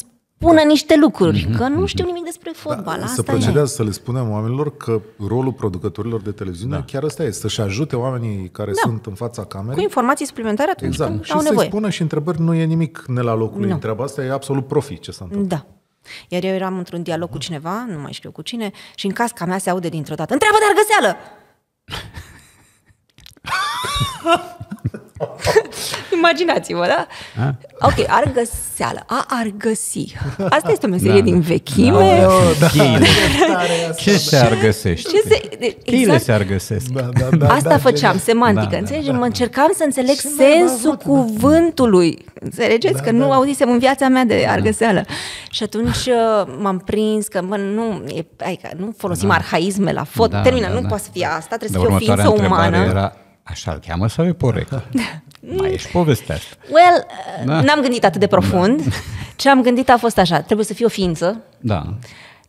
spună niște lucruri, mm-hmm. că nu mhm. știu nimic despre fotbal. Da, asta să procedează, e. să le spunem oamenilor că rolul producătorilor de televiziune da. chiar ăsta e, să-și ajute oamenii care da. sunt în fața camerei. Cu informații suplimentare atunci exact. când și au nevoie. să spună și întrebări, nu e nimic ne la locul lui treaba asta, e absolut profi ce s-a întâmplat. Da. Iar eu eram într-un dialog cu mhm. cineva, nu mai știu cu cine, și în casca mea se aude dintr-o dată, întreabă de argăseală! Imaginați-vă, da? A? Ok, argăseală. A găsi. Asta este o meserie da. din da. vechime. Da, da, Cheile. Da. Ce se găsești? Ce se, exact. Cheile se exact- găsesc. Da, da, da, asta da, făceam, ce... semantică, da, da înțelegi? Da, da. Mă încercam să înțeleg Ce sensul avut, cuvântului. Înțelegeți? Da, că da. nu auzisem în viața mea de da. Și atunci uh, m-am prins că mă, nu, e, adică, nu folosim da. arhaizme la fot. Da, Termină, da, nu da. poate să fie asta, trebuie să fie o ființă umană. Era Așa îl cheamă sau e poreclă? Mai ești povestea asta. Well, da. n-am gândit atât de da. profund. Da. Ce am gândit a fost așa, trebuie să fie o ființă. Da.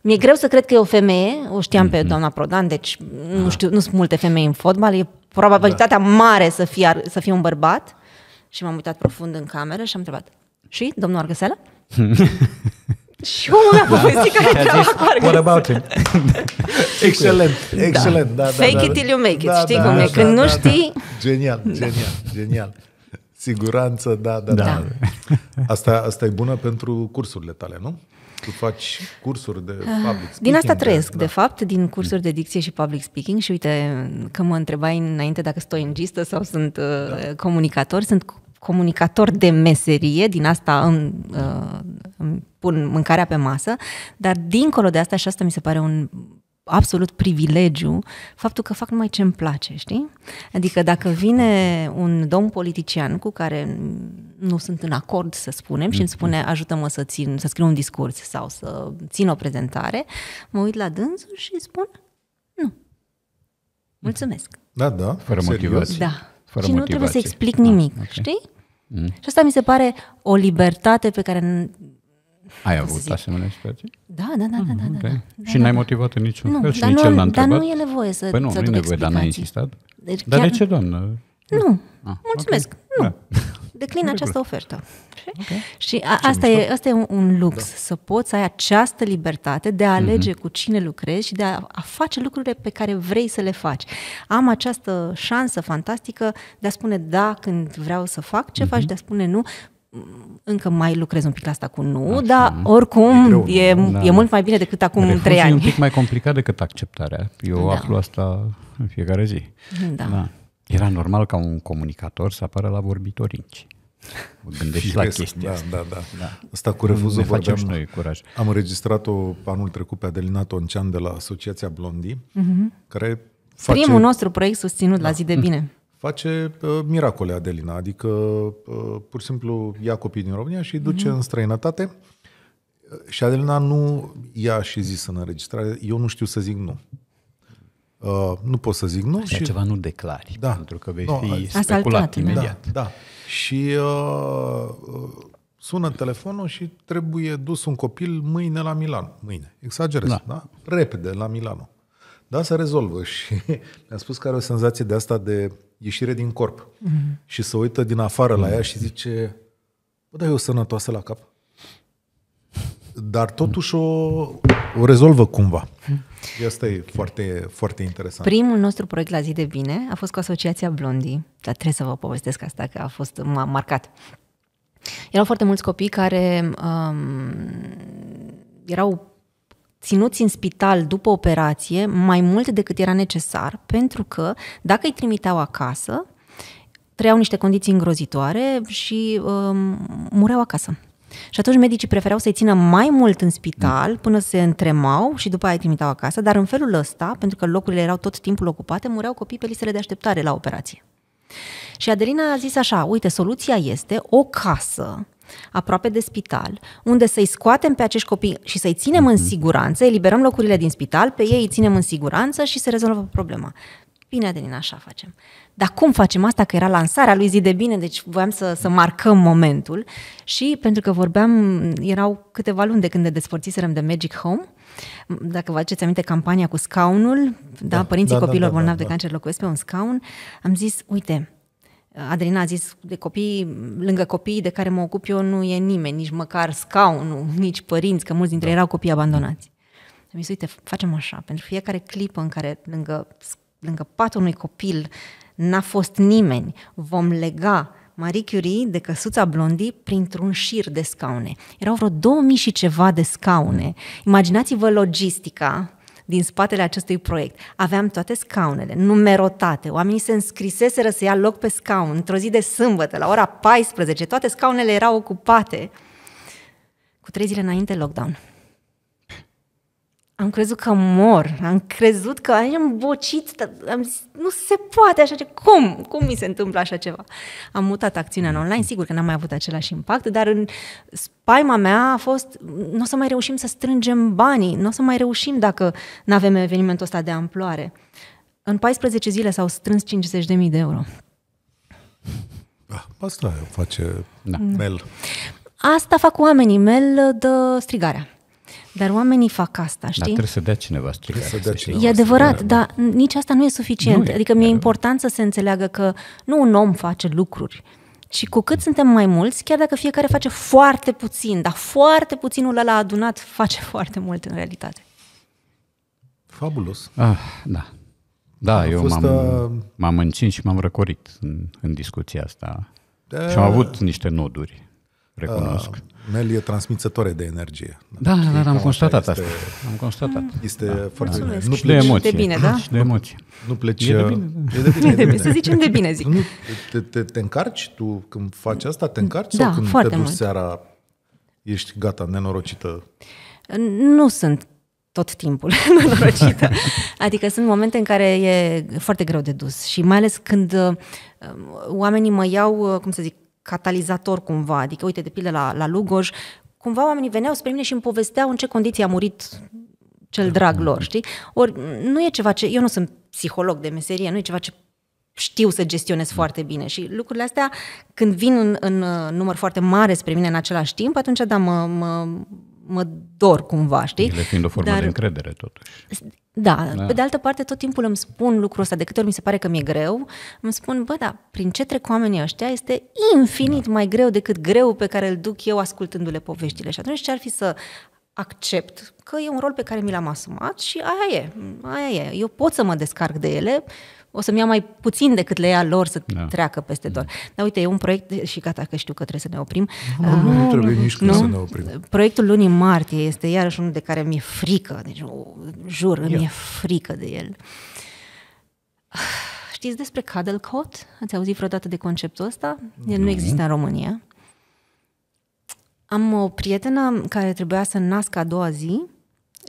Mi-e greu să cred că e o femeie, o știam mm-hmm. pe mhm. doamna Prodan, deci da. nu știu, nu sunt multe femei în fotbal, e probabilitatea da. mare să fie, să fie un bărbat. Și m-am uitat profund în cameră și am întrebat, și domnul Argăseală? Și omul mi-a povestit care treaba cu argățița. What about him? excelent, excelent. Da. Da, da, Fake da, it da. till you make it, da, știi da, cum e? Când da, nu da, da. știi... Da. Genial, genial, genial. Siguranță, da, da, da. da. Asta, asta e bună pentru cursurile tale, nu? Tu faci cursuri de ah, public speaking. Din asta trăiesc, de, da. de fapt, din cursuri de dicție și public speaking și uite că mă întrebai înainte dacă stoi în sau sunt uh, da. comunicator, sunt comunicator de meserie, din asta îmi, uh, îmi pun mâncarea pe masă, dar dincolo de asta, și asta mi se pare un absolut privilegiu faptul că fac numai ce îmi place, știi? Adică dacă vine un domn politician cu care nu sunt în acord, să spunem, și îmi mm-hmm. spune ajută-mă să, țin, să scriu un discurs sau să țin o prezentare, mă uit la dânsul și spun nu. Mulțumesc. Da, da. Fără motivație. Da. Fără și motivație. nu trebuie să explic da, nimic, ah, okay. știi? Mm. Și asta mi se pare o libertate pe care... Ai avut zic. asemenea situații? Da, da, da, ah, da, da, mm, okay. da, da. Și da, da n-ai da. motivat în niciun nu, fel și nici nu, el n-a întrebat? Dar nu e nevoie să Păi nu, nu e nevoie, dar n-ai insistat? Deci dar chiar... de ce, doamnă? Nu, ah, mulțumesc, okay. nu. Da. declină această ofertă. Okay. Și a, asta, e, asta e un, un lux, da. să poți să ai această libertate de a alege mm-hmm. cu cine lucrezi și de a, a face lucrurile pe care vrei să le faci. Am această șansă fantastică de a spune da când vreau să fac ceva mm-hmm. și de a spune nu încă mai lucrez un pic la asta cu nu, Așa, dar oricum e, greu, e, da. e mult mai bine decât acum Refuzul trei ani. e un pic mai complicat decât acceptarea. Eu da. aflu asta în fiecare zi. Da. da. Era normal ca un comunicator să apară la vorbitorinci gândesc Firesc, la chestia da, asta. Da, da, da, da. Asta cu refuzul ne vorbeam. Facem noi curaj. Am înregistrat-o anul trecut pe Adelina Toncean de la Asociația Blondi, mm-hmm. care face... Primul nostru proiect susținut da. la Zi de Bine. Face uh, miracole Adelina, adică uh, pur și simplu ia copii din România și îi duce mm-hmm. în străinătate și Adelina nu i-a și zis în înregistrare, eu nu știu să zic nu. Uh, nu pot să zic nu. Așa și... ceva nu declari, da. pentru că vei no, fi speculat imediat. Da, da. Și uh, uh, sună telefonul și trebuie dus un copil mâine la Milano. Mâine, exagerez, da? da? Repede, la Milano. Da, se rezolvă și mi-a spus că are o senzație de asta de ieșire din corp mm-hmm. și se uită din afară mm-hmm. la ea și zice bă, dar e o sănătoasă la cap. Dar totuși o, o rezolvă cumva. Mm-hmm. Asta e foarte, foarte interesant. Primul nostru proiect la zi de bine a fost cu Asociația Blondii, dar trebuie să vă povestesc asta, că a fost m-a marcat. Erau foarte mulți copii care um, erau ținuți în spital după operație mai mult decât era necesar, pentru că dacă îi trimiteau acasă, trăiau niște condiții îngrozitoare și um, mureau acasă. Și atunci medicii preferau să-i țină mai mult în spital mm. până se întremau și după aia îi trimitau acasă, dar în felul ăsta, pentru că locurile erau tot timpul ocupate, mureau copii pe listele de așteptare la operație. Și Adelina a zis așa, uite, soluția este o casă aproape de spital, unde să-i scoatem pe acești copii și să-i ținem în mm-hmm. siguranță, eliberăm locurile din spital, pe ei îi ținem în siguranță și se rezolvă problema. Bine, Adelina, așa facem. Dar cum facem asta? Că era lansarea lui Zi de Bine, deci voiam să, să marcăm momentul. Și pentru că vorbeam, erau câteva luni de când ne despărțiserăm de Magic Home, dacă vă aduceți aminte, campania cu scaunul, da, da părinții da, copiilor da, da, bolnavi da, da. de cancer locuiesc pe un scaun, am zis, uite, Adrina a zis, de copii, lângă copiii de care mă ocup eu nu e nimeni, nici măcar scaunul, nici părinți, că mulți dintre da. ei erau copii abandonați. Am zis, uite, facem așa, pentru fiecare clipă în care lângă, lângă patul unui copil N-a fost nimeni. Vom lega Marie Curie de căsuța blondii printr-un șir de scaune. Erau vreo 2000 și ceva de scaune. Imaginați-vă logistica din spatele acestui proiect. Aveam toate scaunele numerotate, oamenii se înscriseseră să ia loc pe scaun. Într-o zi de sâmbătă, la ora 14, toate scaunele erau ocupate. Cu trei zile înainte, lockdown am crezut că mor, am crezut că am bocit, am zis, nu se poate așa ceva, cum? Cum mi se întâmplă așa ceva? Am mutat acțiunea în online, sigur că n-am mai avut același impact, dar în spaima mea a fost, nu o să mai reușim să strângem banii, nu o să mai reușim dacă nu avem evenimentul ăsta de amploare. În 14 zile s-au strâns 50.000 de euro. Da, asta face da. Mel. Asta fac oamenii, Mel dă strigarea. Dar oamenii fac asta, știi? Dar trebuie să dea cineva strigare. Să dea cineva e adevărat, dar da. nici asta nu e suficient. Nu e, adică mi-e important să se înțeleagă că nu un om face lucruri, ci cu cât suntem mai mulți, chiar dacă fiecare face foarte puțin, dar foarte puținul ăla adunat face foarte mult în realitate. Fabulos. Ah, da. Da, a eu m-am, a... Uh, m-am încins și m-am răcorit în, în discuția asta. De... Da. Și am avut niște noduri recunosc. Uh, Mel e transmițătoare de energie. Da, da, da, da am constatat asta. Am constatat. Este da. foarte bine. Nu pleci, de emoții. De bine, da? De emoții. Nu pleci... E de uh, bine. Da. E de bine, de bine. Să zicem de bine, zic. te, te, te încarci tu când faci asta? Te încarci da, sau când te duci mult. seara ești gata, nenorocită? Nu sunt tot timpul nenorocită. Adică sunt momente în care e foarte greu de dus și mai ales când uh, oamenii mă iau, cum să zic, catalizator cumva. Adică, uite, de pildă la, la Lugoj, cumva oamenii veneau spre mine și îmi povesteau în ce condiții a murit cel da. drag lor, știi? Ori nu e ceva ce... Eu nu sunt psiholog de meserie, nu e ceva ce știu să gestionez da. foarte bine și lucrurile astea când vin în, în număr foarte mare spre mine în același timp, atunci da, mă, mă, mă dor cumva, știi? Ele fiind o formă Dar, de încredere totuși. Da, da, pe de altă parte tot timpul îmi spun lucrul ăsta, de câte ori mi se pare că mi-e greu, îmi spun, bă, da, prin ce trec oamenii ăștia este infinit da. mai greu decât greu pe care îl duc eu ascultându-le poveștile. Și atunci ce ar fi să accept că e un rol pe care mi l-am asumat și aia e, aia e. Eu pot să mă descarc de ele o să-mi ia mai puțin decât le ia lor să da. treacă peste dor. Da. Dar uite, e un proiect și gata că știu că trebuie să ne oprim. Nu, uh, nu trebuie nici nu? să ne oprim. Proiectul lunii martie este iarăși unul de care mi-e frică, deci jur, yeah. mi-e frică de el. Știți despre Cuddle Cot? Ați auzit vreodată de conceptul ăsta? El nu, nu există în România. Am o prietenă care trebuia să nască a doua zi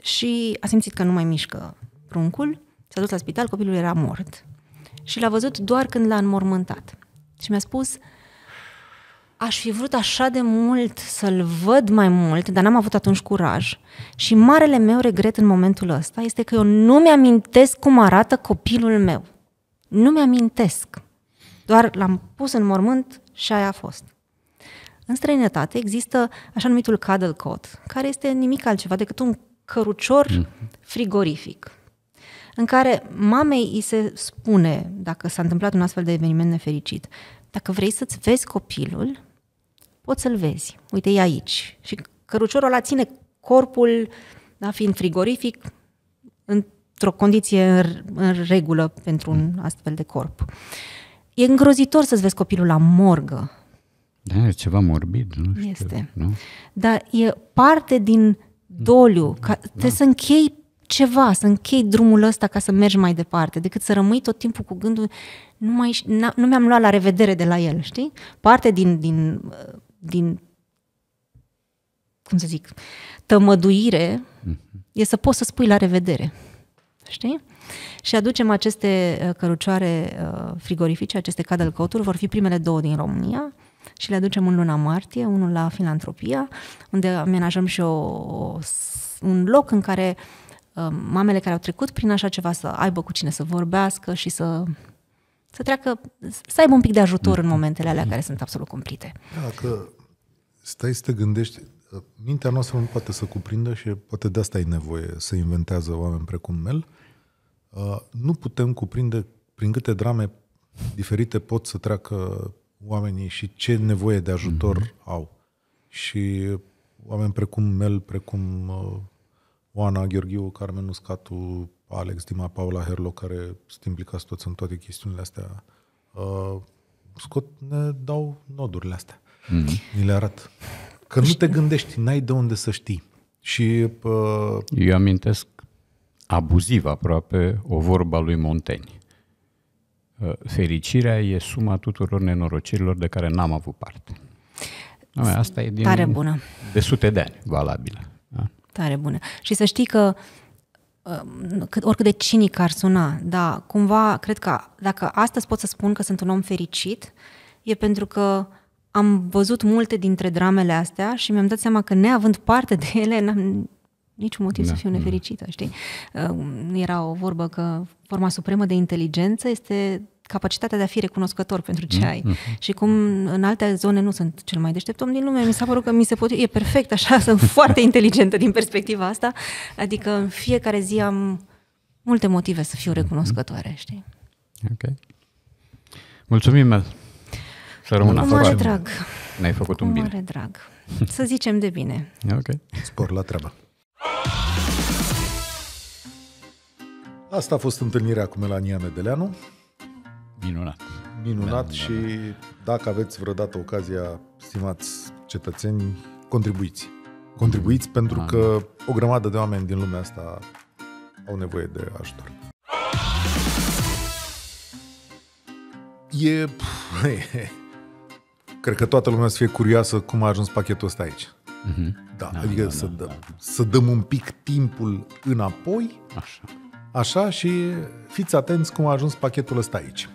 și a simțit că nu mai mișcă pruncul. S-a dus la spital, copilul era mort și l-a văzut doar când l-a înmormântat. Și mi-a spus, aș fi vrut așa de mult să-l văd mai mult, dar n-am avut atunci curaj. Și marele meu regret în momentul ăsta este că eu nu mi-amintesc cum arată copilul meu. Nu mi-amintesc. Doar l-am pus în mormânt și aia a fost. În străinătate există așa numitul cuddle cot, care este nimic altceva decât un cărucior mm. frigorific în care mamei îi se spune, dacă s-a întâmplat un astfel de eveniment nefericit, dacă vrei să-ți vezi copilul, poți să-l vezi. Uite, e aici. Și căruciorul ăla ține corpul, da, fiind frigorific, într-o condiție în, în regulă pentru un astfel de corp. E îngrozitor să-ți vezi copilul la morgă. Da, e ceva morbid, nu știu. Este. Nu? Dar e parte din doliu. Da. Ca, da. Trebuie să închei ceva, să închei drumul ăsta ca să mergi mai departe, decât să rămâi tot timpul cu gândul, nu, mai, nu mi-am luat la revedere de la el, știi? Parte din, din, uh, din cum să zic, tămăduire mm-hmm. e să poți să spui la revedere, știi? Și aducem aceste uh, cărucioare uh, frigorifice, aceste cadelcoturi, vor fi primele două din România, și le aducem în luna martie, unul la Filantropia, unde amenajăm și o, un loc în care uh, Uh, mamele care au trecut prin așa ceva să aibă cu cine să vorbească și să să treacă, să aibă un pic de ajutor în mm. momentele alea care sunt mm. absolut cumplite. Dacă stai să te gândești, uh, mintea noastră nu poate să cuprindă și poate de asta ai nevoie să inventează oameni precum Mel. Uh, nu putem cuprinde prin câte drame diferite pot să treacă oamenii și ce nevoie de ajutor mm-hmm. au. Și oameni precum Mel, precum Oana Gheorghiu, Carmen Uscatu, Alex Dima, Paula Herlo, care sunt implicați toți în toate chestiunile astea, uh, scot, ne dau nodurile astea. Mm-hmm. Ni le arăt. Că nu te gândești, n-ai de unde să știi. Și uh... Eu amintesc abuziv aproape o vorba lui Monteni. Uh, fericirea e suma tuturor nenorocirilor de care n-am avut parte. asta e din, Tare bună. de sute de ani valabilă. Tare bună. Și să știi că um, oricât de cinic ar suna, dar cumva cred că dacă astăzi pot să spun că sunt un om fericit, e pentru că am văzut multe dintre dramele astea și mi-am dat seama că neavând parte de ele, n-am niciun motiv da, să fiu da. nefericită, da. știi? Um, era o vorbă că forma supremă de inteligență este capacitatea de a fi recunoscător pentru ce mm-hmm. ai. Și cum în alte zone nu sunt cel mai deștept om din lume, mi s-a părut că mi se pot... E perfect așa, sunt foarte inteligentă din perspectiva asta. Adică în fiecare zi am multe motive să fiu mm-hmm. recunoscătoare, știi? Ok. Mulțumim, Mel. Să rămână Cu mare drag. Ne-ai făcut Cu un bine. mare drag. Să zicem de bine. Ok. Spor la treabă. Asta a fost întâlnirea cu Melania Medeleanu. Minunat. Minunat Mi-am și da, dacă aveți vreodată ocazia, stimați cetățeni, contribuiți. Contribuiți mm. pentru Am. că o grămadă de oameni din lumea asta au nevoie de ajutor. E... Cred că toată lumea să fie curioasă cum a ajuns pachetul ăsta aici. Mm-hmm. Da, da, adică da, să, da, dăm, da. să dăm un pic timpul înapoi. Așa. Așa și fiți atenți cum a ajuns pachetul ăsta aici.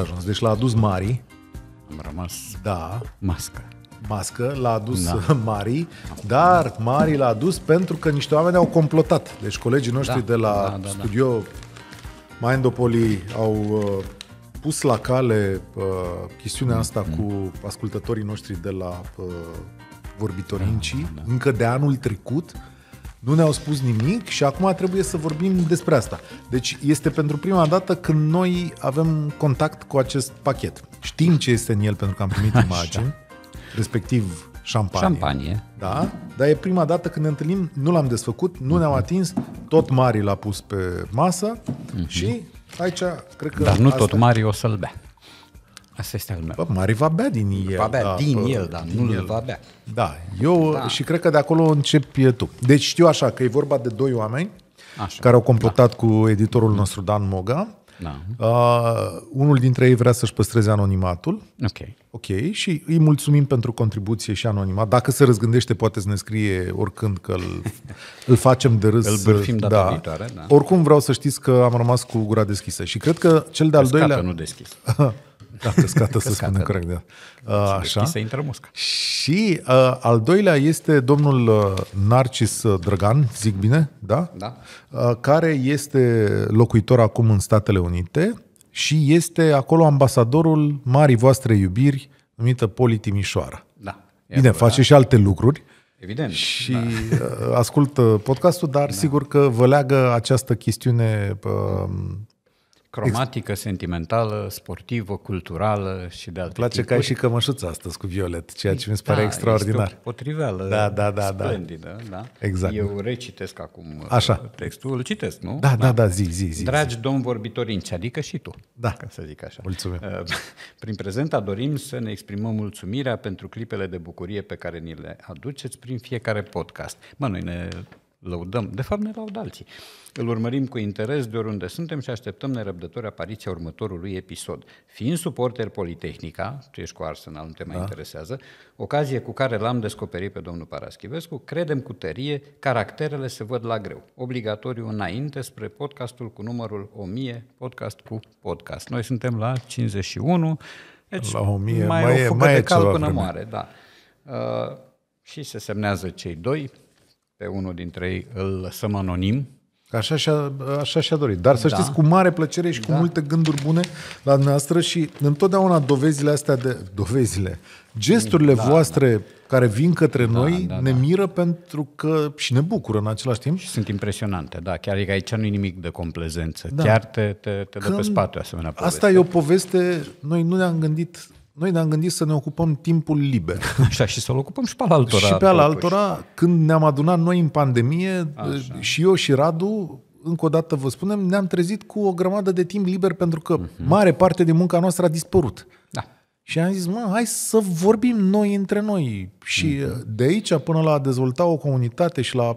așa ajuns. Deci l-a adus Mari. Am rămas da. mască. Mască, l-a adus da. Mari, dar Mari l-a adus pentru că niște oameni au complotat. Deci colegii da. noștri da, de la da, da, da. studio da. Mindopoli au uh, pus la cale uh, chestiunea asta mm. cu ascultătorii noștri de la uh, Vorbitorinci, da, da. încă de anul trecut, nu ne-au spus nimic și acum trebuie să vorbim despre asta. Deci este pentru prima dată când noi avem contact cu acest pachet. Știm ce este în el pentru că am primit imagini, respectiv șampanie. Șampanie. Da, dar e prima dată când ne întâlnim, nu l-am desfăcut, nu ne-am mm-hmm. atins, tot Mari l-a pus pe masă mm-hmm. și aici cred că... Dar nu astea... tot Mari o să-l bea. Asta este al meu. Bă, mari va bea din el. Va bea da, din el, da, din nu el. va bea. Da, eu da. și cred că de acolo începi tu. Deci știu așa că e vorba de doi oameni așa. care au complotat da. cu editorul nostru Dan Moga. Da. Uh, unul dintre ei vrea să-și păstreze anonimatul. Ok. Ok, și îi mulțumim pentru contribuție și anonimat. Dacă se răzgândește, poate să ne scrie oricând că îl, îl facem de râs. Îl bârfim data da. viitoare, da. Oricum vreau să știți că am rămas cu gura deschisă și cred că cel de-al doilea... nu deschis. Da, căscată, să spunem corect. Da. așa. Se intră musca. Și uh, al doilea este domnul Narcis Drăgan, zic bine, da? Da. Uh, care este locuitor acum în Statele Unite și este acolo ambasadorul marii voastre iubiri numită Poli Timișoara. Da. Bine, acolo, face da. și alte lucruri. Evident. Și da. ascultă podcastul, dar da. sigur că vă leagă această chestiune Cromatică, Ex- sentimentală, sportivă, culturală și de altfel. place tipuri. că ai și cămășuța astăzi cu violet, ceea ce da, mi se pare da, extraordinar. Este o potriveală da, da, da, da, splendidă. Da. da. Exact. Eu recitesc acum uh, Așa. textul. Îl citesc, nu? Da, da, da, da zi, zi, zi. Dragi zi. domn vorbitorinci, adică și tu, da. ca să zic așa. Mulțumim. Uh, prin prezenta dorim să ne exprimăm mulțumirea pentru clipele de bucurie pe care ni le aduceți prin fiecare podcast. Mă, noi ne lăudăm, de fapt ne laudă alții. Îl urmărim cu interes de oriunde suntem și așteptăm nerăbdători apariția următorului episod. Fiind suporter Politehnica, tu ești cu Arsenal, nu te mai da. interesează, ocazie cu care l-am descoperit pe domnul Paraschivescu, credem cu tărie, caracterele se văd la greu. Obligatoriu înainte spre podcastul cu numărul 1000, podcast cu podcast. Noi suntem la 51, deci la 1000, mai, mai e o fugă mai de cal până vreme. moare, da. Uh, și se semnează cei doi, pe unul dintre ei îl lăsăm anonim. Așa și-a, așa și-a dorit. Dar să da. știți, cu mare plăcere și cu da. multe gânduri bune la noastră și întotdeauna dovezile astea de... Dovezile. Gesturile da, voastre da. care vin către da, noi da, ne da. miră pentru că și ne bucură în același timp. Și sunt impresionante, da. Chiar că aici nu e nimic de complezență. Da. Chiar te, te, te Când dă pe spate o asemenea poveste. Asta e o poveste, noi nu ne-am gândit noi ne-am gândit să ne ocupăm timpul liber. Așa, și să-l ocupăm și pe al altora. Și pe al altora, totuși. când ne-am adunat noi în pandemie, Așa. și eu și Radu, încă o dată vă spunem, ne-am trezit cu o grămadă de timp liber pentru că uh-huh. mare parte din munca noastră a dispărut. Da. Și am zis, mă, hai să vorbim noi între noi. Și uh-huh. de aici până la a dezvolta o comunitate și la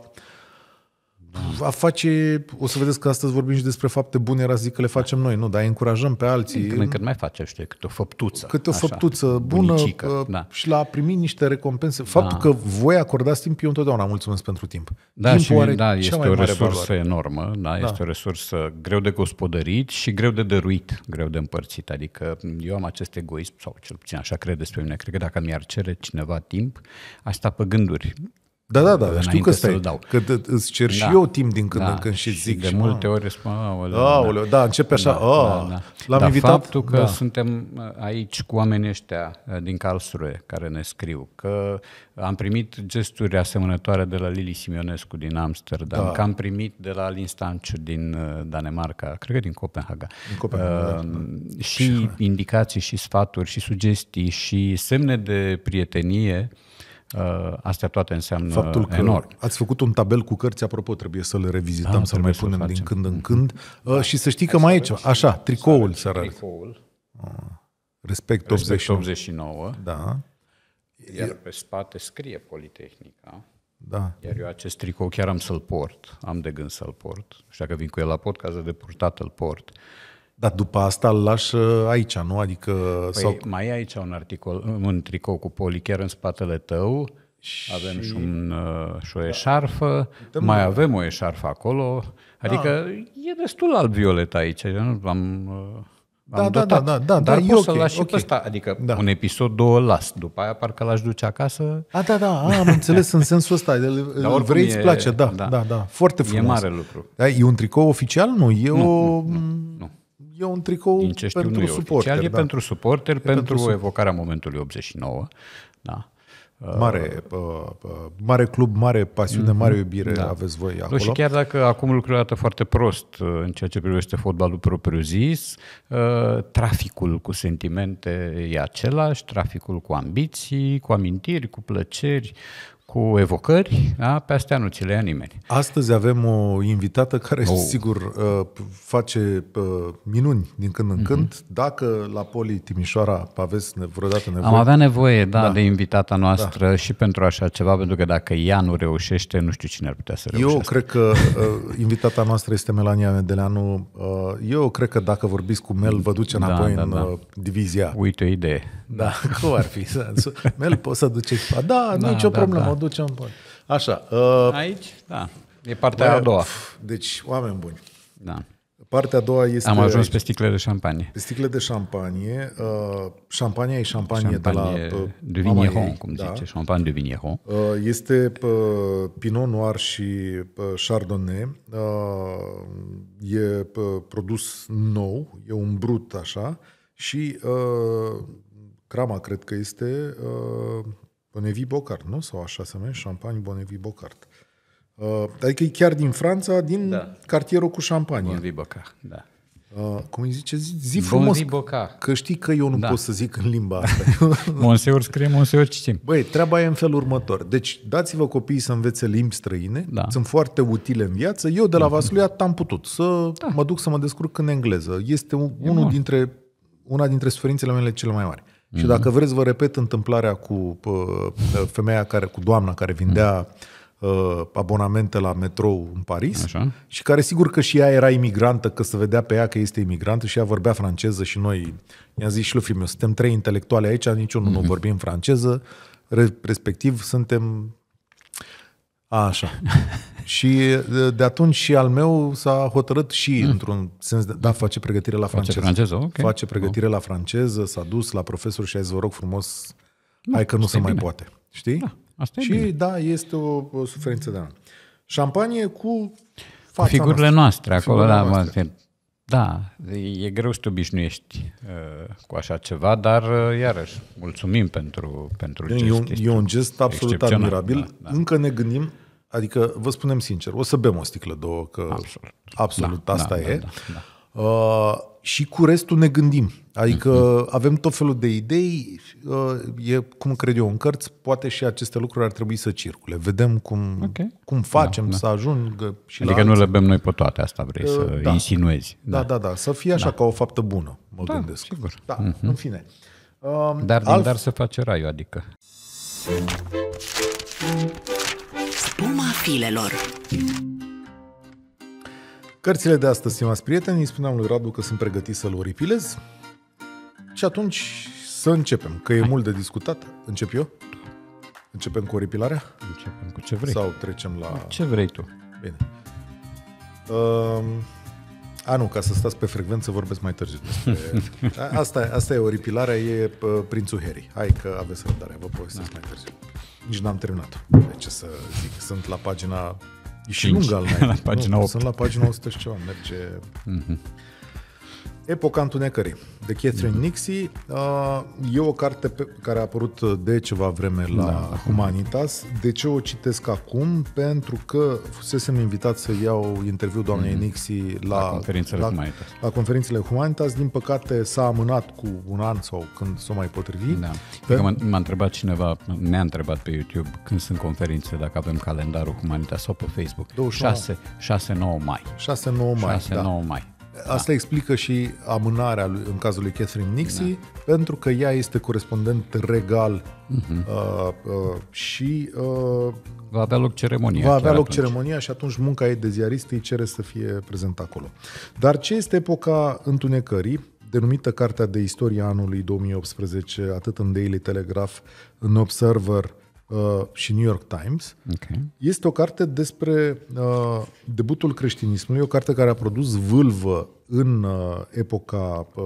a face, o să vedeți că astăzi vorbim și despre fapte bune, era zic că le facem noi, nu, dar încurajăm pe alții. Când, când mai face, știi, câte o făptuță. Câte o așa, făptuță bună bunicică, uh, da. și la a primi niște recompense. Faptul da. că voi acordați timp, eu întotdeauna mulțumesc pentru timp. Da, Timpul și, are da este o resursă valoare. enormă, da, da. este da. o resursă greu de gospodărit și greu de dăruit, greu de împărțit. Adică eu am acest egoism, sau cel puțin așa cred despre mine, cred că dacă mi-ar cere cineva timp, asta pe gânduri da, da, da, știu că stai, dau. că îți cer da. și eu timp din când da. în când și zic. Și de și, multe ori spun, da, aoleu, da, începe așa, da, a, da, ah, da. l-am Dar invitat. faptul că da. suntem uh, aici cu oamenii ăștia uh, din Karlsruhe care ne scriu, că am primit gesturi asemănătoare de la Lili Simionescu din Amsterdam, da. că am primit de la Alin Stanciu din uh, Danemarca, cred că din Copenhaga, din Copenhaga uh, da. și indicații și sfaturi și sugestii și semne de prietenie Uh, astea toate înseamnă Faptul că enorm. ați făcut un tabel cu cărți, apropo, trebuie să le revizităm, da, să mai punem din când în mm-hmm. când. Uh, da. Și să știi Hai că mai aici, Așa, tricoul, arăt. Tricoul. Uh, respect, 89. 89. Da. Iar pe spate scrie Politehnica. Da. Iar eu acest tricou chiar am să-l port, am de gând să-l port. Și dacă vin cu el la podcast, de purtat îl port. Dar după asta îl lași uh, aici, nu? Adică... Păi sau... mai e aici un articol, uh, un tricou cu poli chiar în spatele tău, și... avem și, un, uh, și o eșarfă, da. mai avem o eșarfă acolo, adică da. e destul alb-violet aici, nu am... Da, da, da, da, da, da, da, dar da, să-l okay, lași okay. și pe ăsta, adică da. un episod, două las, după aia parcă l-aș duce acasă. A, da, da, a, am înțeles în sensul ăsta, dar da, vrei, îți place, da, da, da, da, foarte frumos. E mare lucru. Da, e un tricou oficial, nu? E nu, o... Nu, nu e un tricou Din ce știu, pentru nu suporter. Oficial, da. E pentru suporter, e pentru, pentru evocarea momentului 89. Da. Mare, uh, uh, uh, mare club, mare pasiune, uh-huh. mare iubire da. aveți voi acolo. Nu, și chiar dacă acum lucrurile arată foarte prost uh, în ceea ce privește fotbalul propriu-zis, uh, traficul cu sentimente e același, traficul cu ambiții, cu amintiri, cu plăceri, cu evocări, da? pe astea nu ți le ia nimeni. Astăzi avem o invitată care, oh. sigur, uh, face uh, minuni din când în mhm. când. Mm-hmm. Dacă la Poli Timișoara aveți vreodată nevoie... Am avea nevoie, da, da. de invitata noastră da. și pentru așa ceva, pentru că dacă ea nu reușește, nu știu cine ar putea să reușească. Eu cred că uh, invitata noastră este Melania Medeleanu. Eu cred că dacă vorbiți cu Mel, vă duce da, înapoi da, da, da. în divizia. Uite o idee. Da, cum ar fi? Mel, poți să duceți... Da, da nicio da, problemă. Da duce în Așa. Uh, Aici? Da. E partea bă, a doua. Deci, oameni buni. Da. Partea a doua este... Am ajuns pe sticle de șampanie. Pe sticle de șampanie. Uh, șampania e șampanie, șampanie de la... Uh, de Vigneron, cum da. zice, șampanie de Vigneron. Uh, este uh, Pinot Noir și uh, Chardonnay. Uh, e uh, produs nou, e un brut așa și uh, crama cred că este uh, Bonevi Bocart, nu? Sau așa se numește, Champagne Bonevi Bocart. Uh, adică e chiar din Franța, din da. cartierul cu Champagne. Bonevi Bocart, da. Uh, cum îi zice? Zi, zi frumos. Că știi că eu nu da. pot să zic în limba asta. monseur scrie, monseur citim. Băi, treaba e în felul următor. Deci dați-vă copiii să învețe limbi străine. Da. Sunt foarte utile în viață. Eu de la mhm. Vasluiat am putut să da. mă duc să mă descurc în engleză. Este unul dintre, una dintre suferințele mele cele mai mari. Și mhm. dacă vreți, vă repet întâmplarea cu femeia care, cu doamna care vindea mhm. uh, abonamente la metrou în Paris Așa. și care sigur că și ea era imigrantă, că se vedea pe ea că este imigrantă și ea vorbea franceză și noi i-am zis și lui meu, suntem trei intelectuale aici, niciunul mm-hmm. nu mhm. vorbim franceză, respectiv suntem Așa. Și de atunci și al meu s-a hotărât și mm. într-un sens, de, da, face pregătire la franceză. Face, franceză? Okay. face pregătire oh. la franceză, s-a dus la profesor și a zis, vă rog frumos, da, hai că nu se mai bine. poate. Știi? Da, asta și e bine. da, este o, o suferință de an. Șampanie cu fața cu figurile noastre, acolo, da, noastre. Da, e greu să te obișnuiești uh, cu așa ceva, dar uh, iarăși mulțumim pentru, pentru e gest. Un, e un gest absolut admirabil. Da, da. Încă ne gândim Adică, vă spunem sincer, o să bem o sticlă, două, că absolut, absolut da, asta da, e. Da, da, da. Uh, și cu restul ne gândim. Adică uh-huh. avem tot felul de idei, uh, e cum cred eu în cărți, poate și aceste lucruri ar trebui să circule. Vedem cum, okay. cum facem da, da. să ajungă și Adică la nu le bem noi pe toate, asta vrei uh, să da. insinuezi. Da, da, da, da, să fie așa da. ca o faptă bună, mă da, gândesc. sigur. Da, uh-huh. în fine. Uh, dar din alf... dar se face raiul, adică filelor. Cărțile de astăzi, stimați prieteni, îi spuneam lui Radu că sunt pregătit să-l oripilez și atunci să începem, că e mult de discutat. Încep eu? Începem cu oripilarea? Începem cu ce vrei. Sau trecem la... Ce vrei tu. Bine. Uh, a, nu, ca să stați pe frecvență, vorbesc mai târziu despre... Asta, asta e oripilarea, e uh, Prințul Harry. Hai că aveți răbdare, vă povestesc da. mai târziu. Nici n-am terminat. De ce să zic? Sunt la pagina... E și lungă al la pagina nu, Sunt la pagina 100 și ceva. Merge... Mm-hmm. Epoca Întunecării, de Catherine mm-hmm. Nixie. E o carte pe care a apărut uh, de ceva vreme la da. Humanitas. De ce o citesc acum? Pentru că fusesem invitat să iau interviu doamnei mm-hmm. Nixie la, la, conferințele la, Humanitas. la conferințele Humanitas. Din păcate s-a amânat cu un an sau când s-o mai potrivi. Da. Pe... Adică m-a, m-a întrebat cineva, ne-a întrebat pe YouTube când sunt conferințe, dacă avem calendarul Humanitas sau pe Facebook. 6-9 mai. 6-9 mai, 6-9 da. mai. Da. Asta explică și amânarea lui, în cazul lui Catherine Nixie, da. pentru că ea este corespondent regal uh-huh. uh, uh, și... Uh, va avea loc ceremonia. Va avea loc atunci. ceremonia și atunci munca ei de ziarist îi cere să fie prezent acolo. Dar ce este epoca întunecării? denumită Cartea de Istorie anului 2018, atât în Daily Telegraph, în Observer, Uh, și New York Times. Okay. Este o carte despre uh, debutul creștinismului, o carte care a produs vâlvă în uh, epoca, uh,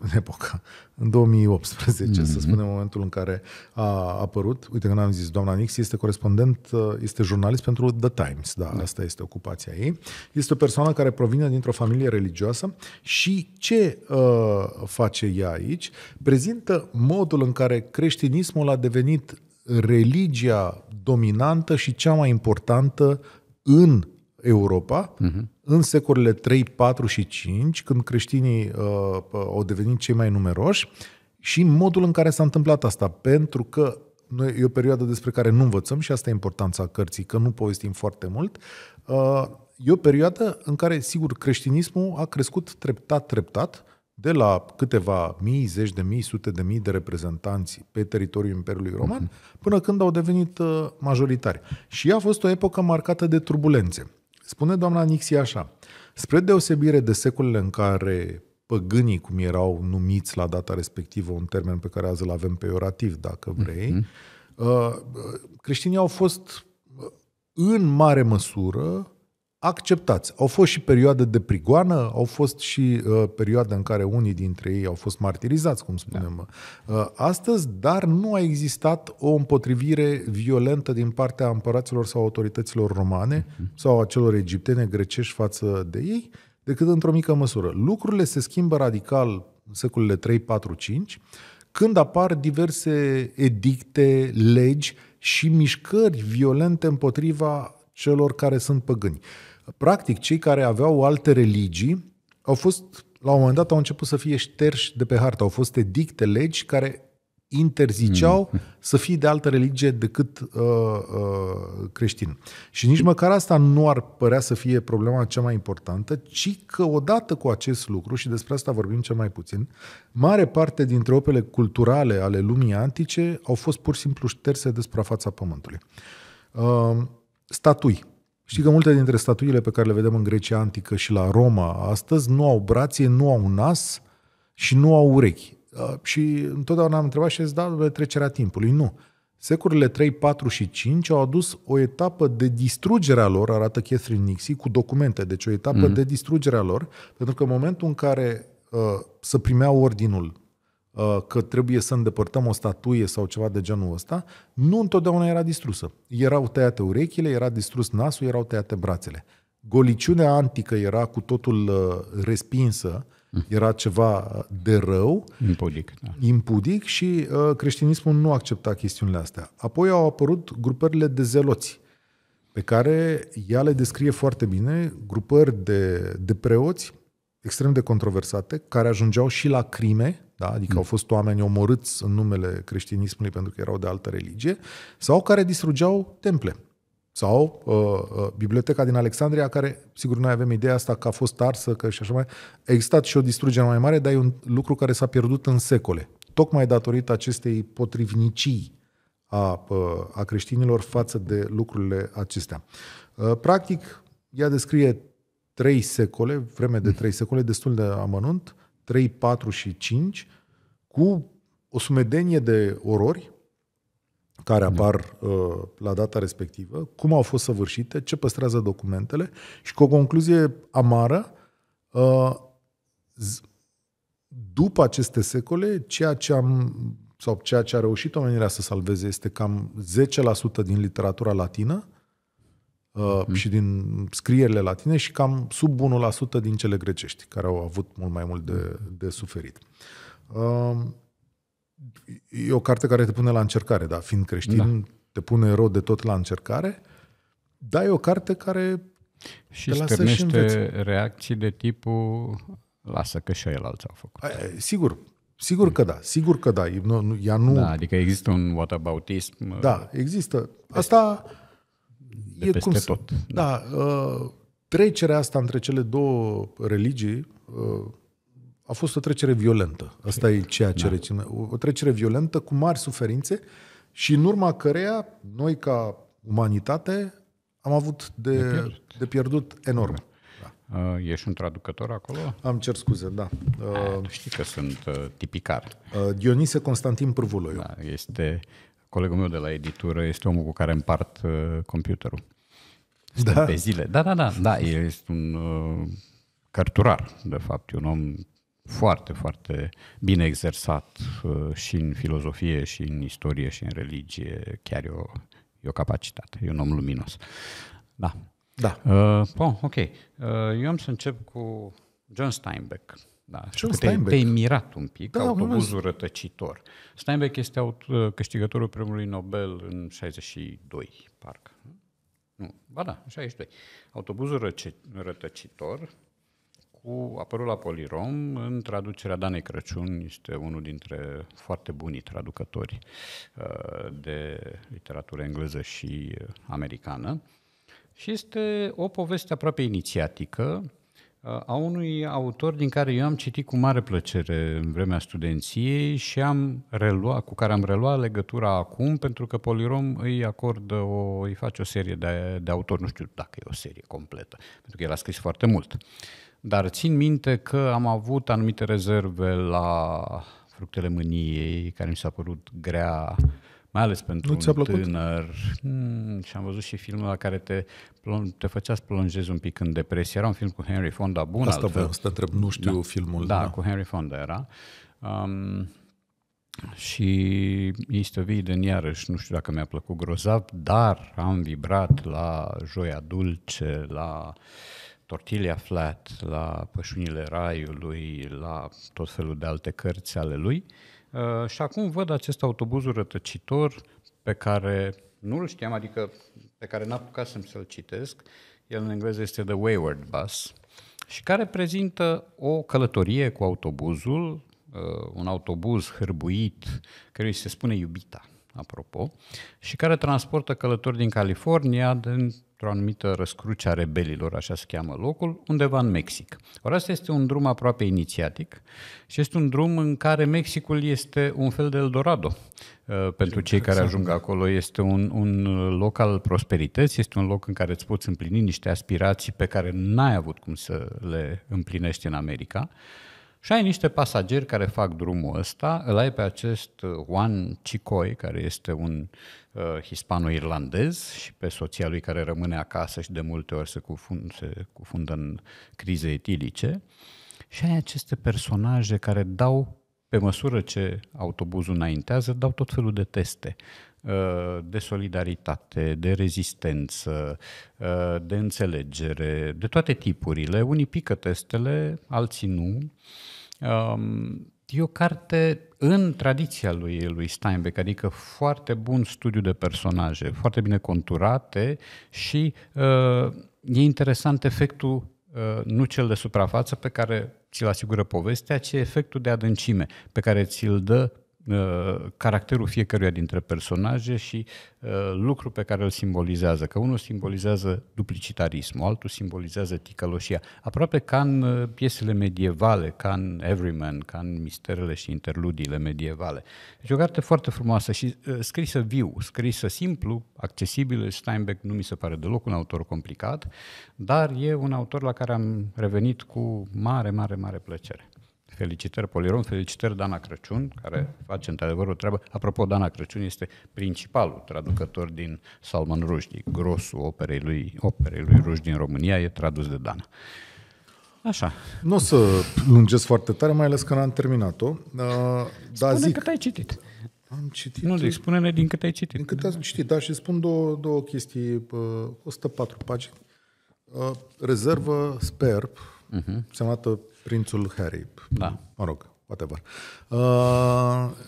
în epoca, în 2018, mm-hmm. să mhm. spunem, momentul în care a apărut. Uite, când am zis, doamna Nix este corespondent, uh, este jurnalist pentru The Times, da, da, asta este ocupația ei. Este o persoană care provine dintr-o familie religioasă și ce uh, face ea aici? Prezintă modul în care creștinismul a devenit religia dominantă și cea mai importantă în Europa, uh-huh. în secolele 3, 4 și 5, când creștinii uh, uh, au devenit cei mai numeroși, și modul în care s-a întâmplat asta. Pentru că noi, e o perioadă despre care nu învățăm și asta e importanța cărții, că nu povestim foarte mult. Uh, e o perioadă în care, sigur, creștinismul a crescut treptat, treptat, de la câteva mii, zeci de mii, sute de mii de reprezentanți pe teritoriul Imperiului Roman, mhm. până când au devenit uh, majoritari. Și a fost o epocă marcată de turbulențe. Spune doamna Nixie așa, spre deosebire de secolele în care păgânii, cum erau numiți la data respectivă, un termen pe care azi îl avem peiorativ, dacă vrei, mhm. uh, uh, creștinii au fost în mare măsură acceptați. Au fost și perioade de prigoană, au fost și uh, perioade în care unii dintre ei au fost martirizați, cum spunem da. uh, astăzi, dar nu a existat o împotrivire violentă din partea împăraților sau autorităților romane uh-huh. sau a celor egiptene, grecești față de ei, decât într-o mică măsură. Lucrurile se schimbă radical în secolele 3, 4, 5, când apar diverse edicte, legi și mișcări violente împotriva celor care sunt păgâni. Practic, cei care aveau alte religii au fost, la un moment dat, au început să fie șterși de pe hartă. Au fost edicte, legi care interziceau mm. să fie de altă religie decât uh, uh, creștin. Și nici măcar asta nu ar părea să fie problema cea mai importantă, ci că odată cu acest lucru, și despre asta vorbim cel mai puțin, mare parte dintre opele culturale ale lumii antice au fost pur și simplu șterse de suprafața pământului. Uh, statui. Știi că multe dintre statuile pe care le vedem în Grecia Antică și la Roma astăzi nu au brațe, nu au nas și nu au urechi. Uh, și întotdeauna am întrebat și zis, da, trecerea timpului. Nu. Securile 3, 4 și 5 au adus o etapă de distrugere a lor, arată Catherine Nixie, cu documente, deci o etapă mm-hmm. de distrugere a lor, pentru că în momentul în care uh, să primeau ordinul Uh, că trebuie să îndepărtăm o statuie sau ceva de genul ăsta, nu întotdeauna era distrusă. Erau tăiate urechile, era distrus nasul, erau tăiate brațele. Goliciunea antică era cu totul uh, respinsă, mm. era ceva de rău, impudic, da. impudic și uh, creștinismul nu accepta chestiunile astea. Apoi au apărut grupările de zeloți, pe care ea le descrie foarte bine, grupări de, de preoți extrem de controversate, care ajungeau și la crime, da? adică mm. au fost oameni omorâți în numele creștinismului pentru că erau de altă religie, sau care distrugeau temple. Sau uh, uh, biblioteca din Alexandria, care, sigur, noi avem ideea asta că a fost arsă, că și așa mai... A existat și o distrugere mai mare, dar e un lucru care s-a pierdut în secole. Tocmai datorită acestei potrivnicii a, uh, a creștinilor față de lucrurile acestea. Uh, practic, ea descrie trei secole, vreme de mm. trei secole, destul de amănunt, 3, 4 și 5 cu o sumedenie de orori care da. apar da. uh, la data respectivă, cum au fost săvârșite, ce păstrează documentele și cu o concluzie amară, uh, z- după aceste secole, ceea ce am sau ceea ce a reușit omenirea să salveze este cam 10% din literatura latină, mm. și din scrierile latine și cam sub 1% din cele grecești, care au avut mult mai mult de, mhm. de suferit. Um, e o carte care te pune la încercare, da, fiind creștin, da. te pune rău de tot la încercare, dar e o carte care și lasă și reacții de tipul lasă că și el alții au făcut. Aia, sigur, Sigur că da, sigur că da. Nu, nu, ea nu... Da, adică există un whataboutism. Da, uh, există. Deci- Asta de peste cum, tot. Da, da uh, trecerea asta între cele două religii uh, a fost o trecere violentă. Asta e ceea ce da. reține. O, trecere violentă cu mari suferințe și în urma căreia noi ca umanitate am avut de, de, pierdut. de pierdut enorm. Da. da. Uh, ești un traducător acolo? Am cer scuze, da. Ah, uh, A, tu știi că sunt uh, tipicar. Uh, Dionise Constantin Pârvuloiu. Da, este Colegul meu de la editură este omul cu care împart uh, computerul. da? pe zile. Da, da, da. da este un uh, cărturar, de fapt. E un om foarte, foarte bine exersat uh, și în filozofie, și în istorie, și în religie. Chiar e o, e o capacitate. E un om luminos. Da. Da. Uh, bun, ok. Uh, eu am să încep cu John Steinbeck. Da, și te, te-ai mirat un pic, da, autobuzul rătăcitor. Steinbeck este aut, câștigătorul premiului Nobel în 62, parcă. Nu, ba da, în 62. Autobuzul rătăcitor cu apărut la Polirom, în traducerea Danei Crăciun, este unul dintre foarte buni traducători uh, de literatură engleză și uh, americană. Și este o poveste aproape inițiatică, a unui autor din care eu am citit cu mare plăcere în vremea studenției și am reluat, cu care am reluat legătura acum, pentru că Polirom îi acordă, o, îi face o serie de, de autori, nu știu dacă e o serie completă, pentru că el a scris foarte mult. Dar țin minte că am avut anumite rezerve la Fructele Mâniei, care mi s-a părut grea, uh, mai ales pentru nu un tânăr. Hmm, și am văzut și filmul la care te, te făcea să plonjezi un pic în depresie. Era un film cu Henry Fonda, bun Asta altfel. vreau să te întreb, nu știu da. filmul. Da, da, cu Henry Fonda era. Um, și Istăviden iarăși, nu știu dacă mi-a plăcut grozav, dar am vibrat la Joia Dulce, la Tortilla Flat, la Pășunile Raiului, la tot felul de alte cărți ale lui. Uh, Uh, și acum văd acest autobuz rătăcitor pe care nu-l știam, adică pe care n-am apucat să-l să citesc. El în engleză este The Wayward Bus și care prezintă o călătorie cu autobuzul, uh, un autobuz hârbuit, care se spune iubita, apropo, și care transportă călători din California, din într-o anumită răscruce a rebelilor, așa se cheamă locul, undeva în Mexic. Ori asta este un drum aproape inițiatic și este un drum în care Mexicul este un fel de Eldorado. Uh, pentru cei care ajung exact. acolo este un, un loc al prosperității, este un loc în care îți poți împlini niște aspirații pe care n-ai avut cum să le împlinești în America. Și ai niște pasageri care fac drumul ăsta, îl ai pe acest Juan Chicoi, care este un uh, hispano-irlandez și pe soția lui care rămâne acasă și de multe ori se, cufund, se cufundă în crize etilice. Și ai aceste personaje care dau, pe măsură ce autobuzul înaintează, dau tot felul de teste uh, de solidaritate, de rezistență, uh, de înțelegere, de toate tipurile. Unii pică testele, alții nu. Um, E o carte în tradiția lui, lui Steinbeck, adică foarte bun studiu de personaje, foarte bine conturate și uh, e interesant efectul, uh, nu cel de suprafață pe care ți-l asigură povestea, ci efectul de adâncime pe care ți-l dă Uh, caracterul fiecăruia dintre personaje și uh, lucru pe care îl simbolizează. Că unul simbolizează duplicitarismul, altul simbolizează ticăloșia. Aproape ca în uh, piesele medievale, ca în Everyman, ca în misterele și interludiile medievale. Deci o carte foarte frumoasă și scrisă viu, scrisă simplu, accesibil. Steinbeck nu mi se pare deloc un autor complicat, dar e un autor la care am revenit cu mare, mare, mare plăcere. Felicitări, Poliron, felicitări Dana Crăciun, care face într-adevăr o treabă. Apropo, Dana Crăciun este principalul traducător din Salman Rushdie. Grosul operei lui, operei lui Rushdie în România e tradus de Dana. Așa. Nu o să lungesc foarte tare, mai ales că n-am terminat-o. Uh, da, spune zic, cât ai citit. Am citit... Nu, deci spune-ne din cât ai citit. Din cât am citit, da, și spun două, două chestii. 104 uh, pagini. Uh, rezervă, sper, uh-huh. Mhm. semnată Prințul Harry. Da. Mă rog, whatever. Uh,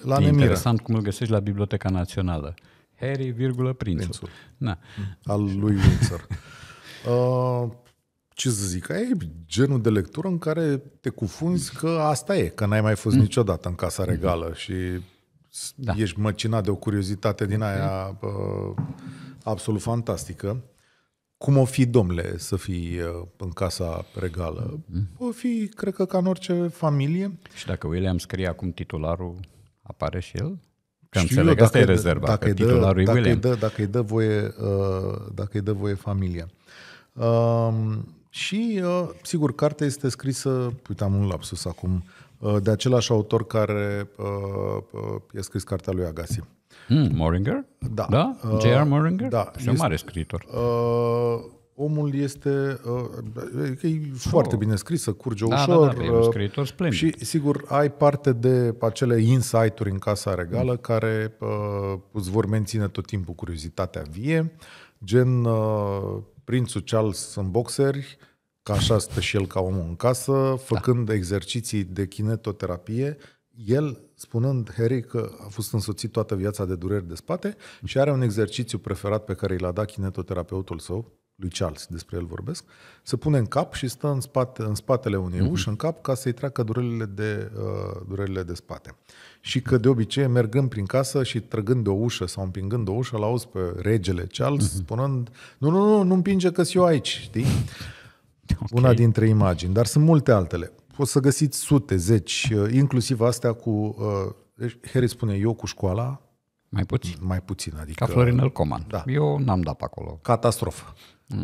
la e Nemira. interesant cum îl găsești la Biblioteca Națională. Harry, virgulă, prințul. prințul. Na. Al lui Windsor. uh, ce să zic, e genul de lectură în care te cufunzi că asta e, că n-ai mai fost mm. niciodată în Casa Regală mm-hmm. și da. ești măcinat de o curiozitate din mm-hmm. aia uh, absolut fantastică. Cum o fi, domnule, să fii uh, în casa regală? O fi, cred că, ca în orice familie. Și dacă William scrie acum titularul, apare și el? Că Știu înțeleg, eu, asta e rezerva, dacă că titularul dacă e William. Dă, dacă îi dă voie, uh, dacă îi dă voie familia. Um, și, uh, sigur, cartea este scrisă, uite, am un lapsus acum, de același autor care a scris cartea lui Agassi. Hmm, Moringer? Da. da? Uh, J.R. Moringer? Da. Și un mare scriitor. Uh, omul este uh, e foarte oh. bine scris, să curge da, da, ușor. Da, da, e uh, scriitor splendid. Și sigur, ai parte de acele insight-uri în Casa Regală mm. care uh, îți vor menține tot timpul curiozitatea vie, gen uh, Prințul Charles în boxeri, ca așa stă și el ca omul în casă, da. făcând da. exerciții de kinetoterapie, el spunând Harry că a fost însoțit toată viața de dureri de spate și are un exercițiu preferat pe care l-a dat kinetoterapeutul său, lui Charles, despre el vorbesc, se pune în cap și stă în, spate, în spatele unei uși, mhm. în cap, ca să-i treacă durerile de, uh, durerile de spate. Și că de obicei, mergând prin casă și trăgând de o ușă sau împingând o ușă, l-auzi pe regele Charles uh-huh. spunând nu, nu, nu, nu împinge că eu aici, știi? Okay. Una dintre imagini, dar sunt multe altele o să găsiți sute, zeci, uh, inclusiv astea cu... Uh, deci, Harry spune, eu cu școala... Mai puțin. Mai puțin, adică... Ca Florinel Coman. Da. Eu n-am dat pe acolo. Catastrofă.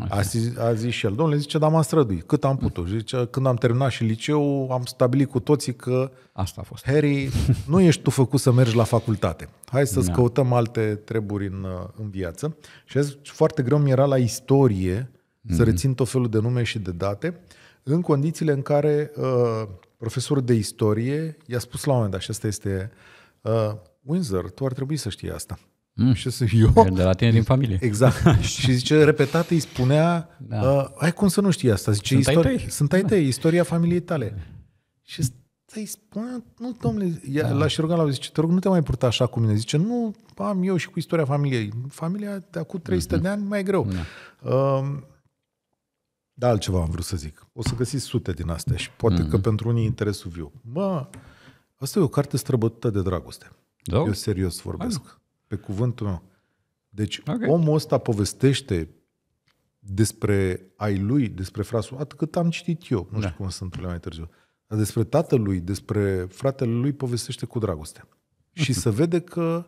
A zis, a zis și el, domnule, zice, dar m-am străduit, cât am putut. Mm. Zice, când am terminat și liceu, am stabilit cu toții că Asta a fost. Harry, nu ești tu făcut să mergi la facultate. Hai să-ți da. căutăm alte treburi în, uh, în viață. Și azi, foarte greu mi era la istorie mm-hmm. să mm. rețin tot felul de nume și de date în condițiile în care uh, profesorul de istorie i-a spus la un moment dat, și asta este uh, Windsor, tu ar trebui să știi asta. Mm. Și să eu... De la tine din familie. Exact. și zice, repetat îi spunea, da. uh, ai cum să nu știi asta? Zice, sunt ai tăi. Sunt ai da. tăi, istoria familiei tale. Și stai, spunea, nu, domnule, da. la șirurgan l la zice, te rog, nu te mai purta așa cu mine. Zice, nu, am eu și cu istoria familiei. Familia de acum 300 mm-hmm. de ani mai greu. Da. Uh, dar altceva am vrut să zic. O să găsiți sute din astea și poate mm-hmm. că mhm. pentru unii interesul viu. Mă, asta e o carte străbătută de dragoste. Da? Eu serios vorbesc. Hai. Pe cuvântul meu. Deci okay. omul ăsta povestește despre ai lui, despre frasul, atât cât am citit eu, nu da. știu cum sunt mai târziu, dar despre tatălui, despre fratele lui povestește cu dragoste. Și se vede că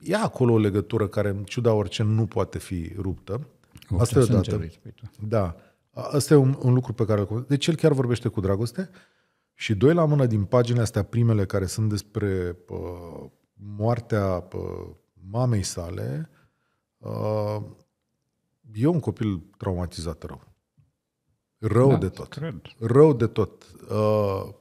e acolo o legătură care, în ciuda orice, nu poate fi ruptă. Asta e o dată. Da. Asta e un, un lucru pe care îl Deci el chiar vorbește cu dragoste și doi la mână din paginile astea primele care sunt despre pă, moartea pă, mamei sale, uh, e un copil traumatizat rău. Rău da, de tot. Cred. Rău de tot. Uh,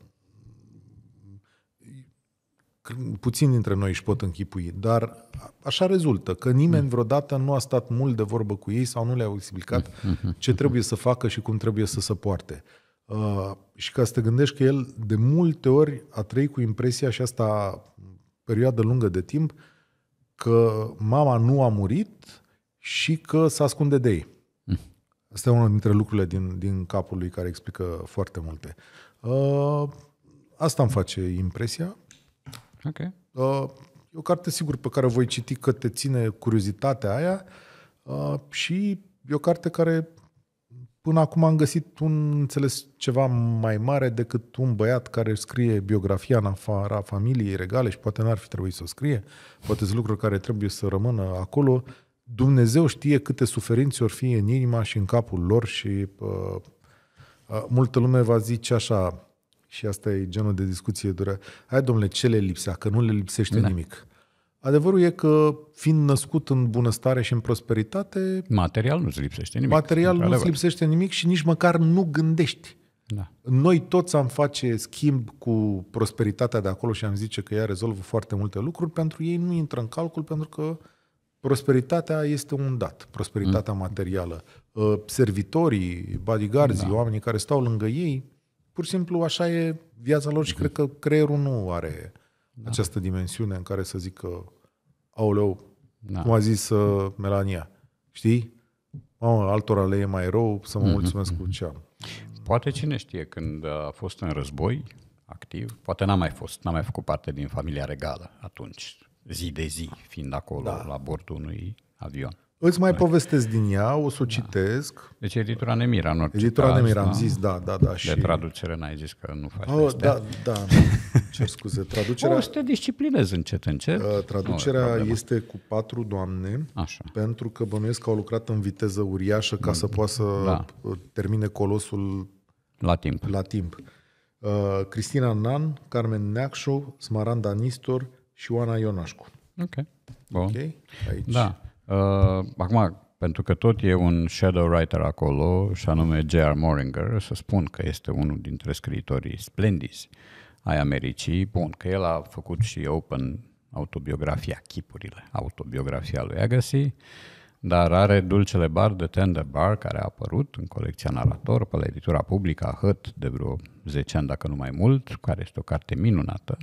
puțin dintre noi își pot închipui, dar așa rezultă, că nimeni vreodată nu a stat mult de vorbă cu ei sau nu le-au explicat ce trebuie să facă și cum trebuie să se poarte. Uh, și ca să te gândești că el de multe ori a trăit cu impresia și asta perioadă lungă de timp că mama nu a murit și că se ascunde de ei. Asta e unul dintre lucrurile din, din capul lui care explică foarte multe. Uh, asta îmi face impresia Ok. Uh, e o carte, sigur, pe care o voi citi că te ține curiozitatea aia uh, și e o carte care până acum am găsit un înțeles ceva mai mare decât un băiat care scrie biografia în afara familiei regale și poate n-ar fi trebuit să o scrie, poate sunt lucruri care trebuie să rămână acolo. Dumnezeu știe câte suferințe or fi în inima și în capul lor și uh, uh, multă lume va zice așa, și asta e genul de discuție dură. Hai, domnule, ce le lipsea? Că nu le lipsește da. nimic. Adevărul e că, fiind născut în bunăstare și în prosperitate... Material nu-ți lipsește nimic. Material nu-ți lipsește nimic și nici măcar nu gândești. Da. Noi toți am face schimb cu prosperitatea de acolo și am zice că ea rezolvă foarte multe lucruri, pentru ei nu intră în calcul, pentru că prosperitatea este un dat, prosperitatea mm. materială. Uh, servitorii, bodyguards, da. oamenii care stau lângă ei, pur și simplu așa e viața lor și cred că creierul nu are da. această dimensiune în care să zic că, aoleu, da. cum a zis uh, Melania, știi? Mamă, altora le e mai rău să mă mm-hmm. mulțumesc cu ce am. Poate cine știe, când uh, a fost în război activ, poate n-a mai fost, n-a mai făcut parte din familia regală atunci, zi de zi, fiind acolo da. la bordul unui avion. Îți mai povestesc din ea, o să o da. Deci editura Nemira, nu Editura Nemira, am da. zis, da, da, da. Și? De traducere n-ai zis că nu faci oh, Da, da, cer scuze. Traducerea... O să te disciplinezi încet, încet. Uh, traducerea nu, este cu patru doamne, Așa. pentru că bănuiesc că au lucrat în viteză uriașă ca mm, să poată să da. Uh, termine colosul la timp. La timp. Uh, Cristina Nan, Carmen Neacșo, Smaranda Nistor și Oana Ionașcu. Ok. Bun. Ok? Aici. Da. Uh, acum, pentru că tot e un shadow writer acolo, și anume J.R. Moringer, să spun că este unul dintre scriitorii splendizi ai Americii. Bun, că el a făcut și Open autobiografia, chipurile, autobiografia lui Agassi, dar are Dulcele Bar de Tender Bar, care a apărut în colecția Narator, pe la editura publică a Hut de vreo 10 ani, dacă nu mai mult, care este o carte minunată.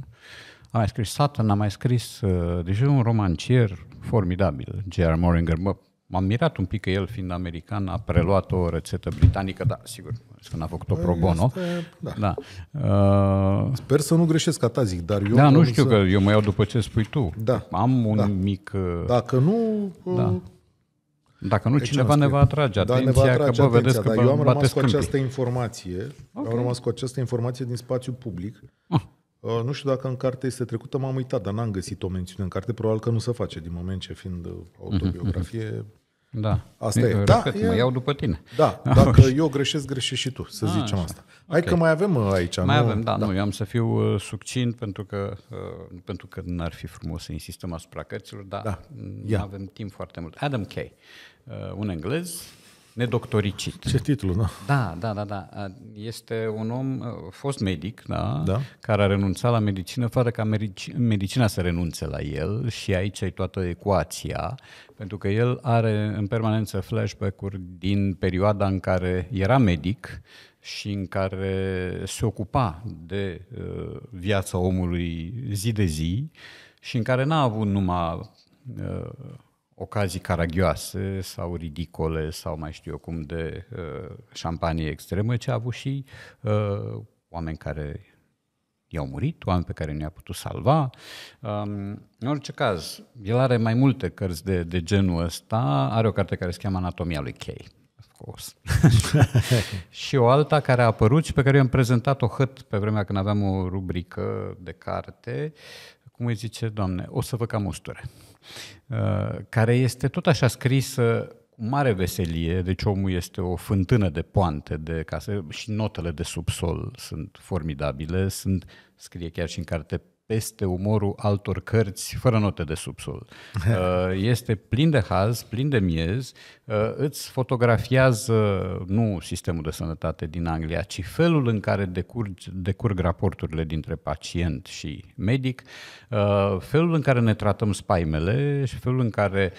A mai scris Satan, a mai scris uh, deja deci un romancier formidabil. J.R. Moringer, mă, m-am mirat un pic că el, fiind american, a preluat o rețetă britanică, da, sigur, că n-a făcut-o pro păi, bono. Este, da. da. Uh, Sper să nu greșesc ca zic, dar eu... Da, nu știu să... că eu mă iau după ce spui tu. Da. Am un da. mic... Uh, Dacă nu... Uh, da. Dacă nu, deci cineva ne va atrage da, atenția, da, ne va atrage că bă, vedeți că dar eu am rămas cu această informație, okay. am rămas cu această informație din spațiu public. Ah. Uh, nu știu dacă în carte este trecută, m-am uitat, dar n-am găsit o mențiune în carte. Probabil că nu se face din moment ce fiind uh, mhm, mhm, autobiografie. Mhm. Da. Asta e. Da, e... mă iau după tine. Da, dacă eu greșesc, greșești și tu, să A, ah, zicem așa. asta. Hai okay. că mai avem uh, aici. Mai nu? avem, da, da. Nu, eu am să fiu succint pentru că, pentru că n-ar fi frumos să insistăm asupra cărților, dar da. nu avem timp foarte mult. Adam Kay, un englez, nedoctoricit. Ce titlu, da? Da, da, da, da. Este un om, uh, fost medic, da, da. care a renunțat la medicină fără ca medic- medicina să renunțe la el și aici e toată ecuația, pentru că el are în permanență flashback-uri din perioada în care era medic, și în care se ocupa de uh, viața omului zi de zi și în care n-a avut numai uh, ocazii caragioase sau ridicole sau mai știu eu cum de uh, șampanie extremă, ci a avut și uh, oameni care i-au murit, oameni pe care nu i-a putut salva. Um, în orice caz, el are mai multe cărți de, de genul ăsta. Are o carte care se cheamă Anatomia lui Key. și o alta care a apărut și pe care i am prezentat-o hăt pe vremea când aveam o rubrică de carte, cum îi zice, doamne, o să vă cam usture. Uh, care este tot așa scrisă cu mare veselie, deci omul este o fântână de poante de case și notele de subsol sunt formidabile, sunt scrie chiar și în carte peste umorul altor cărți fără note de subsol. Uh, este plin de haz, plin de miez, uh, îți fotografiază nu sistemul de sănătate din Anglia, ci felul în care decurg, decurg raporturile dintre pacient și medic, uh, felul în care ne tratăm spaimele și felul în care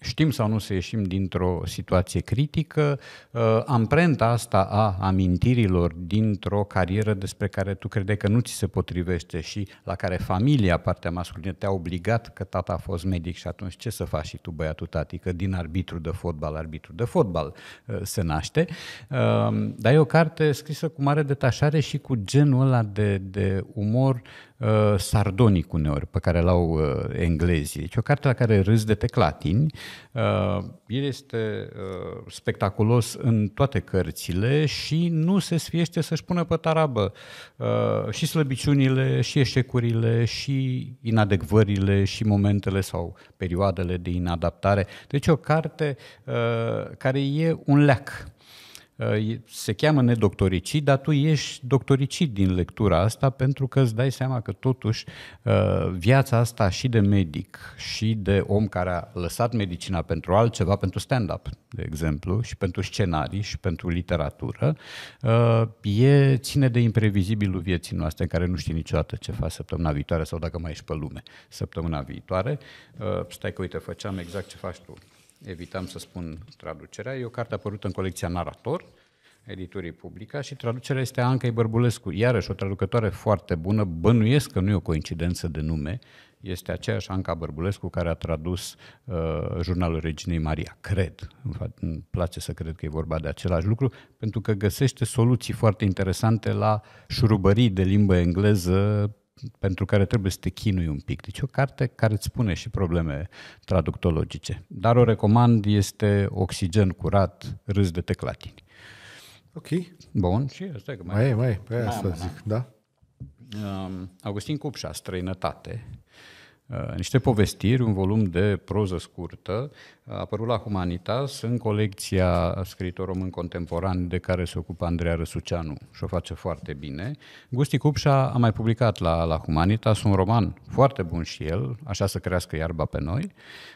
știm sau nu să ieșim dintr-o situație critică, uh, amprenta asta a amintirilor dintr-o carieră despre care tu credeai că nu ți se potrivește și la care familia, partea masculină, te-a obligat că tata a fost medic și atunci ce să faci și tu, băiatul tati, că din arbitru de fotbal, arbitru de fotbal uh, se naște. Uh, dar e o carte scrisă cu mare detașare și cu genul ăla de, de umor uh, uh, sardonic uneori, pe care l-au uh, englezii. Deci o carte la care râs de teclatini. Uh, el este uh, spectaculos în toate cărțile și nu se sfiește să-și pună pe tarabă uh, și slăbiciunile, și eșecurile, și inadecvările, și momentele sau perioadele de inadaptare. Deci o carte uh, care e un leac Uh, se cheamă nedoctoricid, dar tu ești doctoricid din lectura asta pentru că îți dai seama că totuși uh, viața asta și de medic și de om care a lăsat medicina pentru altceva, pentru stand-up, de exemplu, și pentru scenarii și pentru literatură, uh, e ține de imprevizibilul vieții noastre în care nu știi niciodată ce faci săptămâna viitoare sau dacă mai ești pe lume săptămâna viitoare. Stai că uite, făceam exact ce faci tu evitam să spun traducerea, e o carte apărută în colecția Narator, editurii Publica și traducerea este anca Ancai Bărbulescu, iarăși o traducătoare foarte bună, bănuiesc că nu e o coincidență de nume, este aceeași Anca Bărbulescu care a tradus uh, jurnalul Reginei Maria. Cred, îmi place să cred că e vorba de același lucru, pentru că găsește soluții foarte interesante la șurubării de limbă engleză pentru care trebuie să te chinui un pic. Deci o carte care îți pune și probleme traductologice. Dar o recomand, este Oxigen curat, râs de teclatini. Ok. Bun, și asta că mai... Mai e, mai e, pe păi asta zic, da? Um, Augustin Cupșa, Străinătate. Uh, Uh, niște povestiri, un volum de proză scurtă, apărut la Humanitas, în colecția scritor român contemporan de care se ocupa Andreea Răsuceanu și o face foarte bine. Gusti Cupșa a mai publicat la, la Humanitas un roman foarte bun și el, Așa să crească iarba pe noi.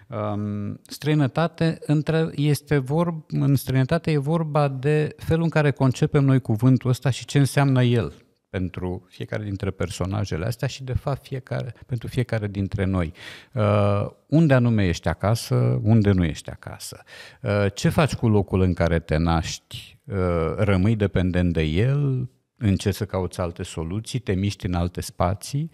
Um, străinătate, între, este vorb, în străinătate e vorba de felul în care concepem noi cuvântul ăsta și ce înseamnă el pentru fiecare dintre personajele astea și, de fapt, fiecare, pentru fiecare dintre noi. Uh, unde anume ești acasă, unde nu ești acasă. Uh, ce faci cu locul în care te naști? Uh, rămâi dependent de el? Încerci să cauți alte soluții? Te miști în alte spații?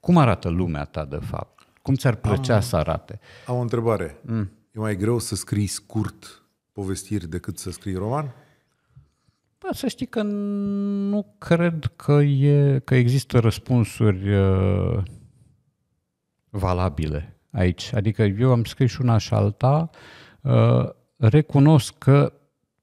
Cum arată lumea ta, de fapt? Cum ți-ar plăcea am, să arate? Am o întrebare. Mm. E mai greu să scrii scurt povestiri decât să scrii roman? să știi că nu cred că, e, că există răspunsuri uh, valabile aici. Adică eu am scris și una și alta, uh, recunosc că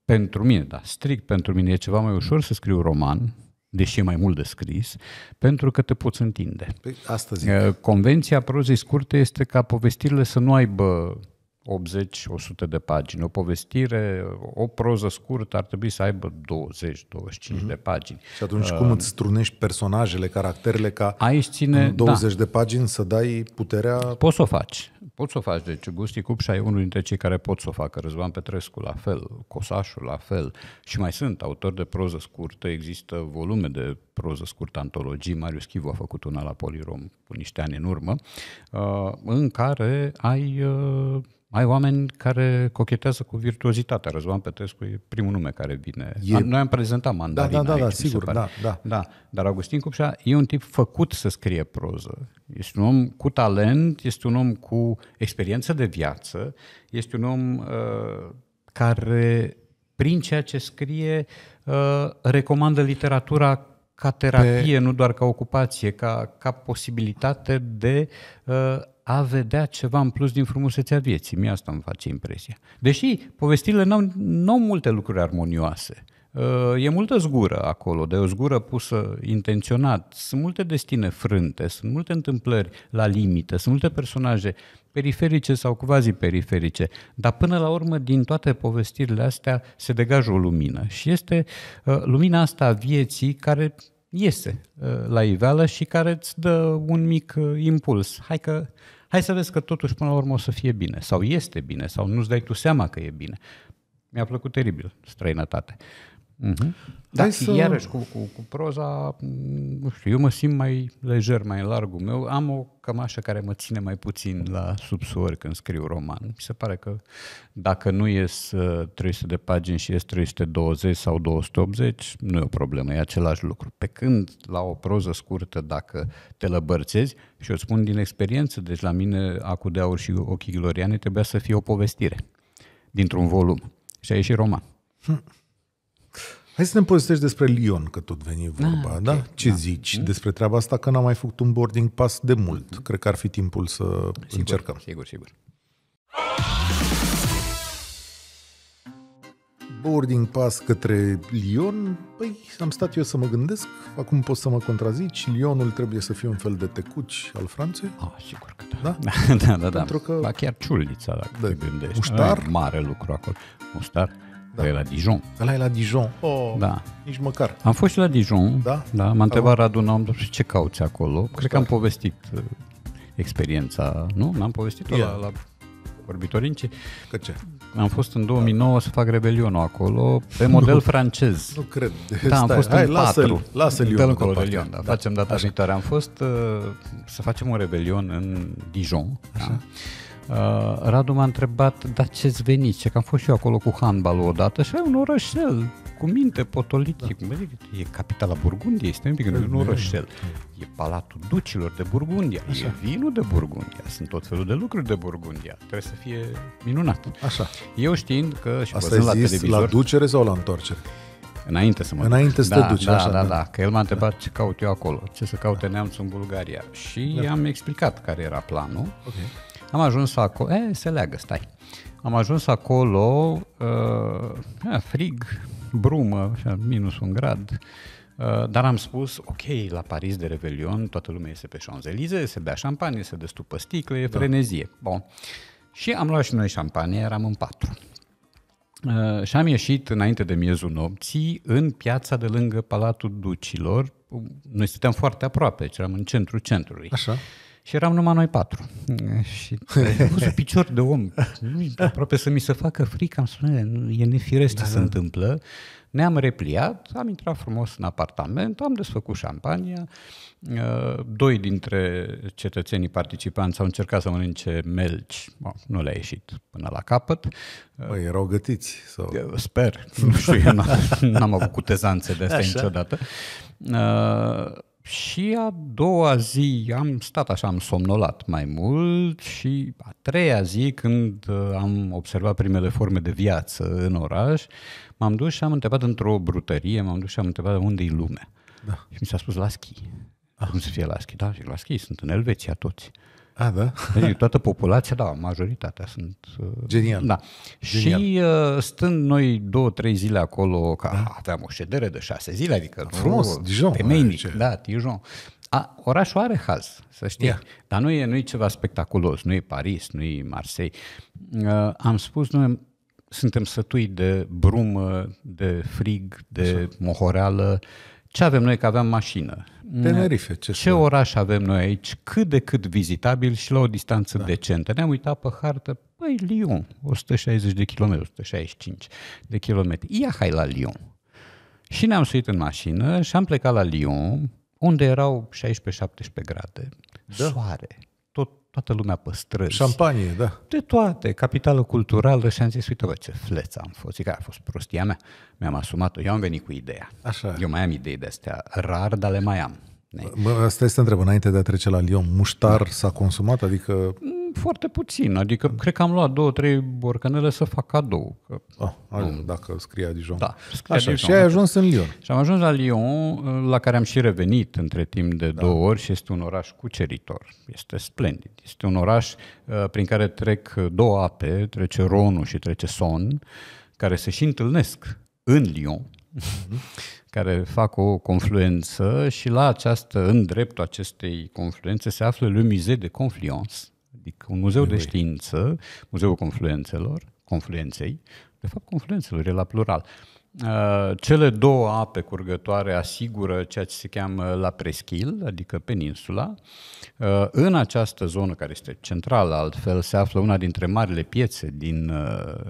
pentru mine, da, strict pentru mine, e ceva mai ușor să scriu roman, deși e mai mult de scris, pentru că te poți întinde. Păi asta zic. Uh, convenția prozei scurte este ca povestirile să nu aibă 80-100 de pagini. O povestire, o proză scurtă ar trebui să aibă 20-25 mm-hmm. de mhm. pagini. Și atunci cum uh, îți strunești personajele, caracterele ca Aici ține, în 20 da. de pagini să dai puterea... Poți să o faci. Poți să o faci. Deci Gusti Cupșa e unul dintre cei care pot să o facă. Răzvan Petrescu la fel, Cosașul la fel. Și mai sunt autori de proză scurtă. Există volume de proză scurtă, antologii. Marius Chivu a făcut una la Polirom cu niște ani în urmă, uh, în care ai uh, mai oameni care cochetează cu virtuozitatea. Răzvan Petrescu e primul nume care vine. E... Am, noi am prezentat mandarina Da, da, da, aici, da sigur. Da, da. da, dar Augustin Cupșa e un tip făcut să scrie proză. Este un om cu talent, este un om cu experiență de viață, este un om uh, care, prin ceea ce scrie, uh, recomandă literatura ca terapie, pe... nu doar ca ocupație, ca, ca posibilitate de uh, a vedea ceva în plus din frumusețea vieții. Mie asta îmi face impresia. Deși povestirile nu au multe lucruri armonioase. Uh, e multă zgură acolo, de o zgură pusă intenționat. Sunt multe destine frânte, sunt multe întâmplări la limită, sunt multe personaje periferice sau quasi periferice, dar până la urmă din toate povestirile astea se degajă o lumină și este uh, lumina asta a vieții care iese uh, la iveală și care îți dă un mic impuls. Hai că hai să vezi că totuși până la urmă o să fie bine, sau este bine, sau nu-ți dai tu seama că e bine. Mi-a plăcut teribil străinătate. Uh, Mm-hmm. Dar să... iarăși cu, cu, cu proza, mm, nu știu, eu mă simt mai lejer, mai în largul meu. Am o cămașă care mă ține mai puțin la subsori când scriu roman. Mi se pare că dacă nu ies 300 uh, de pagini și ies 320 sau 280, nu e o problemă, e același lucru. Pe când la o proză scurtă, dacă te lăbărțezi, și o spun din experiență, deci la mine Acu de Aur și Ochii Gloriane trebuia să fie o povestire dintr-un volum. Și a ieșit roman. Hm. Hai să ne povestești despre Lyon, că tot veni ah, vorba, ah, okay. da? Ce da. zici mm-hmm. despre treaba asta, că n-am mai făcut un boarding pass de mult. Mm-hmm. Cred că ar fi timpul să sigur, încercăm. Sigur, sigur. Boarding pass către Lyon, păi am stat eu să mă gândesc, acum poți să mă contrazici, Lyonul trebuie să fie un fel de tecuci al Franței? Ah, sigur că da. Da, da, da. da. Pentru că... Ba chiar ciulnița, dacă da. te gândești. Muștar? Ai, mare lucru acolo. Muștar? Da. Ăla e la Dijon. Ăla e la Dijon. Oh, da. Nici măcar. Am fost și la Dijon. Da? Da. M-a întrebat Radu, n-am ce cauți acolo. Cred Star. că am povestit uh, experiența, nu? N-am povestit-o yeah. la, la Ce? Că ce? Am fost în 2009 da. să fac rebelionul acolo, pe model nu, francez. Nu cred. Da, am Stai, fost Hai, în lasă-l, patru. Lasă-l Ion. Acolo de Ion, da. da. Facem data viitoare. Am fost uh, să facem un rebelion în Dijon. Așa. Da? Uh, Radu m-a întrebat, dar ce-ți veni? Ce că am fost și eu acolo cu handbalul odată și ai un orășel cu minte potolitic. Da. E capitala Burgundiei, este un pic, un da. orășel. E palatul ducilor de Burgundia, Așa. e vinul de Burgundia, sunt tot felul de lucruri de Burgundia. Trebuie să fie minunat. Așa. Eu știind că și Asta la televizor... la ducere sau la întoarcere? Înainte să mă Înainte să da, te da, duci, da, așa. Da, da, da, că el m-a da. întrebat da. ce caut eu acolo, ce să caute neamțul în Bulgaria. Și da. i-am explicat care era planul. Okay. Am ajuns acolo, Eh, se leagă, stai. Am ajuns acolo, uh, frig, brumă, minus un grad, uh, dar am spus, ok, la Paris de Revelion toată lumea este pe Champs-Élysées, se bea șampanie, se destupă sticle, e da. frenezie. Bun. Și am luat și noi șampanie, eram în patru. Uh, și am ieșit înainte de miezul nopții în piața de lângă Palatul Ducilor. Noi stăteam foarte aproape, eram în centrul centrului. Așa. Și eram numai noi patru. Și am pus picior de om. Aproape să mi se facă frică, am spus, e nefiresc ce da, se da. întâmplă. Ne-am repliat, am intrat frumos în apartament, am desfăcut șampania. Ă, doi dintre cetățenii participanți au încercat să mănânce melci, nu le-a ieșit până la capăt. Ă, Băi, erau gătiți? Sau... Ă, sper, nu știu, eu n-am, n-am avut cutezanțe de asta Așa. niciodată și a doua zi am stat așa, am somnolat mai mult și a treia zi când uh, am observat primele forme de viață în oraș, m-am dus și am întrebat într-o brutărie, m-am dus și am întrebat unde e lumea. Da. Și mi s-a spus la schi. Ah. Cum să fie la schi? Da, și la schi sunt în Elveția toți. A, da? Deci toată populația, da, majoritatea sunt... Uh, Genial. Da. Genial. Și uh, stând noi două, trei zile acolo, ca, da? aveam o ședere de șase zile, adică... Frumos, nu, uh, Dijon. Temeinic, da, Dijon. A, orașul are haz, să știi. Yeah. Dar nu e, nu e ceva spectaculos, nu e Paris, nu e Marseille. Uh, am spus, noi suntem sătui de brumă, de frig, de mohoreală. Ce avem noi că aveam mașină? Mm. Tenerife, ce, ce oraș avem noi aici, cât de cât vizitabil și la o distanță da. decentă. Ne-am uitat pe hartă, păi Lyon, 160 de kilometri, 165 de kilometri. Ia hai la Lyon. Și ne-am suit în mașină și am plecat la Lyon, unde erau 16-17 grade, da. soare, toată lumea pe străzi. Șampanie, da. De toate, capitală culturală și am zis, uite bă, ce fleță am fost. Zic, a fost prostia mea, mi-am asumat-o, eu am venit cu ideea. Așa. Eu mai am idei de astea, rar, dar le mai am. Bă, stai să te întreb, înainte de a trece la Lyon, muștar da. s-a consumat? Adică foarte puțin, adică cred că am luat două, trei borcanele să fac cadou. Că, ah, nu, dacă scria Dijon. Da, scria Așa, Dijon. și ai ajuns în Lyon. Și am ajuns la Lyon, la care am și revenit între timp de da. două ori și este un oraș cuceritor. Este splendid. Este un oraș uh, prin care trec două ape, trece Ronu și trece Son, care se și întâlnesc în Lyon. Mm-hmm care fac o confluență și la această, în dreptul acestei confluențe se află le Musée de Confluence, practic, un muzeu păi, de știință, Muzeul Confluențelor, Confluenței, de fapt Confluențelor, e la plural. Uh, cele două ape curgătoare asigură ceea ce se cheamă la Preschil, adică peninsula. Uh, în această zonă, care este centrală altfel, se află una dintre marile piețe din, uh,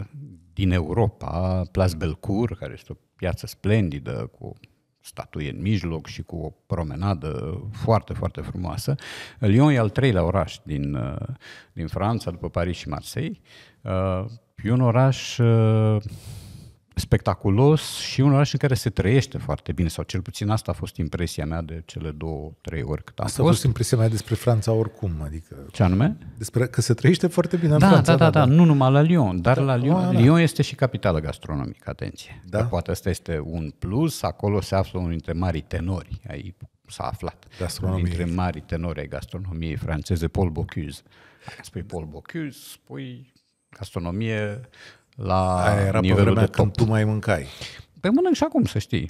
din Europa, Place Belcour, care este o piață splendidă cu statuie în mijloc și cu o promenadă foarte, foarte frumoasă. Lyon e al treilea oraș din, uh, din Franța, după Paris și Marseille. Uh, e un oraș uh, spectaculos și un oraș în care se trăiește foarte bine, sau cel puțin asta a fost impresia mea de cele două, trei ori cât am Asta fost. a fost impresia mea despre Franța oricum, adică... Ce anume? Despre că se trăiește foarte bine în da, Franța. Da, da, da, da, da, nu numai la Lyon, dar da, la Lyon, a, ah, da. Lyon este și capitală gastronomică, atenție. Da? Că poate asta este un plus, acolo se află unul dintre marii tenori, ai s-a aflat, unul dintre marii tenori ai gastronomiei franceze, Paul Bocuse. Spui Paul Bocuse, spui gastronomie la Aia era nivelul pe vremea de top. când tu mai mâncai. Pe păi mănânc și acum, să știi.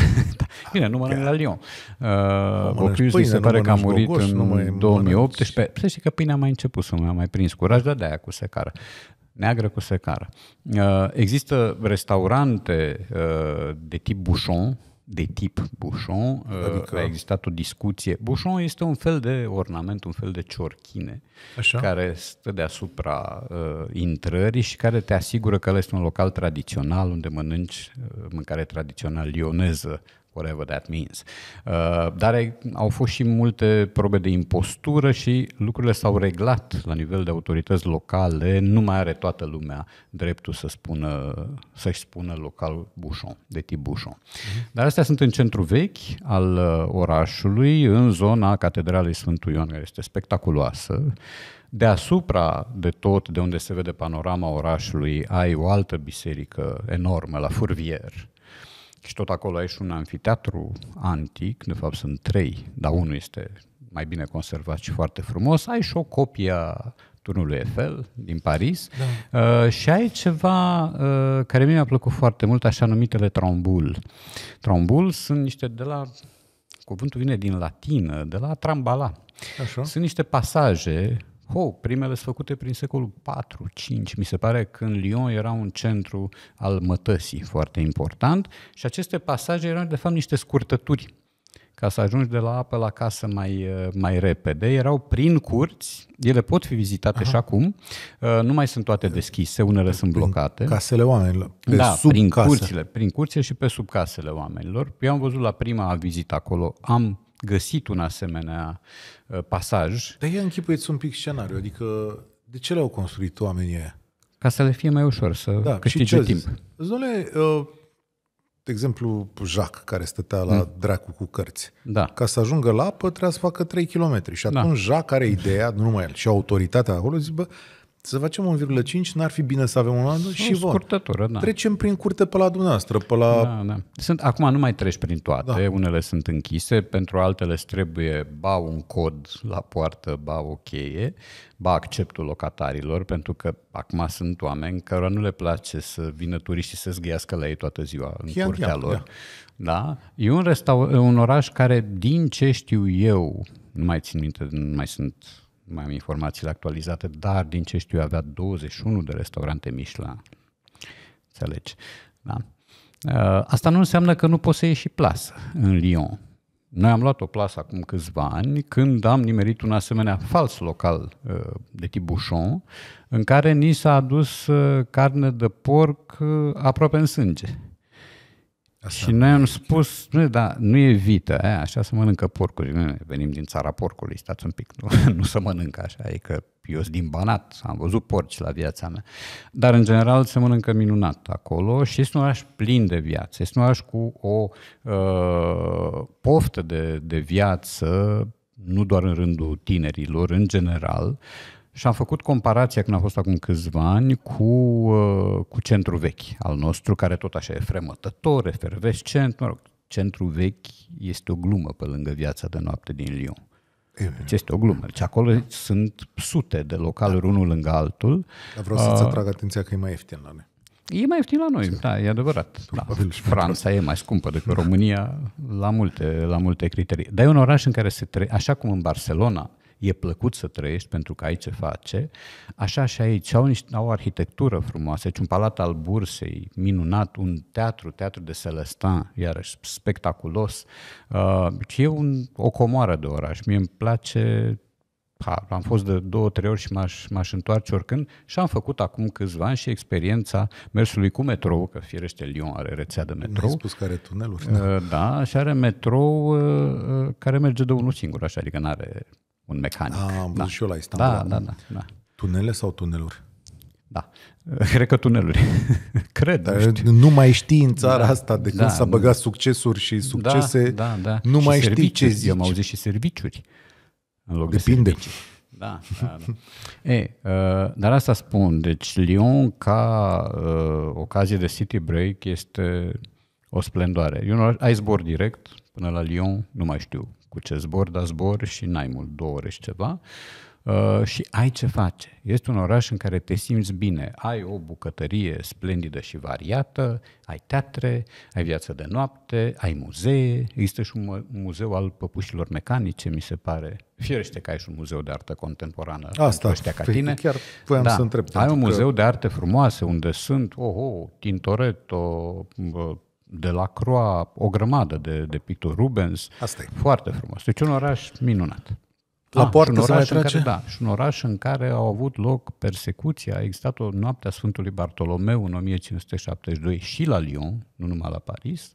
Bine, nu mănânc la Lyon. Vaucluse uh, mi se pare că a murit gogoș, în 2018. Păi, să știi că pâinea a mai început să mi-a mai prins curaj, dar de-aia cu secară. Neagră cu secară. Uh, există restaurante uh, de tip Bouchon, de tip Bouchon, uh, adică... a existat o discuție. Bouchon este un fel de ornament, un fel de ciorchine Așa? care stă deasupra uh, intrării și care te asigură că ăla este un local tradițional unde mănânci uh, mâncare tradițională lioneză whatever that means. Uh, dar au fost și multe probe de impostură și lucrurile s-au reglat la nivel de autorități locale. Nu mai are toată lumea dreptul să spună, să-și spună local Bușon, de tip Bușon. Mhm. Dar astea sunt în centru vechi al uh, orașului, în zona Catedralei Sfântul Ioan, care este spectaculoasă. Deasupra de tot, de unde se vede panorama orașului, ai o altă biserică enormă la Furvier, și tot acolo ai și un anfiteatru antic, de fapt sunt trei, dar unul este mai bine conservat și foarte frumos, ai și o copie a turnului Eiffel din Paris da. uh, și ai ceva uh, care mi-a plăcut foarte mult, așa numitele trombul. Trombul sunt niște de la, cuvântul vine din latină, de la trambala. Așa. Sunt niște pasaje Ho, primele sunt făcute prin secolul 4-5, mi se pare, când Lyon era un centru al mătăsii foarte important și aceste pasaje erau de fapt niște scurtături ca să ajungi de la apă la casă mai, eh, mai repede. Erau prin curți, ele pot fi vizitate Aha. și acum, eh, nu mai sunt toate deschise, unele sunt blocate. Casele oamenilor, pe da, sub prin casă. curțile, prin curțile și pe sub casele oamenilor. Eu am văzut la prima vizită acolo, am găsit un asemenea Uh, pasaj. Dar ia închipuieți un pic scenariu, adică de ce le-au construit oamenii aia? Ca să le fie mai ușor să da, câștige timp. Zole, uh, de exemplu, Jacques, care stătea la mm. dracu cu cărți. Da. Ca să ajungă la apă, trebuia să facă 3 km. Și da. atunci da. Jacques are ideea, nu numai el, și autoritatea acolo, zice, bă, să facem 1,5, n-ar fi bine să avem un an și vom. Scurtătură, da. Trecem prin curte pe la dumneavoastră, pe la... Da, da. Sunt, acum nu mai treci prin toate, da. unele sunt închise, pentru altele îți trebuie ba un cod la poartă, ba o cheie, ba acceptul locatarilor, pentru că acum sunt oameni care nu le place să vină și să zgâiască la ei toată ziua în Chiar, curtea lor. Ia. Da. da? E un, un oraș care, din ce știu eu, nu mai țin minte, nu mai sunt nu mai am informațiile actualizate, dar din ce știu avea 21 de restaurante Michelin. Înțelegi? Da? Uh, asta nu înseamnă că nu poți să ieși plasă în Lyon. Noi am luat o plasă acum câțiva ani când am nimerit un asemenea fals local uh, de tip Bouchon în care ni s-a adus uh, carne de porc aproape în sânge. Asta și noi am spus, nu, da, nu e vită, aia, așa să mănâncă porcuri. Noi venim din țara porcului, stați un pic, nu, nu să mănâncă așa, e că eu sunt din Banat, am văzut porci la viața mea. Dar, în general, se mănâncă minunat acolo și este un oraș plin de viață, este un oraș cu o uh, poftă de, de viață, nu doar în rândul tinerilor, în general, uh, și am făcut comparația când a fost acum câțiva ani cu, uh, cu centru vechi al nostru, care tot așa e fremătător, efervescent, mă rog, centru vechi este o glumă pe lângă viața de noapte din Lyon. Deci este o glumă. Deci acolo sunt sute de localuri da. unul lângă altul. Dar vreau să-ți uh, atrag atenția că e mai ieftin la noi. E mai ieftin la noi, Ce? da, e adevărat. da. Franța e mai scumpă decât România la multe, la multe criterii. Dar e un oraș în care se trăiește, așa cum în Barcelona, e plăcut să trăiești pentru că ai ce face, așa și aici. Au, niște, au o arhitectură frumoasă, deci un palat al bursei, minunat, un teatru, teatru de Celestin, iarăși spectaculos. Uh, e un, o comoară de oraș. Mie îmi place ha, am fost de două, trei ori și m-aș, m-aș întoarce oricând și am făcut acum câțiva ani și experiența mersului cu metrou, că firește Lyon are rețea de metrou. Nu spus că are tuneluri. Uh, da, și are metrou uh, uh, care merge de unul singur, așa, adică nu are un mecanic. A, ah, am văzut da. și eu la da, Istanbul. Da, da, da, da. Tunele sau tuneluri? Da. Cred că tuneluri. Cred. Dar nu, nu mai știi în țara da, asta de când da, s-a băgat nu. succesuri și da, succese. Da, da, da. Nu și mai știi ce zici. Eu am auzit și serviciuri. În loc Depinde. De servicii. Da, da, da. Ei, uh, dar asta spun. Deci Lyon ca uh, ocazie de city break este o splendoare. Eu ai zbor direct până la Lyon, nu mai știu cu ce zbor, dar zbor și n-ai mult, două ore și ceva. Uh, și ai ce face. Este un oraș în care te simți bine. Ai o bucătărie splendidă și variată, ai teatre, ai viață de noapte, ai muzee, există și un muzeu al păpușilor mecanice, mi se pare. Fierește că ai și un muzeu de artă contemporană. Asta, ăștia ca păi, tine. chiar voiam da. să întreb. Ai un muzeu că... de arte frumoase unde sunt, oh, oh Tintoretto, uh, de la Croa, o grămadă de, de picturi, Rubens. Asta e. Foarte frumos. Deci un oraș minunat la a, ah, poartă să mai trage? Care, da, și un oraș în care au avut loc persecuția. A existat o noapte a Sfântului Bartolomeu în 1572 și la Lyon, nu numai la Paris,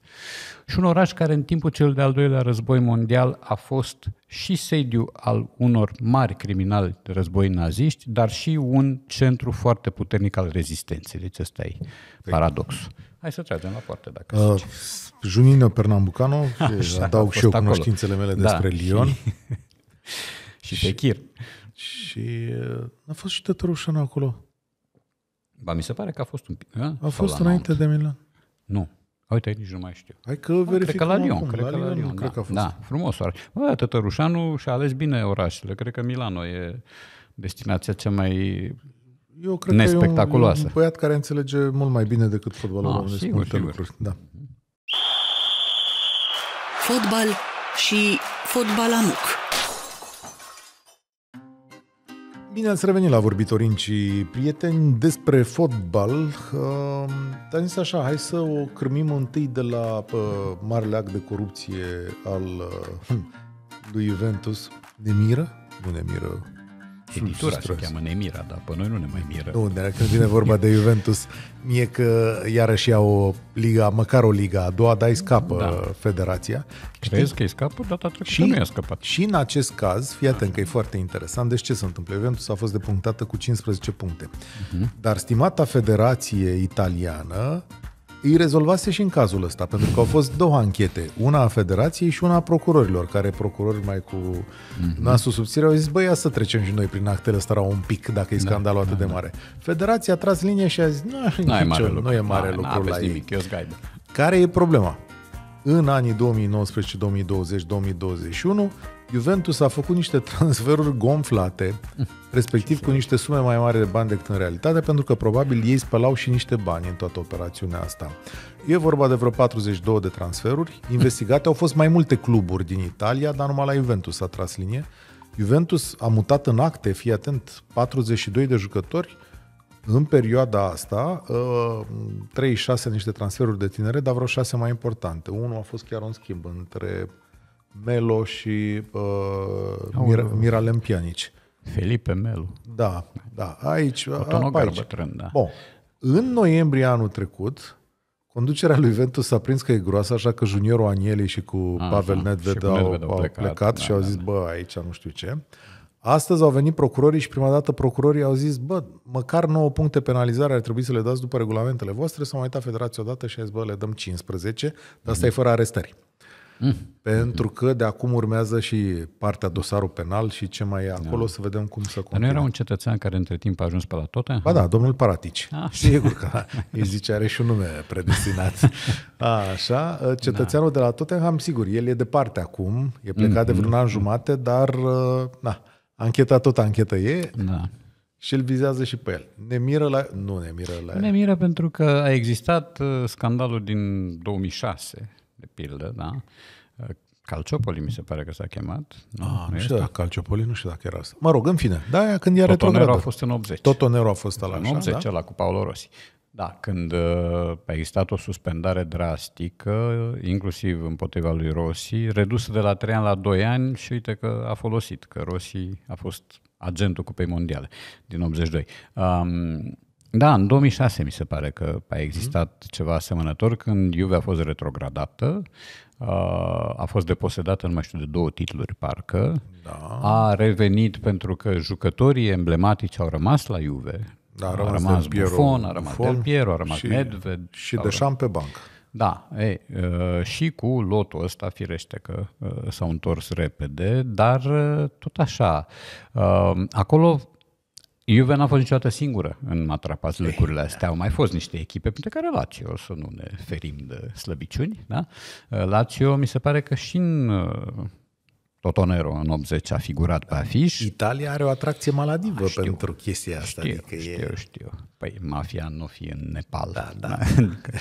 și un oraș care în timpul cel de-al doilea război mondial a fost și sediu al unor mari criminali de război naziști, dar și un centru foarte puternic al rezistenței. Deci ăsta e păi- paradoxul. Hai să tragem la poartă dacă uh, Junină Pernambucano, Așa, adaug și eu cunoștințele mele da. despre da, Lyon. Și... Și Shakir. Și uh, a fost și Tătărușan acolo. Ba, mi se pare că a fost un pic. A, a fost înainte de Milan. Nu. Uite, nici nu mai știu. Hai că verificăm ah, Cred că la Lyon. Acum. Cred la că la Lyon, da, cred că a da. fost. Da, frumos. Bă, Tătărușanu și-a ales bine orașele. Cred că Milano e destinația cea mai eu cred nespectaculoasă. Că e un, un băiat care înțelege mult mai bine decât fotbalul ah, românesc. Sigur, sigur. Lucruri. Da. Fotbal și fotbal amuc. Bine ați revenit la vorbitorin și prieteni despre fotbal. Ehm, dar zis așa, hai să o crmim întâi de la marele act de corupție al hm, lui Juventus. De miră? Nu de miră, editura se cheamă, Nemira, dar pe noi nu ne mai miră. Nu, dar când vine vorba de Juventus, mie că iarăși o liga, măcar o liga a doua, dar îi scapă da. federația. Crezi Știi? că îi scapă? Data trecută și, nu i-a scăpat. Și în acest caz, fii atent că e foarte interesant, deci ce se întâmplă? Juventus a fost depunctată cu 15 puncte. Uh-huh. Dar stimata federație italiană îi rezolvase și în cazul ăsta, pentru că au fost două anchete, una a Federației și una a procurorilor, care procurori mai cu mm-hmm. nasul subțire au zis, băi, ia să trecem și noi prin actele ăsta un pic, dacă e da, scandalul da, atât da, de mare. Da. Federația a tras linie și a zis, nu, e mare lucru, nu e mare n-a, da, lucru la ei. Nimic, eu Care e problema? În anii 2019, 2020, 2021, Juventus a făcut niște transferuri gonflate, respectiv cu niște sume mai mari de bani decât în realitate, pentru că probabil ei spălau și niște bani în toată operațiunea asta. E vorba de vreo 42 de transferuri. Investigate au fost mai multe cluburi din Italia, dar numai la Juventus a tras linie. Juventus a mutat în acte, fii atent, 42 de jucători în perioada asta, 3-6 uh, niște transferuri de tinere, dar vreo 6 mai importante. Unul a fost chiar un schimb între Melo și uh, Mir- Miralem Pianici. Felipe Melo. Da, da. Aici, aici. bătrân, da. Bun. În noiembrie anul trecut, conducerea lui Ventus s-a prins că e groasă, așa că juniorul Anieli și cu A, Pavel Nedved au, Nedved au plecat, plecat da, și au da, zis, da, da. bă, aici nu știu ce. Astăzi au venit procurorii și prima dată procurorii au zis, bă, măcar 9 puncte penalizare ar trebui să le dați după regulamentele voastre, s au mai uitat federația odată și a zis, bă, le dăm 15, dar asta e fără arestări. Mm. Pentru că de acum urmează și partea dosarul penal și ce mai e acolo, da. să vedem cum să continuăm. Dar nu era un cetățean care între timp a ajuns pe la toate? Ba da, domnul Paratici. așa. Ah. Sigur că îi zice, are și un nume predestinat. A, așa, ă, cetățeanul da. de la Tottenham, sigur, el e departe acum, e plecat mm-hmm. de vreun an jumate, dar, ă, na, ancheta tot anchetă e. Da și îl vizează și pe el. Ne miră la... Nu ne miră la... Ne miră pentru că a existat ă, scandalul din 2006 de pildă, da? Uh, Calciopoli mi se pare că s-a chemat. Nu, ah, nu știu dacă Calciopoli, nu știu dacă era asta. Mă rog, în fine, da, aia când era Totonero a fost în 80. Totonero a fost ăla, În 80, da? cu Paolo Rossi. Da, când uh, a existat o suspendare drastică, inclusiv împotriva lui Rossi, redusă de la 3 ani la 2 ani și uite că a folosit, că Rossi a fost agentul Cupei Mondiale din 82. Um, da, în 2006 mi se pare că a existat mm-hmm. ceva asemănător când Juve a fost retrogradată, uh, a fost deposedată nu mai știu de două titluri parcă, da. a revenit pentru că jucătorii emblematici au rămas la Juve. Da, a rămas, a rămas Piero, Buffon, a rămas Buffon, Del Piero, a rămas și, Medved. Și șam pe bancă. Da, ei, uh, și cu lotul ăsta, firește că uh, s-au întors repede, dar tot așa. Acolo Juve n-a fost niciodată singură în matrapați lucrurile astea. Au mai fost niște echipe, pentru care Lazio, să nu ne ferim de slăbiciuni. Da? Lazio mi se pare că și în uh, Totonero în 80 a figurat pe afiș. Italia are o atracție maladivă a, știu, pentru chestia asta. Știu, adică știu, e... știu. Păi mafia nu fi în Nepal. Da, da. Adică,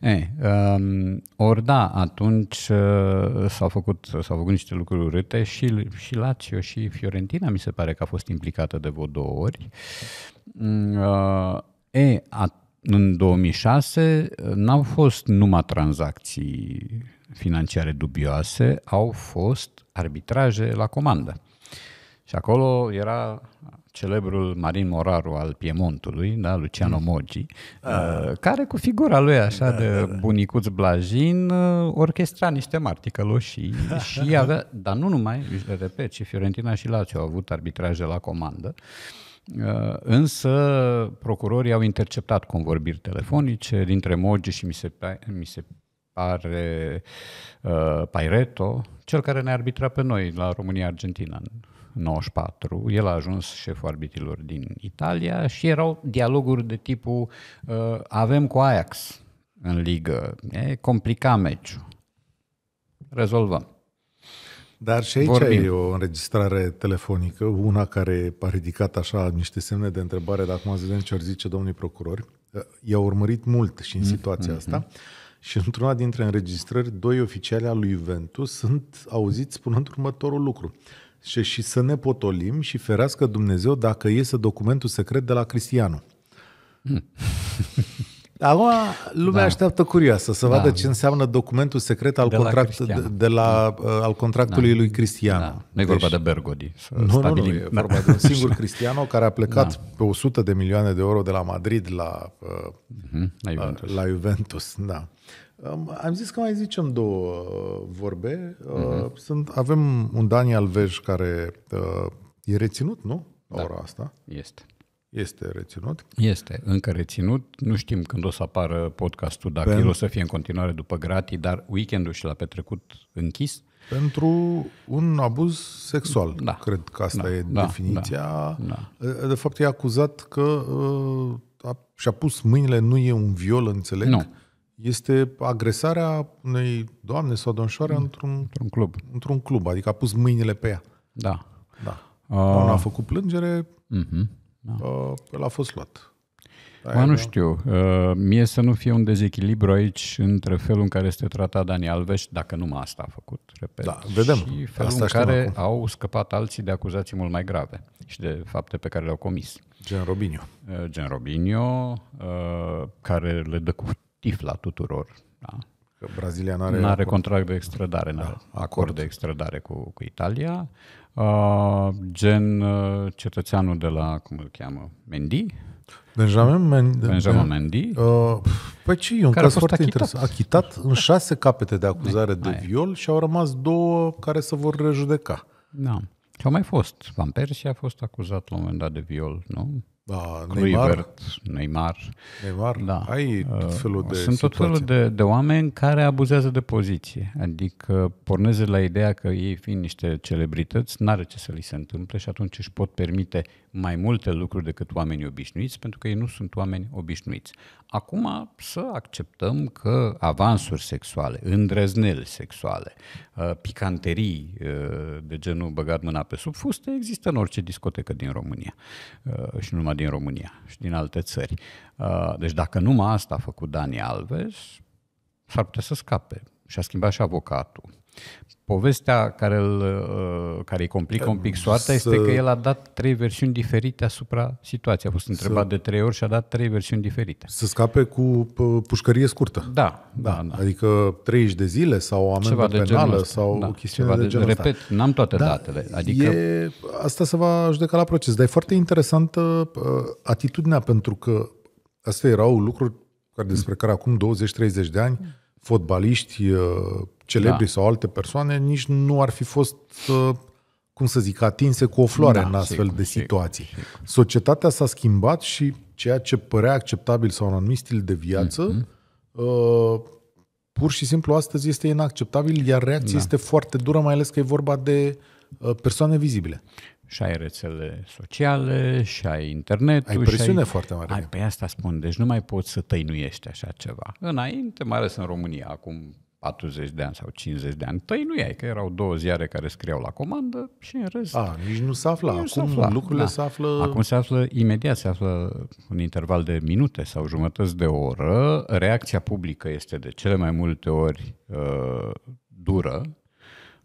e, um, ori da, atunci uh, s-au făcut, s-au făcut niște lucruri urâte și, și Lazio și Fiorentina mi se pare că a fost implicată de vreo două ori. Mm, uh, e, a, în 2006 uh, n-au fost numai tranzacții financiare dubioase, au fost arbitraje la comandă. Și acolo era celebrul Marin Moraru al Piemontului, da, Luciano mm. Moggi, ah. uh, care cu figura lui așa da, de da, da. bunicuț blajin uh, orchestra niște mari și, și avea, dar nu numai, repet, și Fiorentina și Lazio au avut arbitraje la comandă. Uh, însă procurorii au interceptat convorbiri telefonice dintre Moggi și mi se, mi se pare uh, Paireto, cel care ne arbitra pe noi la România-Argentina în 94. El a ajuns șeful arbitrilor din Italia și erau dialoguri de tipul uh, avem cu Ajax în ligă, e complicat meciul, rezolvăm. Dar și aici Vorbim. e o înregistrare telefonică, una care a ridicat așa niște semne de întrebare, dacă acum să vedem ce ar zice domnii procurori. Uh, I-a urmărit mult și în mm, situația mm-hmm. asta. Mm. Și într-una dintre înregistrări, doi oficiali al lui Juventus sunt auziți spunând următorul lucru. Și, și să ne potolim și ferească Dumnezeu dacă iese documentul secret de la Cristiano. Hmm. Acum lumea da. așteaptă curioasă să da. vadă ce înseamnă documentul secret al, de contract, la de, de la, da. Uh, al contractului da. lui Cristiano. Da. Nu e vorba deci, de Bergodi. Nu, nu, nu, e da. vorba de un da. singur Cristiano care a plecat da. pe 100 de milioane de euro de la Madrid la, uh-huh. la uh, Juventus. La Juventus da. Am zis că mai zicem două uh, vorbe. Uh-huh. Sunt, avem un Daniel Vej care uh, e reținut, nu? La da. ora asta. Este. Este reținut? Este, încă reținut. Nu știm când o să apară podcastul, dacă Pentru... el o să fie în continuare după gratii, dar weekendul și l-a petrecut închis. Pentru un abuz sexual, da. cred că asta da. e da. definiția. Da. Da. De fapt, e acuzat că uh, a, și-a pus mâinile, nu e un viol, înțeleg? Nu este agresarea unei doamne sau domnișoare mm. într-un, într-un club. Într-un club, adică a pus mâinile pe ea. Da. Da. Uh... Doamna a făcut plângere, uh-huh. da. uh, el a fost luat. Aia nu știu. Uh, mie să nu fie un dezechilibru aici între felul în care este tratat Dani Alves, dacă nu asta a făcut, repet. Da, vedem. Și felul asta în care acum. au scăpat alții de acuzații mult mai grave și de fapte pe care le-au comis. Gen Robinio. Uh, gen Robinio, uh, care le dă cu tifla tuturor. Da? Că Brazilia nu are, are contract de extradare, nu are da, acord de extradare cu, cu Italia. Uh, gen uh, cetățeanul de la, cum îl cheamă, Mendy, Benjamin, Men- Benjamin Mendy. Uh, păi ce e un caz foarte achitat. interesant. Achitat în șase capete de acuzare de, de viol și au rămas două care se vor rejudeca. Da. Și au mai fost. Van Persie a fost acuzat la un moment dat de viol, nu? da, Neymar. Neymar. Neymar, da. ai uh, tot felul de Sunt situații. tot felul de, de oameni care abuzează de poziție, adică porneze la ideea că ei fiind niște celebrități, n-are ce să li se întâmple și atunci își pot permite mai multe lucruri decât oamenii obișnuiți, pentru că ei nu sunt oameni obișnuiți. Acum să acceptăm că avansuri sexuale, îndrăzneli sexuale, uh, picanterii uh, de genul băgat mâna pe sub fuste există în orice discotecă din România uh, și nu numai din România și din alte țări. Deci dacă numai asta a făcut Dani Alves, s-ar putea să scape. Și a schimbat și avocatul Povestea care, îl, uh, care îi complică un pic soarta este că el a dat trei versiuni diferite asupra situației. A fost întrebat să... de trei ori și a dat trei versiuni diferite. Să scape cu pușcărie scurtă. Da, da. da, da. Adică 30 de zile sau amendă ceva penală de sau da, chestiune de, de genul Repet, asta. n-am toate da, datele. Adică... E, asta se va judeca la proces. Dar e foarte interesantă atitudinea pentru că astea erau lucruri care, despre care acum 20-30 de ani fotbaliști uh, celebri da. sau alte persoane nici nu ar fi fost, uh, cum să zic, atinse cu o floare da, în astfel sigur, de situații. Sigur, sigur. Societatea s-a schimbat și ceea ce părea acceptabil sau un anumit stil de viață, mm-hmm. pur și simplu astăzi este inacceptabil, iar reacția da. este foarte dură, mai ales că e vorba de uh, persoane vizibile și ai rețele sociale, și ai internetul. Ai presiune și ai... foarte mare. Ai, pe asta spun, deci nu mai poți să tăinuiești așa ceva. Înainte, mai ales în România, acum 40 de ani sau 50 de ani. nu ai, că erau două ziare care scriau la comandă și în rest... A, nici nu se afla. Acum s afla. lucrurile da. se află... Acum se află imediat, se află un interval de minute sau jumătăți de oră. Reacția publică este de cele mai multe ori uh, dură.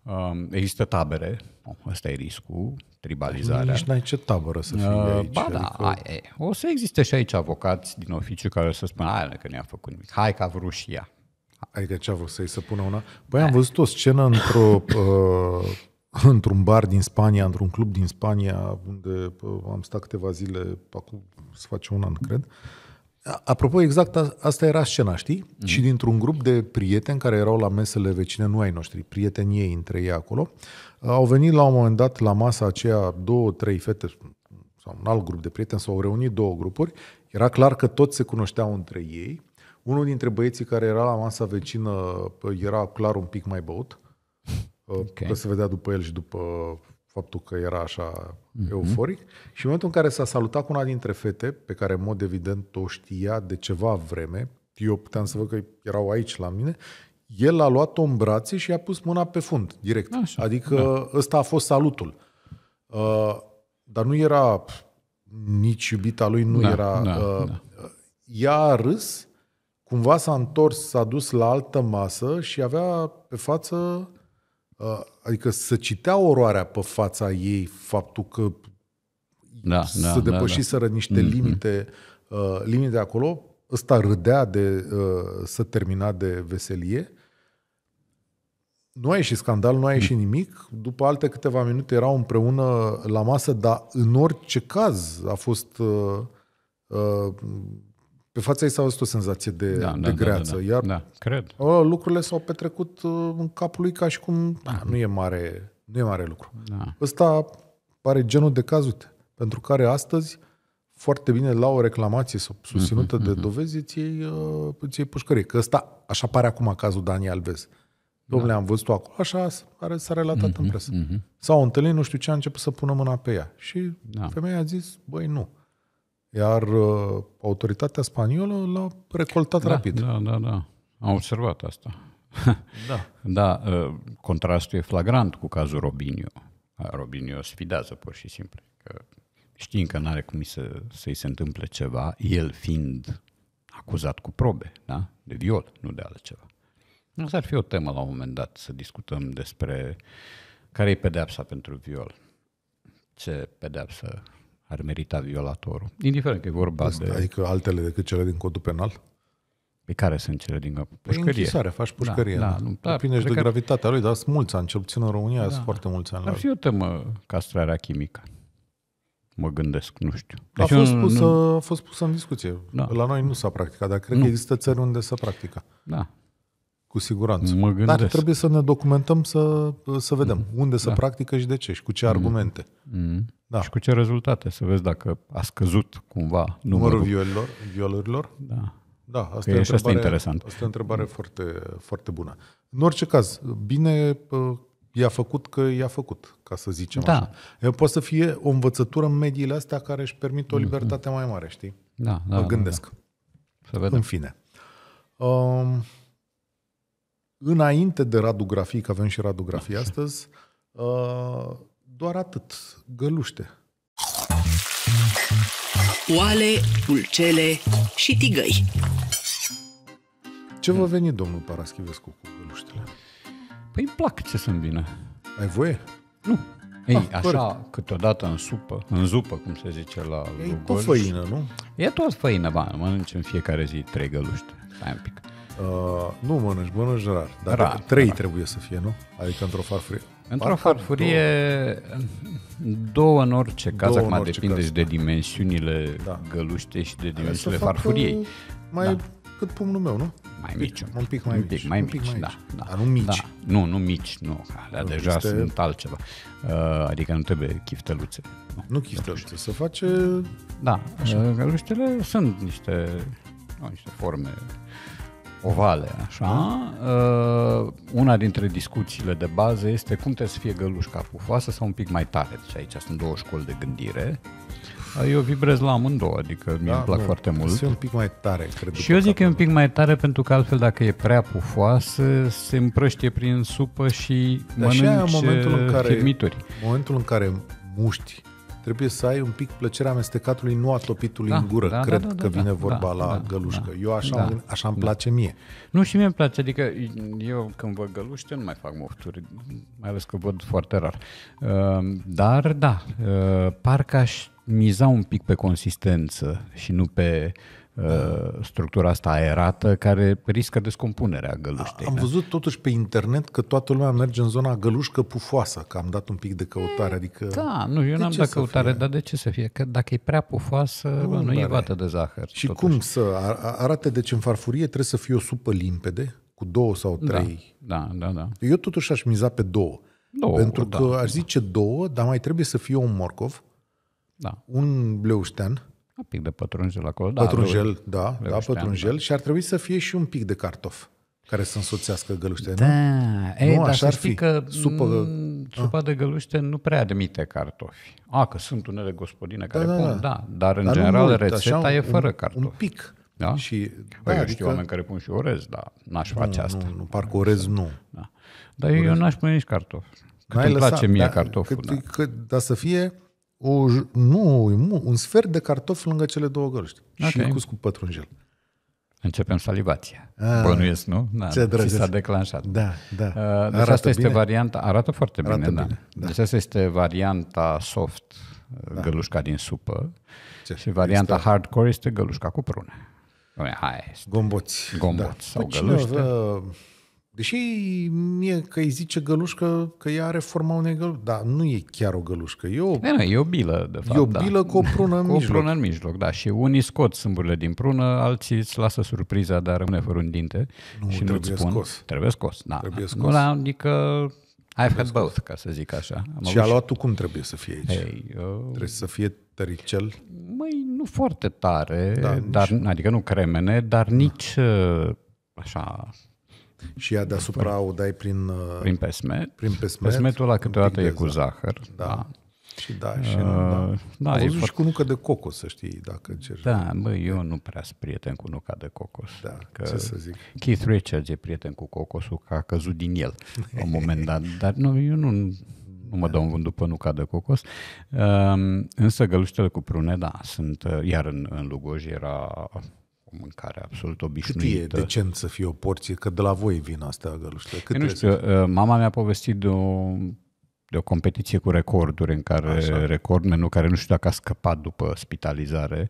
Uh, există tabere, oh, ăsta e riscul, tribalizarea. Nici n-ai ce tabără să fie uh, aici. Ba da, adică... ai, o să existe și aici avocați din oficiu care să spună, hai că ne-a făcut nimic, hai că a vrut și ea. Adică ce a vrut să-i să pună una? Băi, am da. văzut o scenă într-o, uh, într-un bar din Spania, într-un club din Spania, unde uh, am stat câteva zile, acum se face un an, cred. Apropo, exact asta era scena, știi? Mm. Și dintr-un grup de prieteni care erau la mesele vecine, nu ai noștri, prieteni ei între ei acolo, uh, au venit la un moment dat la masa aceea două, trei fete sau un alt grup de prieteni, s-au reunit două grupuri. Era clar că toți se cunoșteau între ei, unul dintre băieții care era la masa vecină era clar un pic mai băut, okay. că se vedea după el și după faptul că era așa mm-hmm. euforic. Și în momentul în care s-a salutat cu una dintre fete, pe care în mod evident o știa de ceva vreme, eu puteam să văd că erau aici la mine, el a luat-o în brațe și i-a pus mâna pe fund, direct. Așa, adică da. ăsta a fost salutul. Uh, dar nu era nici iubita lui, nu da, era... Da, uh, da. Ea a râs cumva s-a întors, s-a dus la altă masă și avea pe față, adică să citea oroarea pe fața ei, faptul că da, să da, da, depășiseră da, da. niște mhm. limite, mm-hmm. limite acolo, ăsta râdea de să termina de veselie. Nu a ieșit scandal, nu a ieșit mhm. nimic. După alte câteva minute erau împreună la masă, dar în orice caz a fost uh, uh, pe fața ei s-a văzut o senzație de, da, de da, da greață. Da, da, da. Iar da, cred. O, lucrurile s-au petrecut uh, în capul lui ca și cum da, da, nu, e mare, nu e mare lucru. Da. Ăsta pare genul de caz, uite, pentru care astăzi foarte bine la o reclamație mhm, susținută mm-hmm, de mhm. dovezi îți iei, uh, îți iei pușcărie. Că ăsta, așa pare acum cazul Dani Alves. Domnule, da. am văzut-o acolo, așa are, s-a relatat mm-hmm, în mhm, presă. Mm-hmm. S-au întâlnit, nu știu ce, a început să pună mâna pe ea. Și da. femeia a zis, băi, nu. Iar uh, autoritatea spaniolă l-a recoltat da, rapid. Da, da, da. Am observat asta. Da. da, uh, contrastul e flagrant cu cazul Robinio. Robinio sfidează pur și simplu. Că știind că nu are cum să, să-i se întâmple ceva, el fiind acuzat cu probe, da? de viol, nu de altceva. Asta ar fi o temă la un moment dat, să discutăm despre care e pedeapsa pentru viol. Ce pedeapsă ar merita violatorul. Indiferent că e vorba Asta, de... Adică altele decât cele din codul penal? Pe care sunt cele din păi pușcărie? închisare, faci da, pușcărie. Da, da, nu, da, de că... gravitatea lui, dar sunt mulți ani, cel puțin în România da. sunt foarte mulți ani. Ar fi o temă castrarea chimică. Mă gândesc, nu știu. Deci a, fost un, pusă, nu... a fost pusă în discuție. Da. La noi nu s-a practicat, dar cred nu. că există țări unde s-a practicat. Da, cu siguranță. Mă Dar trebuie să ne documentăm, să, să vedem mm. unde se da. practică și de ce și cu ce mm-hmm. argumente. Mm. Da. Și cu ce rezultate, să vezi dacă a scăzut cumva numărul, numărul violărilor. Da. Da, asta, e, e asta interesant. Asta e o întrebare foarte, foarte bună. În orice caz, bine i-a făcut că i-a făcut, ca să zicem da. așa. poate să fie o învățătură în mediile astea care își permit o libertate mai mare, știi? Da, da. Mă da, gândesc. Da, da. Să vedem. În fine. Um, înainte de radiografie, că avem și radiografie astăzi, uh, doar atât, găluște. Oale, pulcele și tigăi. Ce vă veni, domnul Paraschivescu, cu găluștele? Păi îmi plac ce sunt vină. Ai voie? Nu. Ei, ah, așa, corect. câteodată în supă, în zupă, cum se zice la E cu făină, nu? E tot făină, ba, mănânci în fiecare zi trei găluște. Stai un pic. Uh, nu mănânci, mănânci rar. Dar rar, trei rar. trebuie să fie, nu? Adică într-o farfurie. Într-o farfurie, două, două în orice caz, două acum orice depinde caz, și de dimensiunile da. găluște și de dimensiunile farfuriei. Mai da. cât pumnul meu, nu? Mai mici. Un pic, un pic mai mic. mici. Mai mic. un pic mai da, mici. da. Dar nu mici. Da. Nu, nu mici, nu. Alea nu deja este... sunt altceva. Uh, adică nu trebuie chifteluțe. Nu, nu chifteluțe, să face... Da, Așa. Uh, găluștele sunt niște, nu, niște forme ovale, așa, uh, una dintre discuțiile de bază este cum trebuie să fie gălușca pufoasă sau un pic mai tare. Deci aici sunt două școli de gândire. Uh, eu vibrez la amândouă, adică mi-e da, plac nu, foarte mult. Și un pic mai tare, cred. Și eu zic că e un pic mai tare pentru că altfel dacă e prea pufoasă, se împrăștie prin supă și Dar mănânci și momentul în uh, care, momentul în care muști trebuie să ai un pic plăcerea amestecatului, nu a topitului da, în gură, da, cred da, da, că da, vine da, vorba da, la da, gălușcă. Da, eu așa, da, așa îmi da. place da. mie. Nu și mie îmi place, adică eu când văd găluște nu mai fac mofturi, mai ales că văd foarte rar. Ehm, dar da, ehm, parcă aș miza un pic pe consistență și nu pe da. structura asta aerată care riscă descompunerea găluștei. Am da? văzut totuși pe internet că toată lumea merge în zona gălușcă pufoasă, că am dat un pic de căutare. Adică da, nu, eu n-am dat căutare, fie? dar de ce să fie? Că dacă e prea pufoasă, nu, nu e vată de zahăr. Și totuși. cum să arate, deci în farfurie trebuie să fie o supă limpede, cu două sau da, trei. Da, da, da. da. Eu totuși aș miza pe două. două pentru da, că aș zice două, dar mai trebuie să fie un morcov, da. un bleuștean, un pic de pătrunjel acolo. Da, pătrunjel, da, da, pătrunjel. Da. Și ar trebui să fie și un pic de cartof care să însoțească găluște, da. nu? Ei, nu, dar așa ar fi. Că supă, mm, ah. supă de găluște nu prea admite cartofi. A, că sunt unele gospodine care da, da pun, da, da. da dar în dar general mult, rețeta așa, e fără un, cartofi. Un pic. Da? Și, păi, da, eu adică... știu oameni care pun și orez, dar n-aș nu, asta. Nu, nu parcă orez nu. Da. Dar orez. eu n-aș pune nici cartofi. Cât îmi place mie da, cartoful. Cât, da. Cât, dar să fie o, nu un sfert de cartof lângă cele două găluști. Okay. Și cus cu pătrunjel. Începem salivația. Ah, Bănuiesc, nu? Da, ce drăguț. s-a declanșat. Da, da. Uh, deci arată asta bine? este varianta, arată foarte arată bine, da. bine da. da. Deci asta este varianta soft, uh, da. gălușca din supă. Ce? Și varianta este... hardcore este gălușca cu prune. Hai, este... Gomboți. Da. Gomboți da. sau păi găluște. Cineva... Deși mie că îi zice gălușcă că ea are forma unei găluși, dar nu e chiar o gălușcă. E o, e, nu, e o bilă, de fapt. E o da. bilă da. cu o prună în cu mijloc. o prună în mijloc, da. Și unii scot sâmburile din prună, alții îți lasă surpriza, dar rămâne fără un dinte. Nu, și trebuie nu spun, scos. Trebuie scos, da. Trebuie scos. Da, adică I've had both, ca să zic așa. Am și a luat tu cum trebuie să fie aici? Hey, uh... Trebuie să fie tăricel? Măi, nu foarte tare, da, dar, nici... adică nu cremene, dar nici așa și ea deasupra păi. o dai prin... Uh, prin pesmet. Prin pesmet. Pesmetul ăla câteodată e cu zahăr. Da. da. Și da, și uh, da. da Am și cu nucă de cocos, să știi, dacă încerci. Da, bă, eu nu prea sunt prieten cu nuca de cocos. Da, că ce să zic. Keith Richards e prieten cu cocosul, că a căzut din el la un moment dat, dar nu, eu nu, nu mă dau un vânt după nuca de cocos. Um, însă găluștele cu prune, da, sunt, uh, iar în, în Lugoj era mâncare absolut obișnuită. Cât e decent să fie o porție? Că de la voi vin astea găluște. Cât nu știu, uh, mama mi-a povestit de o, de o competiție cu recorduri în care Așa. record menu, care nu știu dacă a scăpat după spitalizare,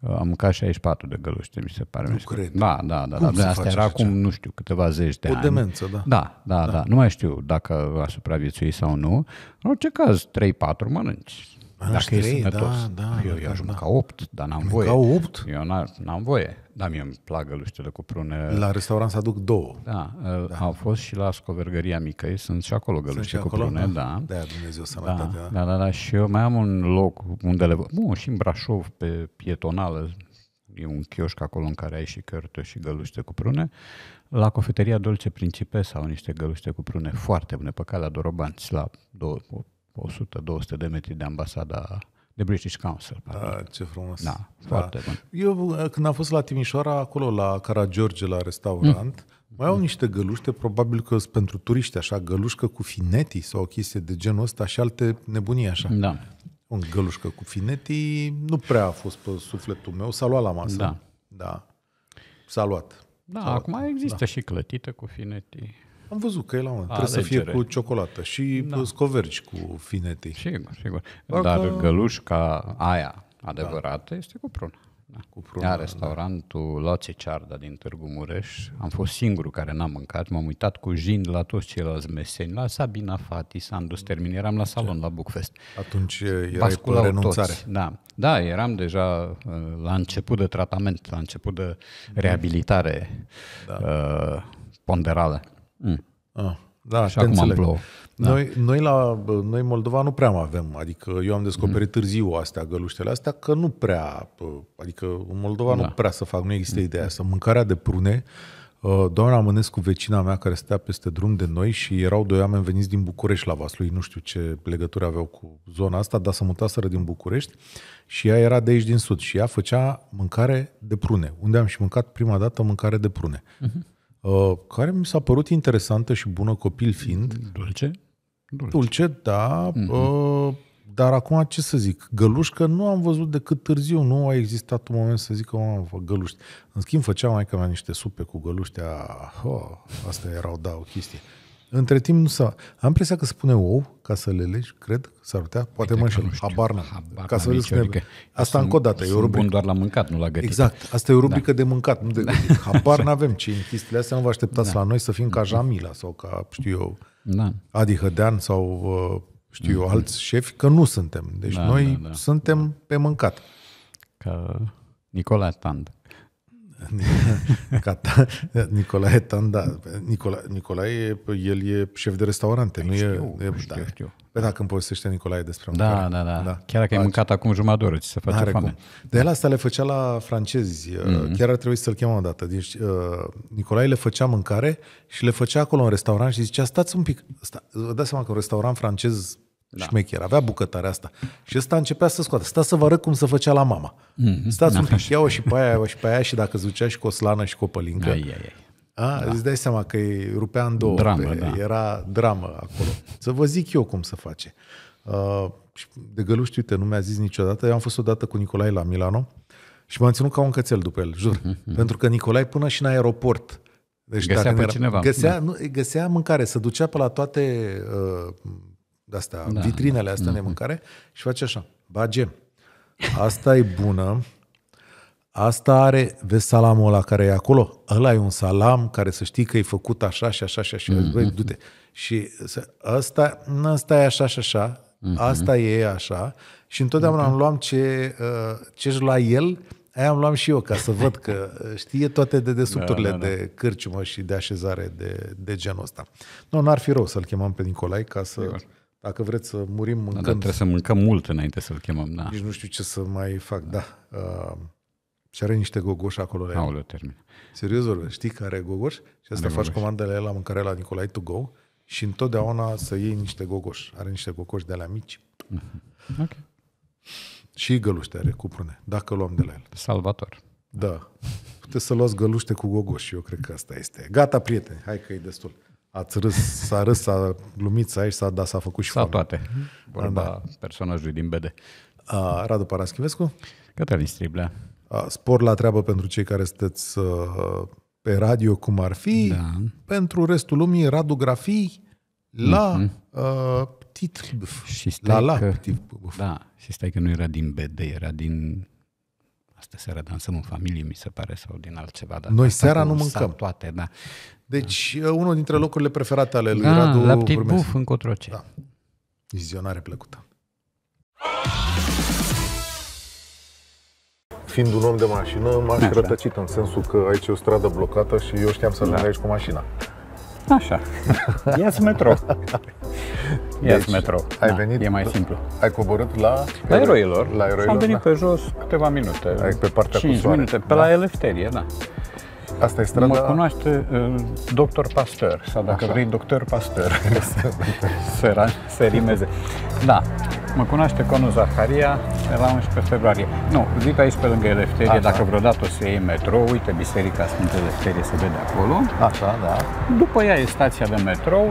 uh, am mâncat 64 de găluște, mi se pare. Nu mi se cred. Da, da, da. Cum da. Asta face era acum, nu știu, câteva zeci de o ani. O demență, da. da. Da, da, da. Nu mai știu dacă a supraviețuit sau nu. În orice caz, 3-4 mănânci. dacă 3, e sănătos. Da, da, păi eu, eu da, aș da. mânca 8, dar n-am voie. 8? Eu n-am voie. Da, mie îmi plac găluștele cu prune. La restaurant să aduc două. Da, ă, da. au fost și la Scovergăria Mică, sunt și acolo găluște cu acolo, prune, da. Da, Dumnezeu să da. Da, da, da, și eu mai am un loc unde le... Nu, și în Brașov, pe pietonală, e un chioșc acolo în care ai și cărtă și găluște cu prune. La cofeteria Dolce Principe au niște găluște cu prune foarte bune, pe calea Dorobanți, la 200-200 de metri de ambasada de British Council. Parcă. Ah, ce frumos! Da, da, bun. Eu uh, când am fost la Timișoara, acolo la Cara George, la restaurant, mm. mai au niște găluște, probabil că sunt pentru turiști așa, gălușcă cu fineti sau o chestie de genul ăsta și alte nebunii așa. Da. Un gălușcă cu fineti nu prea a fost pe sufletul meu, s-a luat la masă. Da. da. S-a luat. Da, s-a luat. există da. și clătită cu fineti. Am văzut că e la un trebuie să fie cu ciocolată și da. scoverci cu finetei. Sigur, sigur. Dacă... Dar gălușca aia adevărată da. este cu prună. Da. Cu prună, Ia da, da. restaurantul da. Loțe Cearda din Târgu Mureș, am fost singurul care n-am mâncat, m-am uitat cu jind la toți ceilalți meseni, la Sabina Fati, dus termin, eram la salon la Bucfest. Atunci erai cu renunțare. Toți, da. da, eram deja uh, la început de tratament, la început de mhm. reabilitare da. uh, ponderală. Mm. Ah, da, și acum înțeleg. plouă. Da. Noi, noi, la, noi Moldova nu prea avem, adică eu am descoperit mm. târziu astea, găluștele astea, că nu prea, adică în Moldova da. nu prea să fac, nu există mm. ideea asta. Mâncarea de prune, uh, doamna cu vecina mea care stătea peste drum de noi și erau doi oameni veniți din București la Vaslui, nu știu ce legătură aveau cu zona asta, dar să mutaseră din București și ea era de aici din sud și ea făcea mâncare de prune, unde am și mâncat prima dată mâncare de prune. Mm-hmm. Uh, care mi s-a părut interesantă și bună copil fiind. Dulce? Dulce, Dulce da. Uh-huh. Dar acum ce să zic? Gălușcă nu am văzut decât târziu. Nu a existat un moment să zic că am găluști. În schimb, făcea mai mea niște supe cu găluștea. Oh, asta erau, da, o chestie. Între timp nu s-a... Am impresia că spune ou, ca să le legi, cred, s-ar putea, poate mă înșel, habar n ca să le spune... Adică asta încă o dată, e o rubrică... doar la mâncat, nu la gătit. Exact, asta e o rubrică da. de mâncat, nu de da. gătit. Habar n-avem ce în chestiile astea, nu vă așteptați da. la noi să fim ca da. Jamila sau ca, știu eu, da. Adi Hădean sau, știu eu, da. alți șefi, că nu suntem. Deci da, noi da, da. suntem pe mâncat. Ca Nicolae Tand. Cata, Nicolae Tanda. Nicola, Nicolae, el e șef de restaurante, nu știu, e... e știu, da. știu. Păi dacă îmi povestește Nicolae despre da, mâncare. Da, da, da. Chiar dacă ai mâncat acum jumătate de oră, ți se face N-are foame. Cum. De el asta le făcea la francezi. Mm-hmm. Chiar ar trebui să-l chemăm o dată. Deci, uh, Nicolae le făcea mâncare și le făcea acolo în restaurant și zicea, stați un pic. Sta, vă dați seama că un restaurant francez da. Șmecher, avea bucătarea asta. Și ăsta începea să scoată. Stați să vă arăt cum se făcea la mama. Mm-hmm. Stați da, un pic, ia-o și pe aia, ia-o și pe aia și dacă zucea și cu o slană și cu o pălincă. Ai, ai, ai. A, da. Îți dai seama că îi rupea în două. Dramă, pe, da. Era dramă acolo. Să vă zic eu cum să face. Uh, de găluști, uite, nu mi-a zis niciodată. Eu am fost odată cu Nicolae la Milano și m-am ținut ca un cățel după el, jur. Mm-hmm. Pentru că Nicolae până și în aeroport deci găsea dacă pe era, cineva. Găsea, da. nu, găsea mâncare, se ducea pe la toate uh, de-astea, da, vitrinele da. astea da. de mhm. mâncare și face așa, bage, asta e bună, asta are, vezi salamul ăla care e acolo, ăla e un salam care să știi că e făcut așa și așa și așa, mm-hmm. băi, mhm. du-te. Și asta, asta e așa și așa, mm-hmm. asta e așa și întotdeauna mm-hmm. am luam ce, uh, ce la el, aia am luam și eu ca să văd că uh, știe toate de desupturile da, da, da. de da. cârciumă și de așezare de, de genul ăsta. Nu, n-ar fi rău să-l chemăm pe Nicolai ca să... Sigur dacă vreți să murim mâncând... Da, dar trebuie să mâncăm mult înainte să-l chemăm, da. Nici nu știu ce să mai fac, da. da. Uh, și are niște gogoși acolo la o Aoleu, termin. Serios, știi că are gogoși? Și asta are faci comandele la mâncare la Nicolai To Go și întotdeauna să iei niște gogoși. Are niște gogoși de la mici. Mhm. Ok. Și găluște are cu prune, dacă luăm de la el. Salvator. Da. Puteți să luați găluște cu gogoși, eu cred că asta este. Gata, prieteni, hai că e destul. Ați râs, s-a râs, s-a glumit, s-a, s-a dar s-a făcut și Sau foame. toate. Da, Vorba da. personajului din BD. A, Radu Paraschivescu. Cătălin Striblea. A, spor la treabă pentru cei care sunteți uh, pe radio cum ar fi. Da. Pentru restul lumii, Radu Grafii la mm-hmm. uh, titl. și la la. Că, da, și stai că nu era din BD, era din Asta seara dansăm în familie, mi se pare, sau din altceva. Dar Noi seara nu mâncăm. Toate, da. Deci, da. unul dintre da. locurile preferate ale lui da, Radu la Petit Buf, în Cotroce. Da. Vizionare plăcută. Fiind un om de mașină, m-aș da, da. rătăcit da. în sensul că aici e o stradă blocată și eu știam să da. merg aici cu mașina. Așa. Ia-ți metro. Ia-ți deci, metro. Ai da, venit, e mai simplu. Ai coborât la... La eroilor. La eroilor, Am venit da. pe jos câteva minute. Ai pe partea 5 cu soare. minute, pe da. la Elefterie, da. Asta e strada... Mă cunoaște uh, doctor Pasteur, sau dacă Așa. vrei, doctor Pasteur. Sera, serimeze. Da, mă cunoaște Conu Zaharia de la 11 februarie. Nu, zic aici pe lângă Elefterie, Așa. dacă vreodată o să iei metrou, uite, Biserica Sfântă Elefterie se vede acolo. Așa, da. După ea e stația de metrou,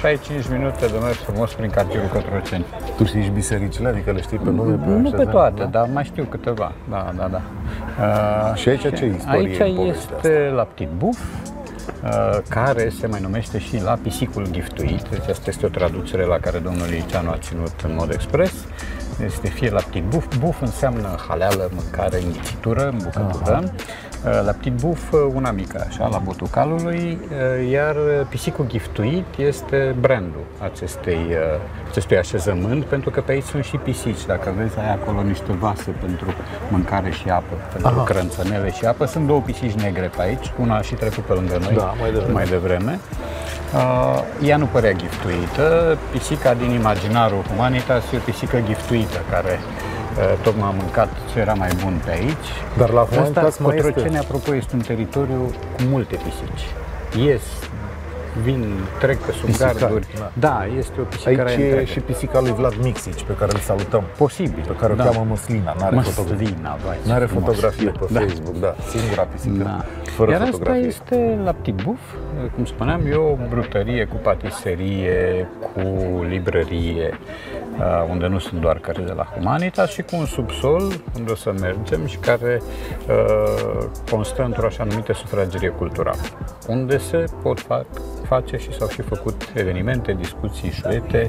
și ai 5 minute de mers frumos prin cartierul Cotroceni. Tu știi bisericile? Adică le știi pe nume? Pe nu pe toate, da? dar mai știu câteva. Da, da, da. Uh, și aici ce istorie Aici este asta? Petit buf, uh, care se mai numește și la pisicul giftuit, deci asta este o traducere la care domnul Liceanu a ținut în mod expres. Este fie Petit buf, buf înseamnă haleală, mâncare, înghițitură, în bucătură. Aha. Eh, la Petit Buf, eh, una mică, așa, la calului, eh, iar pisicul giftuit este brandul acestei, acestui așezământ, pentru că pe aici sunt și pisici. Dacă vezi, ai acolo niște vase pentru mâncare și apă, pentru Aha. crânțănele și apă. Sunt două pisici negre pe aici, una și trecut pe lângă noi da, mai devreme. Mai devreme. Uh, ea nu părea giftuită, pisica din imaginarul Humanitas e o pisică giftuită care tocmai am mâncat ce era mai bun pe aici. Dar la Asta, Cotroceni, mai Cotroceni, este. apropo, este un teritoriu cu multe pisici. Ies, vin, trec pe sub Pisica, garduri. Da. da, este o pisică Aici care e întrece. și pisica lui Vlad Mixici, pe care îl salutăm. Posibil. Pe care da. o cheamă Măslina. N-are Măslina, vai, N-are fotografie pe da. Facebook, da. Singura pisică da. fără Iar fotografie. asta este la Petit Buf, cum spuneam, e o brutărie cu patiserie, cu librărie, Uh, unde nu sunt doar cărți de la Humanitas și cu un subsol unde o să mergem și care uh, constă într-o așa numită sufragerie culturală, unde se pot face și s-au și făcut evenimente, discuții, șuete,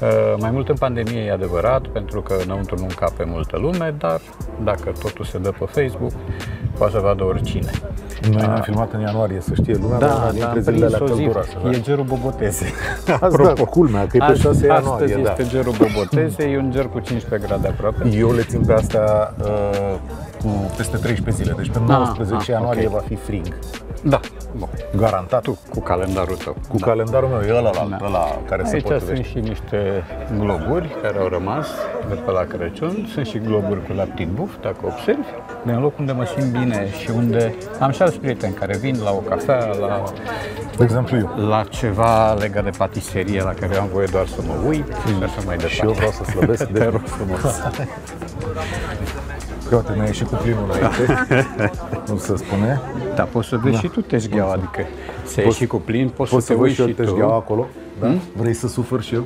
uh, mai mult în pandemie e adevărat, pentru că înăuntru nu încape multă lume, dar dacă totul se dă pe Facebook, poate să vadă oricine. Noi ne-am filmat în ianuarie, să știe lumea, da, dar da, zilele la căldura. Da. E gerul Boboteze. Asta, culmea, că e pe 6 ianuarie. Astăzi da. este gerul o boteze, e un ger cu 15 grade aproape. Eu le țin pe astea uh, cu peste 13 zile, deci pe 19 ah, ah, ianuarie okay. va fi frig. Da. Bun. Garantat. Tu, cu calendarul tău. Cu da. calendarul meu, e ăla, da. ăla care Aici se potrivește. Aici sunt și niște globuri care au rămas de pe la Crăciun. Sunt și globuri cu laptit buf, dacă observi. De un loc unde mă simt bine și unde am și alți prieteni care vin la o cafea, la... De exemplu eu. La ceva legat de patiserie la care am voie doar să mă uit mm. și așa mai departe. Și eu vreau să slăbesc de... rog frumos. câteodată ne-a ieșit cu plinul înainte, nu se spune. Da, poți să vezi da. și tu teșgheaua, adică să poți, ieși cu plin, poți, poți să te uiți și, și tu. acolo? Da? Hmm? Vrei să suferi și eu?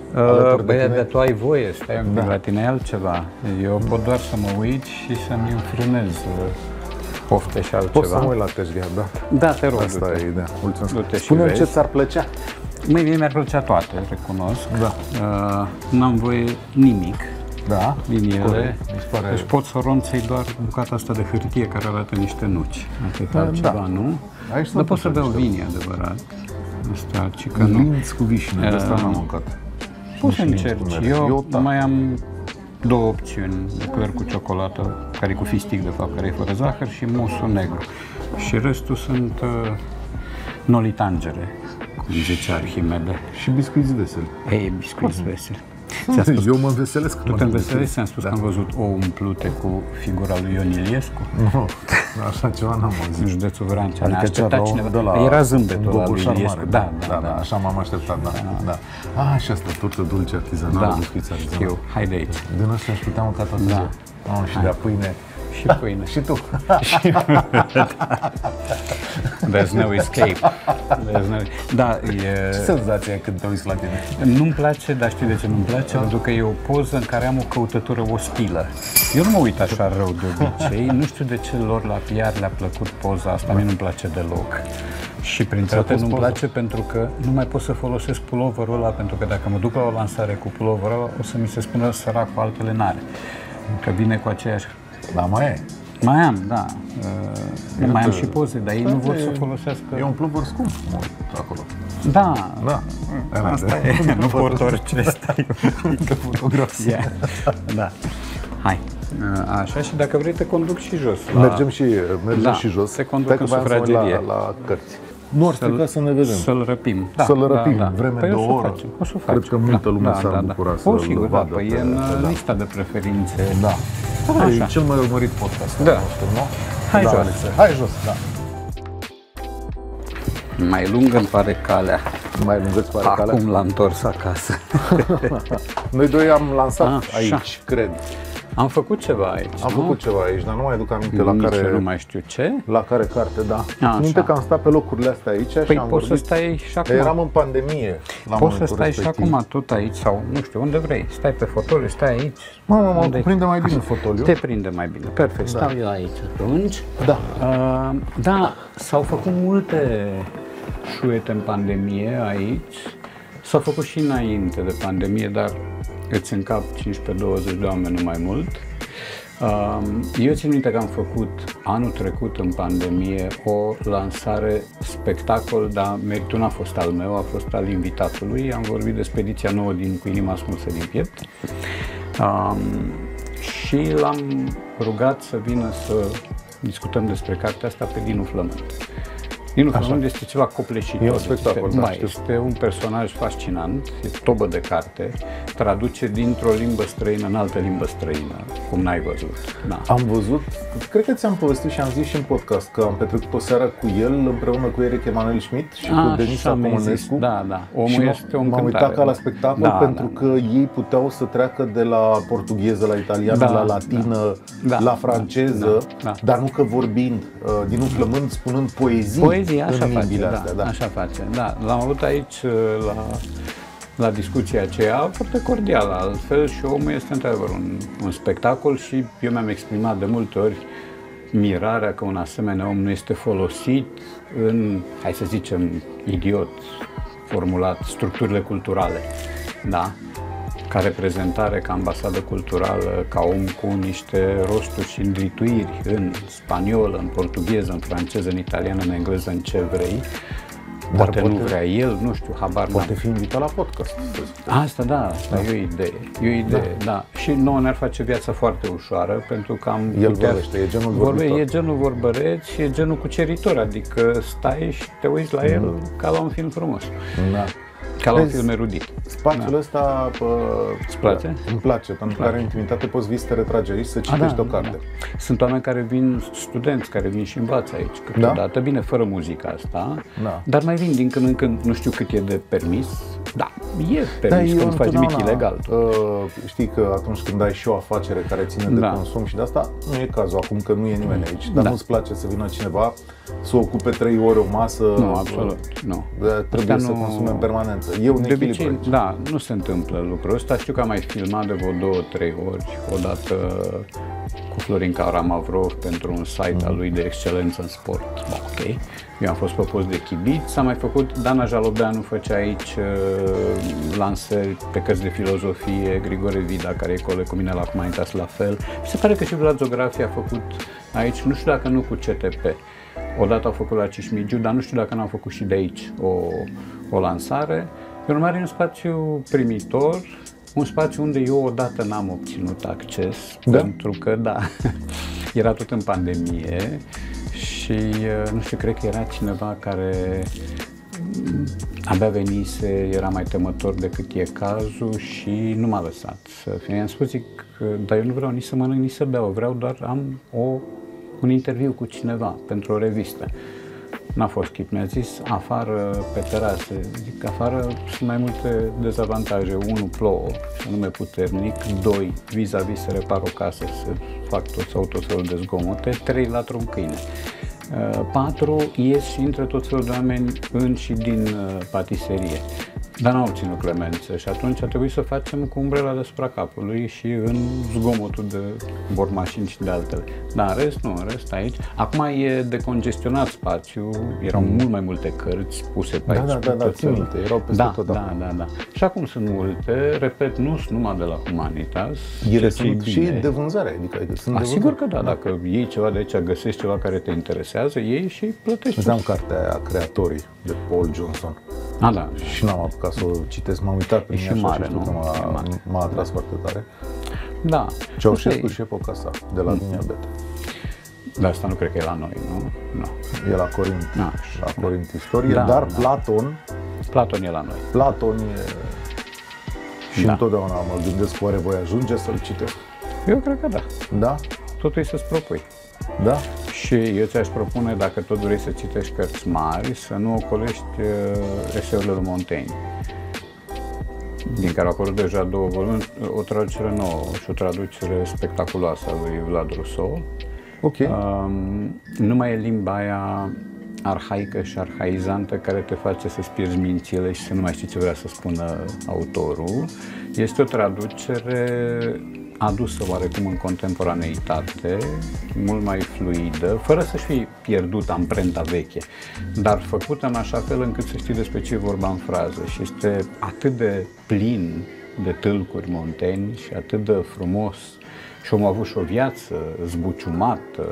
Uh, băi, dar tu ai voie, stai da. la tine e altceva. Eu pot doar să mă uit și să-mi înfrânez uh, pofte și altceva. Poți să mă uit la teșghea, da? Da, te rog. Asta e ideea. Mulțumesc. Spune-mi ce ți-ar plăcea. Măi, mie mi-ar plăcea toate, recunosc. Da. Uh, n-am voie nimic da, Liniere. Pare... Deci pare... poți să ronței doar bucata asta de hârtie care arată niște nuci. Atât da, ceva, da. nu? Aici Dar poți să beau vin, adevărat. Asta, ci că nu. Linț cu vișine, de asta n-am ehm, mâncat. Poți să încerci. Eu, Eu da. mai am două opțiuni, ecler cu ciocolată, care e cu fistic de fapt, care e fără zahăr, și musul negru. Și restul sunt uh, nolitangere, cum zice Arhimede. Și biscuiți vesel. Ei, biscuiți mhm. veseli. Spus, Eu mă înveselesc. Tu te înveselezi? Am spus da. că am văzut o umplute cu figura lui Ion Iliescu? Nu, așa ceva n-am auzit. În județul Vrancea. Adică așteptat cineva. De la Era zâmbetul la lui Iliescu. Da, da, da, da, așa m-am așteptat, da. da. da. A, și asta, tortă dulce artizanală, da. biscuiți artizanală. Știu, hai de aici. Din asta aș putea mânca toată da. ziua. Mamă, și de a pâine. Și pâine. și tu. There's no escape. There's no... Da, e... Ce senzație când te uiți la tine? Nu-mi place, dar știi de ce nu-mi place? Da. Pentru că e o poză în care am o căutătură ostilă. Eu nu mă uit așa rău de obicei. Nu știu de ce lor la PR le-a plăcut poza asta. Mie nu-mi place deloc. Și printre toate nu-mi place pentru că nu mai pot să folosesc puloverul ăla, pentru că dacă mă duc la o lansare cu puloverul ăla, o să mi se spună săracul, altele n-are. Că vine cu aceeași da, mai e. Mai am, da. Eu uh, mai am și poze, dar ei nu vor să folosească... E un plumb scump mult acolo. Da. Da. Asta e, e, nu pot orice stai că fotografia. da. Hai. Uh, așa și dacă vrei te conduc și jos. La... Mergem și mergem da, și jos. Se conduc în sufragerie. La, la cărți nu ar strica să ne vedem. Să-l răpim. Da, să-l da, răpim, da, da. vreme păi de o să oră. Facem. O să facem. Cred că multă lume da, s-ar da, bucura da. să l sigur, vadă. Da, păi e în da. lista de preferințe. Da. Așa. E cel mai urmărit podcast da. nostru, nu? Hai da, jos. Alexe. Hai jos, da. Mai lungă îmi pare calea. Mai lungă îți pare Acum calea? Acum l-am întors acasă. Noi doi am lansat A, aici, așa. cred. Am făcut ceva aici, Am nu? făcut ceva aici, dar nu mai aduc aminte Nici la care... nu mai știu ce. La care carte, da. A, Minte că am stat pe locurile astea aici păi și am poți vorbit... să stai și acum. Păi eram în pandemie. La poți să stai respectiv. și acum tot aici sau nu știu, unde vrei. Stai pe fotoliu, stai aici. Mă, mă, mă, prinde mai bine fotoliu. Te prinde mai bine, perfect. Da. eu aici atunci. Da. Uh, da, s-au făcut multe șuete în pandemie aici. S-au făcut și înainte de pandemie, dar îți încap 15-20 de oameni, nu mai mult. Um, eu țin minte că am făcut anul trecut în pandemie o lansare spectacol, dar meritul n-a fost al meu, a fost al invitatului. Am vorbit de spediția nouă din cu inima ascunsă din piept. Um, și l-am rugat să vină să discutăm despre cartea asta pe Dinu Flământ. Ninu Fernand este ceva copleșit. E un spectacol, este, da, este un personaj fascinant, e tobă de carte, traduce dintr-o limbă străină în altă limbă străină, cum n-ai văzut. Da. Am văzut, cred că ți-am povestit și am zis și în podcast că am petrecut o seară cu el împreună cu Eric Emanuel Schmidt și A, cu ah, Denisa Pomonescu. Da, da. Omul și este un m-am uitat ca la spectacol da, da. pentru da, că da. ei puteau să treacă de la portugheză la italiană, da, la da. latină, da, la franceză, da, da. dar nu că vorbind, uh, din un flământ spunând poezii. poezii zi, așa în face, da, astea, da. așa face. Da, l-am avut aici uh, la, la discuția aceea foarte cordială, altfel și omul este într-adevăr un, un spectacol și eu mi-am exprimat de multe ori mirarea că un asemenea om nu este folosit în, hai să zicem, idiot formulat, structurile culturale. Da? ca reprezentare, ca ambasadă culturală, ca om cu niște rosturi și îndrituiri în spaniolă, în portugheză, în franceză, în italiană, în engleză, în ce vrei, dar poate, poate nu vrea el, nu știu, habar Poate n-am. fi invitat la podcast. Asta da, asta da. e o idee. E o idee, da. da. Și nouă ne-ar face viața foarte ușoară, pentru că am El putea... vorbește, e genul vorbește, E genul vorbăreț și e genul cuceritor, adică stai și te uiți la mhm. el mm. ca la un film frumos. Da. Ca la un film erudit. Spațiul da. ăsta pă, îți place? Îmi place, pentru că are intimitate, poți vii să te retragi aici, să ah, citești A, da, o da, carte. Da. Sunt oameni care vin, studenți, care vin și învață aici da. câteodată, da? bine, fără muzica asta, da. dar mai vin din când în când, nu știu cât e de permis, da, e permis da, când faci nimic ilegal. Uh, știi că atunci când ai și o afacere care ține da. consum și de asta, nu e cazul acum că nu e nimeni mm. aici, dar da. nu-ți place să vină cineva să ocupe 3 ore o masă. Nu, absolut. Nu. Trebuie Asta să nu... consume permanență. Eu un de obicei, aici. da, nu se întâmplă lucrul ăsta. Știu că am mai filmat de vreo 2 3 ori, odată cu Florin Caramavrov pentru un site al lui de excelență în sport. Ok. Eu am fost pe post de chibit, s-a mai făcut, Dana Jalobeanu făcea aici uh, lansări pe cărți de filozofie, Grigore Vida, care e coleg cu mine la Humanitas la fel. Mi se pare că și Vlad Zografia a făcut aici, nu știu dacă nu cu CTP. Odată au făcut la Cismigiu, dar nu știu dacă n-au făcut și de aici o, o lansare. Prin urmare, un spațiu primitor, un spațiu unde eu odată n-am obținut acces, da? pentru că, da, era tot în pandemie și, uh, nu știu, cred că era cineva care mm, abia venise, era mai temător decât e cazul și nu m-a lăsat să fie. I-am spus, zic, dar eu nu vreau nici să mănânc, nici să beau, vreau doar am o un interviu cu cineva pentru o revistă. N-a fost chip, mi-a zis afară pe terasă. Zic, afară sunt mai multe dezavantaje. Unu, plouă, anume puternic. Doi, vis-a-vis să repar o casă, să fac tot sau tot felul de zgomote. Trei, la un câine. Uh, patru, Ies și intră tot felul de oameni în și din uh, patiserie. Dar n-au ținut clemențe și atunci a trebuit să facem cu umbrela deasupra capului și în zgomotul de bormașini și de altele. Dar în rest, nu, în rest aici. Acum e decongestionat spațiu, erau mm. mult mai multe cărți puse pe da, aici. Da, da, da, țin minte, erau peste da, tot. Da, da, da, da. Și acum sunt multe, repet, nu sunt numai de la Humanitas. Ele sunt și de vânzare, adică, adică sunt Asigur de vânzare. că da, da, dacă iei ceva de aici, găsești ceva care te interesează, iei și plătești. Îți dau cartea aia, Creatorii, de Paul Johnson. A, da. Și n-am apucat să o citesc, m-am uitat prin ea și, mare, nu? m-a, m-a atras foarte tare. Da. Ceaușescu și epoca sa, de la Vinia Bete. Dar asta nu cred că e la noi, nu? Nu. E la Corint. Da. La Corint istorie, da, dar da. Platon... Platon e la noi. Platon e... Și da. întotdeauna mă gândesc, oare voi ajunge să-l citesc? Eu cred că da. Da? Totul e să-ți propui. Da? Și eu ți-aș propune, dacă tot vrei să citești cărți mari, să nu ocolești uh, eseurile lui Montaigne din care au apărut deja două volumi, o traducere nouă și o traducere spectaculoasă a lui Vlad Rousseau. Ok. Uh, nu mai e limba aia arhaică și arhaizantă care te face să-ți pierzi mințile și să nu mai știi ce vrea să spună autorul. Este o traducere adusă oarecum în contemporaneitate, mult mai fluidă, fără să-și fi pierdut amprenta veche, dar făcută în așa fel încât să știi despre ce e vorba în frază și este atât de plin de tâlcuri monteni și atât de frumos și am a avut și o viață zbuciumată,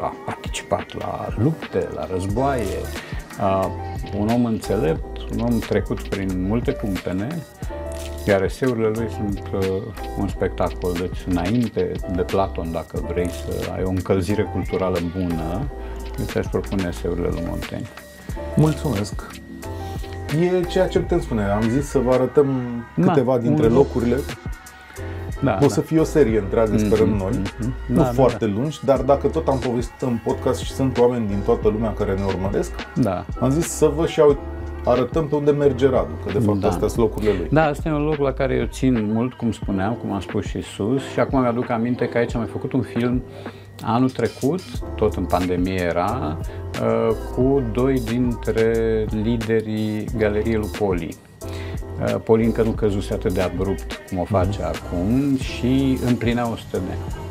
a participat la lupte, la războaie, a, un om înțelept, un om trecut prin multe cumpene, iar eseurile lui sunt uh, un spectacol, deci înainte de Platon, dacă vrei să ai o încălzire culturală bună, îți aș propune eseurile lui Montaigne. Mulțumesc! E ceea ce putem spune. Am zis să vă arătăm da, câteva dintre un... locurile. Da, o da. să da. fie o serie întreagă, mm-hmm, sperăm noi, mm-hmm. nu da, da foarte da, da. lungi, dar dacă tot am povestit în podcast și sunt oameni din toată lumea care ne urmăresc, da. am zis să vă și arătăm pe unde merge Radu, că de fapt da. astea sunt locurile lui. Da, asta e un loc la care eu țin mult, cum spuneam, cum am spus și sus și acum mi-aduc aminte că aici am mai făcut un film anul trecut, tot în pandemie era, uh, cu doi dintre liderii Galeriei Poli. Uh, Poli încă nu căzuse atât de abrupt cum o face mm-hmm. acum și împlinea 100 de ani.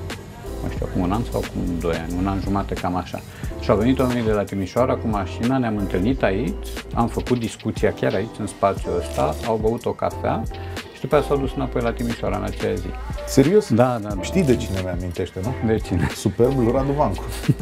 Nu știu, acum un an sau acum doi ani, un an jumate, cam așa. Și au venit oamenii de la Timișoara cu mașina, ne-am întâlnit aici, am făcut discuția chiar aici, în spațiul ăsta, au băut o cafea și după aceea s-au dus înapoi la Timișoara în aceea zi. Serios? Da, da, da. Știi de cine mi-amintește, nu? De cine? Superbul Radu Vancu.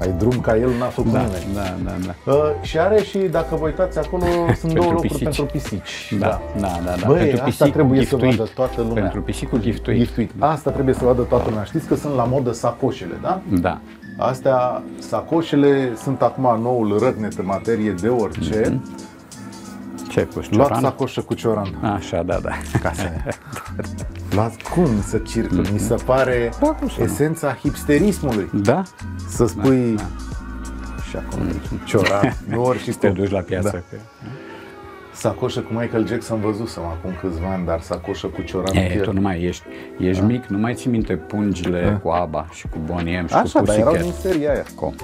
Ai drum ca el, n-a făcut da, nimeni. Da, da, da. Uh, și are și, dacă vă uitați acolo, sunt două locuri pisici. pentru pisici. Da, da, da. da, da. Băi, pentru asta trebuie giftuit. să vadă toată lumea. Pentru pisicul giftuit. giftuit. Asta trebuie să vadă toată lumea. Știți că sunt la modă sacoșele, da? Da. Astea, sacoșele, sunt acum noul răcnet în materie de orice. Mm-hmm. Ce cu cioran? Luați sacoșă cu cioran. Așa, da, da. Ca să... Luați cum să circul. Mm-hmm. Mi se mhm. pare da, esența hipsterismului. Da. Să spui... Da, da. Și acum mm-hmm. cioran, nu ori Te duci la piață. Da. Că sacoșă cu Michael Jackson văzusem acum câțiva ani, dar sacoșă cu cioran e, tu nu mai ești, ești da. mic, nu mai ții minte pungile da. cu ABBA și cu Boniem și așa, cu Pussycat. Așa, dar erau din seria aia. Com.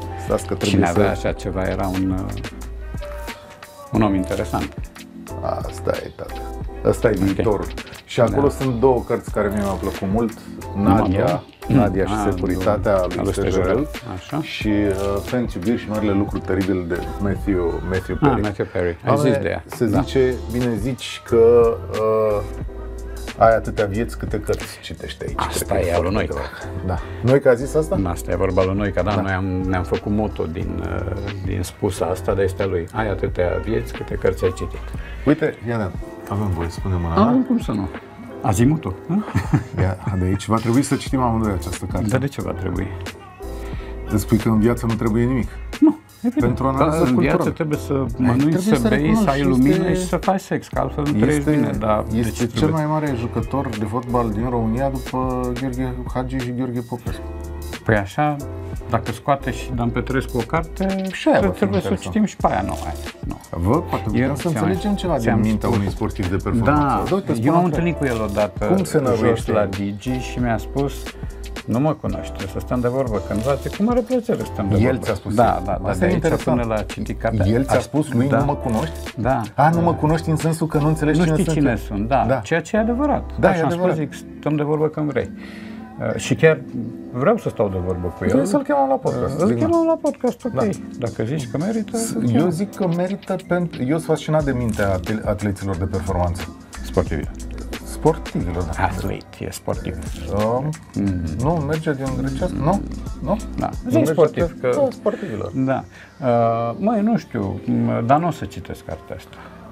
că Cine să... avea așa ceva era un, uh, un om interesant. Asta e, tata. Asta e okay. Și da. acolo da. sunt două cărți care mi-au plăcut mult. Nadia, Nadia și A, ah, securitatea lui, lui Stejerel și uh, Fancy Beer și Marile lucruri teribile de Matthew, Matthew ah, Perry. Ah, Matthew Perry. Ai zis de ea. Se da. bine zici că uh, ai atâtea vieți câte cărți citești aici. Asta e al noi. Da. Noi că a zis asta? Da, asta e vorba lui noi, că da, da. noi am, ne-am făcut moto din, uh, din spusa asta, de este a lui. Ai atâtea vieți câte cărți ai citit. Uite, Iana, da. avem voie, spune mâna. Avem cum să nu. A zis moto. de aici va trebui să citim amândoi această carte. Dar de ce va trebui? Îți spui că în viață nu trebuie nimic. Nu. Pentru analiză da, în viață trebuie să mănânci, trebuie să, bei, să ai lumină este... și să faci sex, că altfel nu trăiești bine. Da, este cel trebuie. mai mare jucător de fotbal din România după Gheorghe Hagi și Gheorghe Popescu. Păi așa, dacă scoate și Dan Petrescu o carte, și aia trebuie să o citim și pe aia nouă. Nu. Vă, poate putem să înțelegem ceva din mintea unui sportiv de performanță. Da, eu am întâlnit cu el odată, Cum se la Digi și mi-a spus, nu mă cunoaște, să stăm de vorbă cândva, zic, cu mare plăcere stăm de El vorbă. El ți-a spus. Da, da, da. Asta e interesant. Până la El ți-a spus, lui da. nu mă cunoști? Da. A, nu da. mă cunoști în sensul că nu înțelegi nu cine, știi cine sunt. sunt. Da. da, ceea ce e adevărat. Da, Așa e adevărat. Spus, zic, stăm de vorbă când vrei. Uh, și chiar vreau să stau de vorbă cu el. să-l chemăm la podcast. Uh, îl chemăm la podcast, ok. Da. Dacă zici că merită... Eu zic că merită pentru... Eu sunt fascinat de mintea atleților de performanță. Sportivii sportiv. Atlet, e sportiv. Da. mm Nu, merge din grecesc, nu? Nu? Da. Zic sportiv. Că... Da, sportivilor. Da. Uh, măi, nu știu, dar nu o să citesc cartea asta. Eu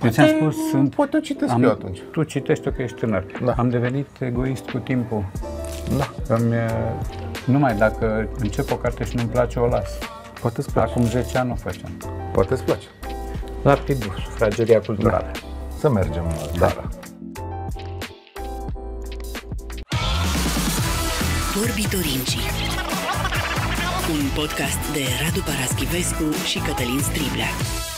deci ți-am spus, sunt... Poate o citesc am, eu atunci. Tu citești-o că ești tânăr. Da. Am devenit egoist cu timpul. Da. Îmi, uh, numai dacă încep o carte și nu-mi place, o las. Poate îți place. Acum 10 ani o facem. Poate îți place. La Pidu, Frageria culturală. Da. Să mergem, Dara. Da. Vorbitorinci. Un podcast de Radu Paraschivescu și Cătălin Striblea.